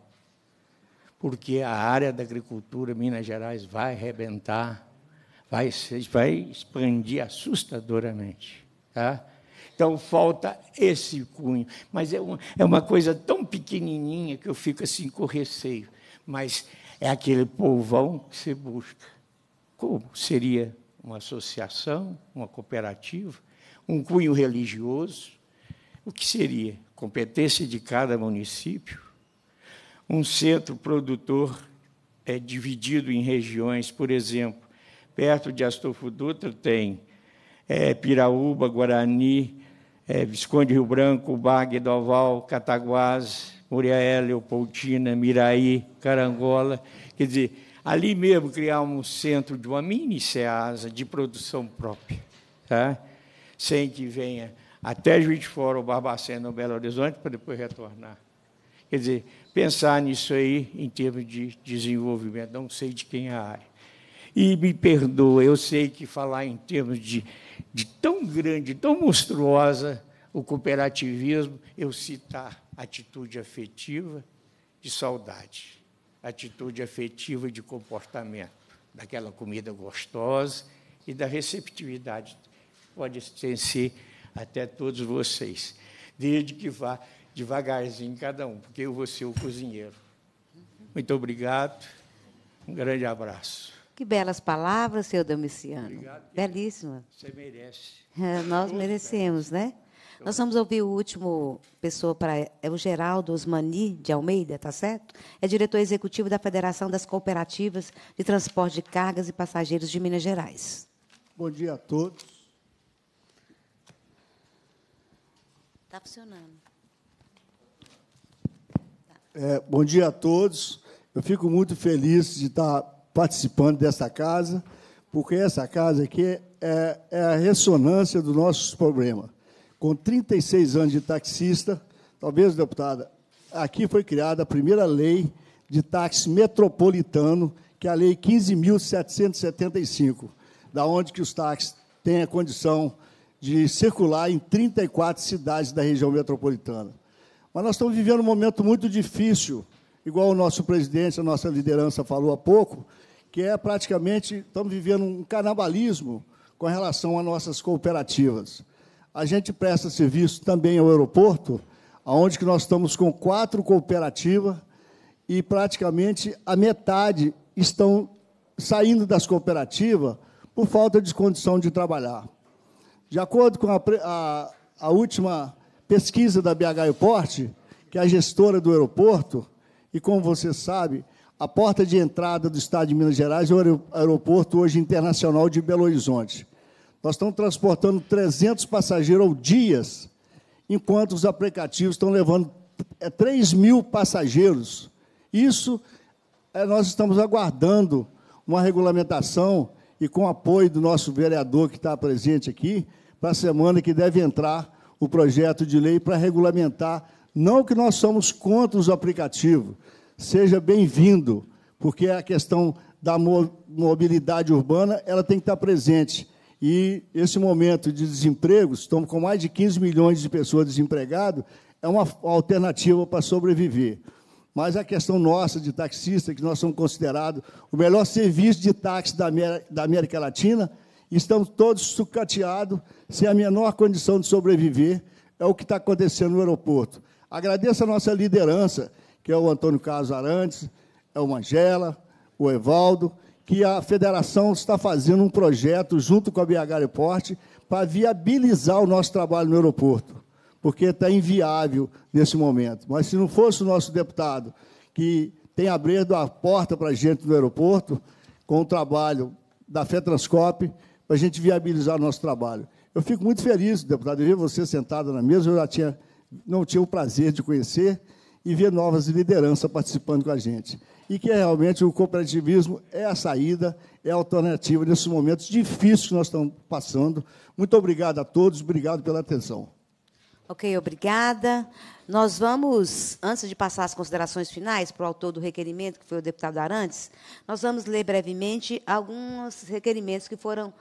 Porque a área da agricultura Minas Gerais vai arrebentar, vai, vai expandir assustadoramente. Tá? Então falta esse cunho. Mas é uma, é uma coisa tão pequenininha que eu fico assim com receio. Mas é aquele povão que se busca. Como seria uma associação, uma cooperativa, um cunho religioso? O que seria? Competência de cada município? Um centro produtor é dividido em regiões, por exemplo, perto de Astolfo Dutra tem é, Piraúba, Guarani, é, Visconde Rio Branco, Bague, Doval, Cataguases, Muriaé, Leopoldina, Miraí, Carangola. Quer dizer, ali mesmo criar um centro de uma mini SEASA de produção própria, tá? sem que venha até Juiz de Fora ou Barbacena ou Belo Horizonte para depois retornar. Quer dizer, pensar nisso aí em termos de desenvolvimento, não sei de quem é a área. E me perdoa, eu sei que falar em termos de, de tão grande, tão monstruosa o cooperativismo, eu citar atitude afetiva de saudade atitude afetiva e de comportamento, daquela comida gostosa e da receptividade. Pode extensir até todos vocês, desde que vá devagarzinho cada um, porque eu vou ser o cozinheiro. Muito obrigado, um grande abraço. Que belas palavras, seu Domiciano. Obrigado, Belíssima. Você merece. É, nós merecemos, né? Nós vamos ouvir o último pessoa para é o Geraldo Osmani de Almeida, tá certo? É diretor executivo da Federação das Cooperativas de Transporte de Cargas e Passageiros de Minas Gerais. Bom dia a todos. Está funcionando. É, bom dia a todos. Eu fico muito feliz de estar participando dessa casa, porque essa casa aqui é, é a ressonância do nosso problema com 36 anos de taxista, talvez, deputada, aqui foi criada a primeira lei de táxi metropolitano, que é a Lei 15.775, da onde que os táxis têm a condição de circular em 34 cidades da região metropolitana. Mas nós estamos vivendo um momento muito difícil, igual o nosso presidente, a nossa liderança falou há pouco, que é praticamente, estamos vivendo um canabalismo com relação às nossas cooperativas. A gente presta serviço também ao aeroporto, onde que nós estamos com quatro cooperativas e praticamente a metade estão saindo das cooperativas por falta de condição de trabalhar. De acordo com a, a, a última pesquisa da BH Airport, que é a gestora do aeroporto, e como você sabe, a porta de entrada do Estado de Minas Gerais é o aeroporto hoje internacional de Belo Horizonte. Nós estamos transportando 300 passageiros ao dia, enquanto os aplicativos estão levando 3 é, mil passageiros. Isso é, nós estamos aguardando uma regulamentação e com o apoio do nosso vereador que está presente aqui, para a semana que deve entrar o projeto de lei para regulamentar. Não que nós somos contra os aplicativos, seja bem-vindo, porque a questão da mobilidade urbana ela tem que estar presente e esse momento de desemprego, estamos com mais de 15 milhões de pessoas desempregadas, é uma alternativa para sobreviver. Mas a questão nossa de taxista, que nós somos considerados o melhor serviço de táxi da América, Latina, estamos todos sucateados, sem a menor condição de sobreviver, é o que está acontecendo no aeroporto. Agradeço a nossa liderança, que é o Antônio Carlos Arantes, é o Angela, o Evaldo, que a federação está fazendo um projeto junto com a BH Aeroporto para viabilizar o nosso trabalho no aeroporto, porque está inviável nesse momento. Mas se não fosse o nosso deputado que tem abrido a porta para a gente no aeroporto, com o trabalho da Fetranscop para a gente viabilizar o nosso trabalho. Eu fico muito feliz, deputado, de ver você sentado na mesa, eu já tinha, não tinha o prazer de conhecer, e ver novas lideranças participando com a gente e que realmente o cooperativismo é a saída, é a alternativa nesses momentos difíceis que nós estamos passando. Muito obrigado a todos, obrigado pela atenção. Ok, obrigada. Nós vamos, antes de passar as considerações finais para o autor do requerimento, que foi o deputado Arantes, nós vamos ler brevemente alguns requerimentos que foram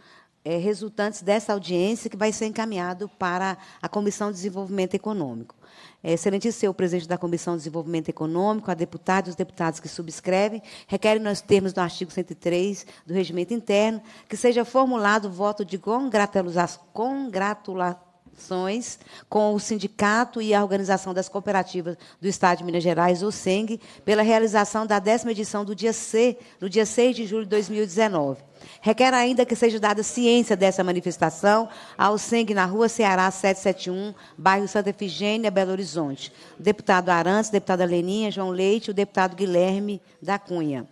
é, resultantes dessa audiência, que vai ser encaminhado para a Comissão de Desenvolvimento Econômico. É, excelentíssimo senhor presidente da Comissão de Desenvolvimento Econômico, a deputada e os deputados que subscrevem, requerem nos termos do artigo 103 do Regimento Interno que seja formulado o voto de congratulação. Congratula negociações com o Sindicato e a Organização das Cooperativas do Estado de Minas Gerais, o SENG, pela realização da décima edição do dia C, no dia 6 de julho de 2019. Requer ainda que seja dada ciência dessa manifestação ao SENG na Rua Ceará 771, bairro Santa Efigênia, Belo Horizonte. deputado Arantes, deputada Leninha, João Leite e o deputado Guilherme da Cunha.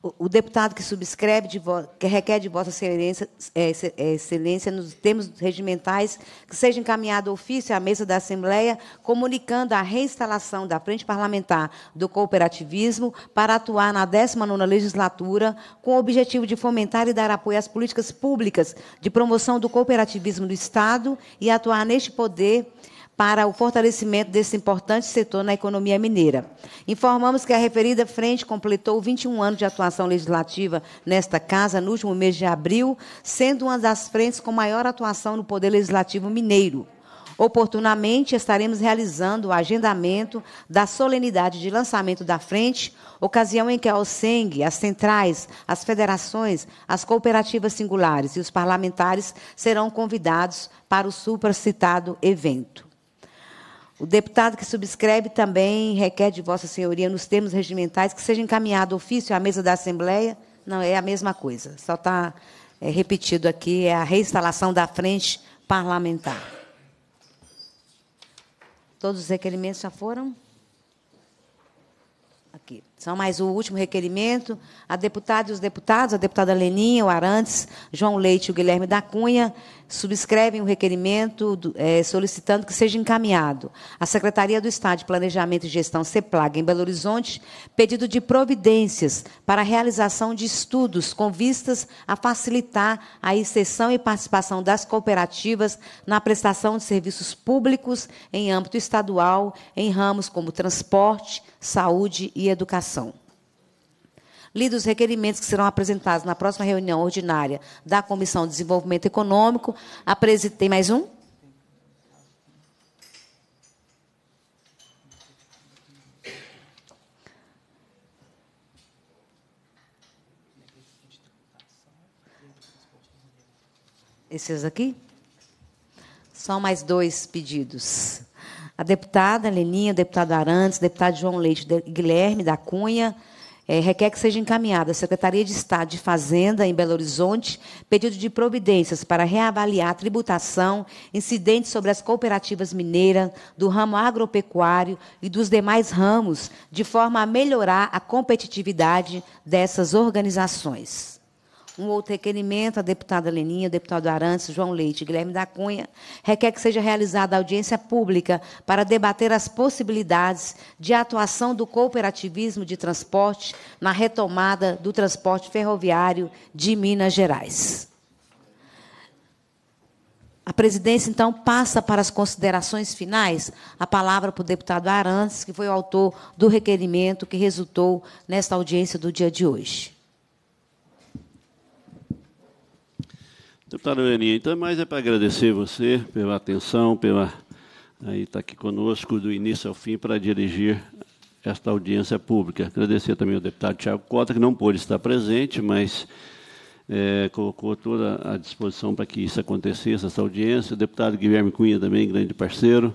O, deputado que subscreve, de que requer de Vossa Excelência, é, é, excelência nos termos regimentais, que seja encaminhado ofício à mesa da Assembleia, comunicando a reinstalação da Frente Parlamentar do Cooperativismo para atuar na 19ª legislatura com o objetivo de fomentar e dar apoio às políticas públicas de promoção do cooperativismo do Estado e atuar neste poder para o fortalecimento desse importante setor na economia mineira. Informamos que a referida frente completou 21 anos de atuação legislativa nesta Casa no último mês de abril, sendo uma das frentes com maior atuação no Poder Legislativo Mineiro. Oportunamente estaremos realizando o agendamento da solenidade de lançamento da frente, ocasião em que a OSENG, as centrais, as federações, as cooperativas singulares e os parlamentares serão convidados para o supracitado evento. O deputado que subscreve também requer de Vossa Senhoria, nos termos regimentais, que seja encaminhado ofício à mesa da Assembleia. Não, é a mesma coisa. Só está é, repetido aqui, é a reinstalação da frente parlamentar. Todos os requerimentos já foram? aqui. mais o último requerimento. A deputada e os deputados, a deputada Leninha, o Arantes, João Leite e o Guilherme da Cunha, subscrevem o requerimento do, é, solicitando que seja encaminhado à Secretaria do Estado de Planejamento e Gestão, CEPLAG, em Belo Horizonte, pedido de providências para a realização de estudos com vistas a facilitar a inserção e participação das cooperativas na prestação de serviços públicos em âmbito estadual, em ramos como transporte, saúde e educação. Lidos os requerimentos que serão apresentados na próxima reunião ordinária da Comissão de Desenvolvimento Econômico, a presid... tem mais um? Esses aqui? Só mais dois pedidos a deputada Leninha, o deputado Arantes, o deputado João Leite, Guilherme da Cunha, é, requer que seja encaminhada à Secretaria de Estado de Fazenda, em Belo Horizonte, pedido de providências para reavaliar a tributação incidente sobre as cooperativas mineiras, do ramo agropecuário e dos demais ramos, de forma a melhorar a competitividade dessas organizações. Um outro requerimento, a deputada Leninha, o deputado Arantes, João Leite e Guilherme da Cunha, requer que seja realizada audiência pública para debater as possibilidades de atuação do cooperativismo de transporte na retomada do transporte ferroviário de Minas Gerais. A presidência, então, passa para as considerações finais a palavra para o deputado Arantes, que foi o autor do requerimento que resultou nesta audiência do dia de hoje. Deputado Leninha, então, então é mais é para agradecer você pela atenção, pela aí estar tá aqui conosco do início ao fim para dirigir esta audiência pública. Agradecer também ao deputado Tiago Cota, que não pôde estar presente, mas é, colocou toda a disposição para que isso acontecesse, essa audiência. O deputado Guilherme Cunha também, grande parceiro,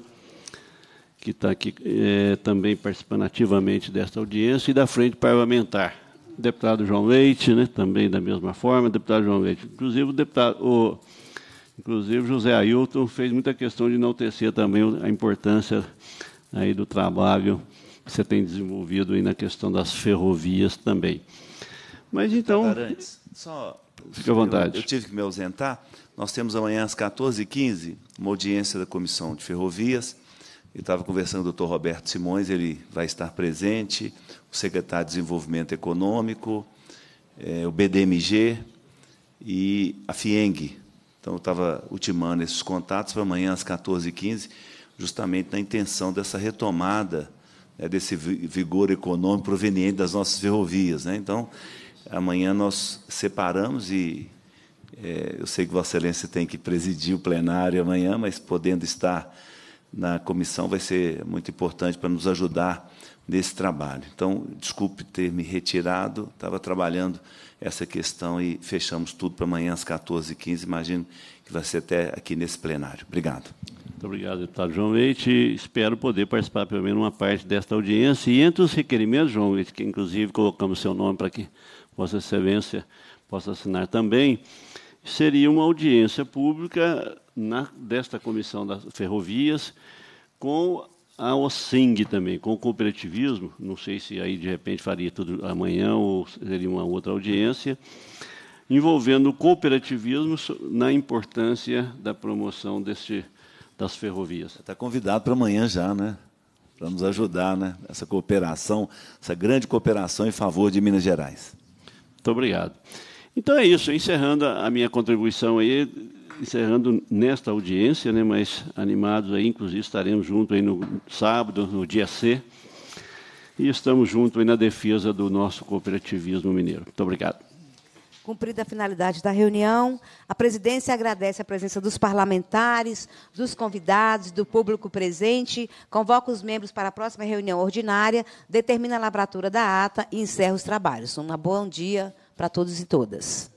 que está aqui é, também participando ativamente desta audiência, e da Frente Parlamentar deputado João Leite, né, também da mesma forma, deputado João Leite. Inclusive, o deputado, o, inclusive José Ailton fez muita questão de enaltecer também a importância aí do trabalho que você tem desenvolvido aí na questão das ferrovias também. Mas então. Antes, só. fica à vontade. Eu, eu, tive que me ausentar. Nós temos amanhã às 14h15 uma audiência da Comissão de Ferrovias. Eu estava conversando com o doutor Roberto Simões, ele vai estar presente o secretário de Desenvolvimento Econômico, é, o BDMG e a FIENG. Então, eu estava ultimando esses contatos para amanhã às 14h15, justamente na intenção dessa retomada, né, desse vigor econômico proveniente das nossas ferrovias. Né? Então, amanhã nós separamos e é, eu sei que Vossa Excelência tem que presidir o plenário amanhã, mas podendo estar na comissão vai ser muito importante para nos ajudar desse trabalho. Então, desculpe ter me retirado, estava trabalhando essa questão e fechamos tudo para amanhã às 14h15. Imagino que vai ser até aqui nesse plenário. Obrigado. Muito obrigado, deputado João Leite. Espero poder participar pelo menos uma parte desta audiência. E entre os requerimentos, João Leite, que inclusive colocamos seu nome para que Vossa Excelência possa assinar também, seria uma audiência pública na, desta Comissão das Ferrovias com a OSENG também, com o cooperativismo, não sei se aí de repente faria tudo amanhã ou seria uma outra audiência, envolvendo o cooperativismo na importância da promoção desse, das ferrovias. Está convidado para amanhã já, né? Para nos ajudar, né? Essa cooperação, essa grande cooperação em favor de Minas Gerais. Muito obrigado. Então é isso, encerrando a minha contribuição aí, encerrando nesta audiência, né, mas animados aí, inclusive estaremos juntos aí no sábado, no dia C, e estamos juntos aí na defesa do nosso cooperativismo mineiro. Muito obrigado. Cumprida a finalidade da reunião, a presidência agradece a presença dos parlamentares, dos convidados, do público presente, convoca os membros para a próxima reunião ordinária, determina a lavratura da ata e encerra os trabalhos. Um bom dia para todos e todas.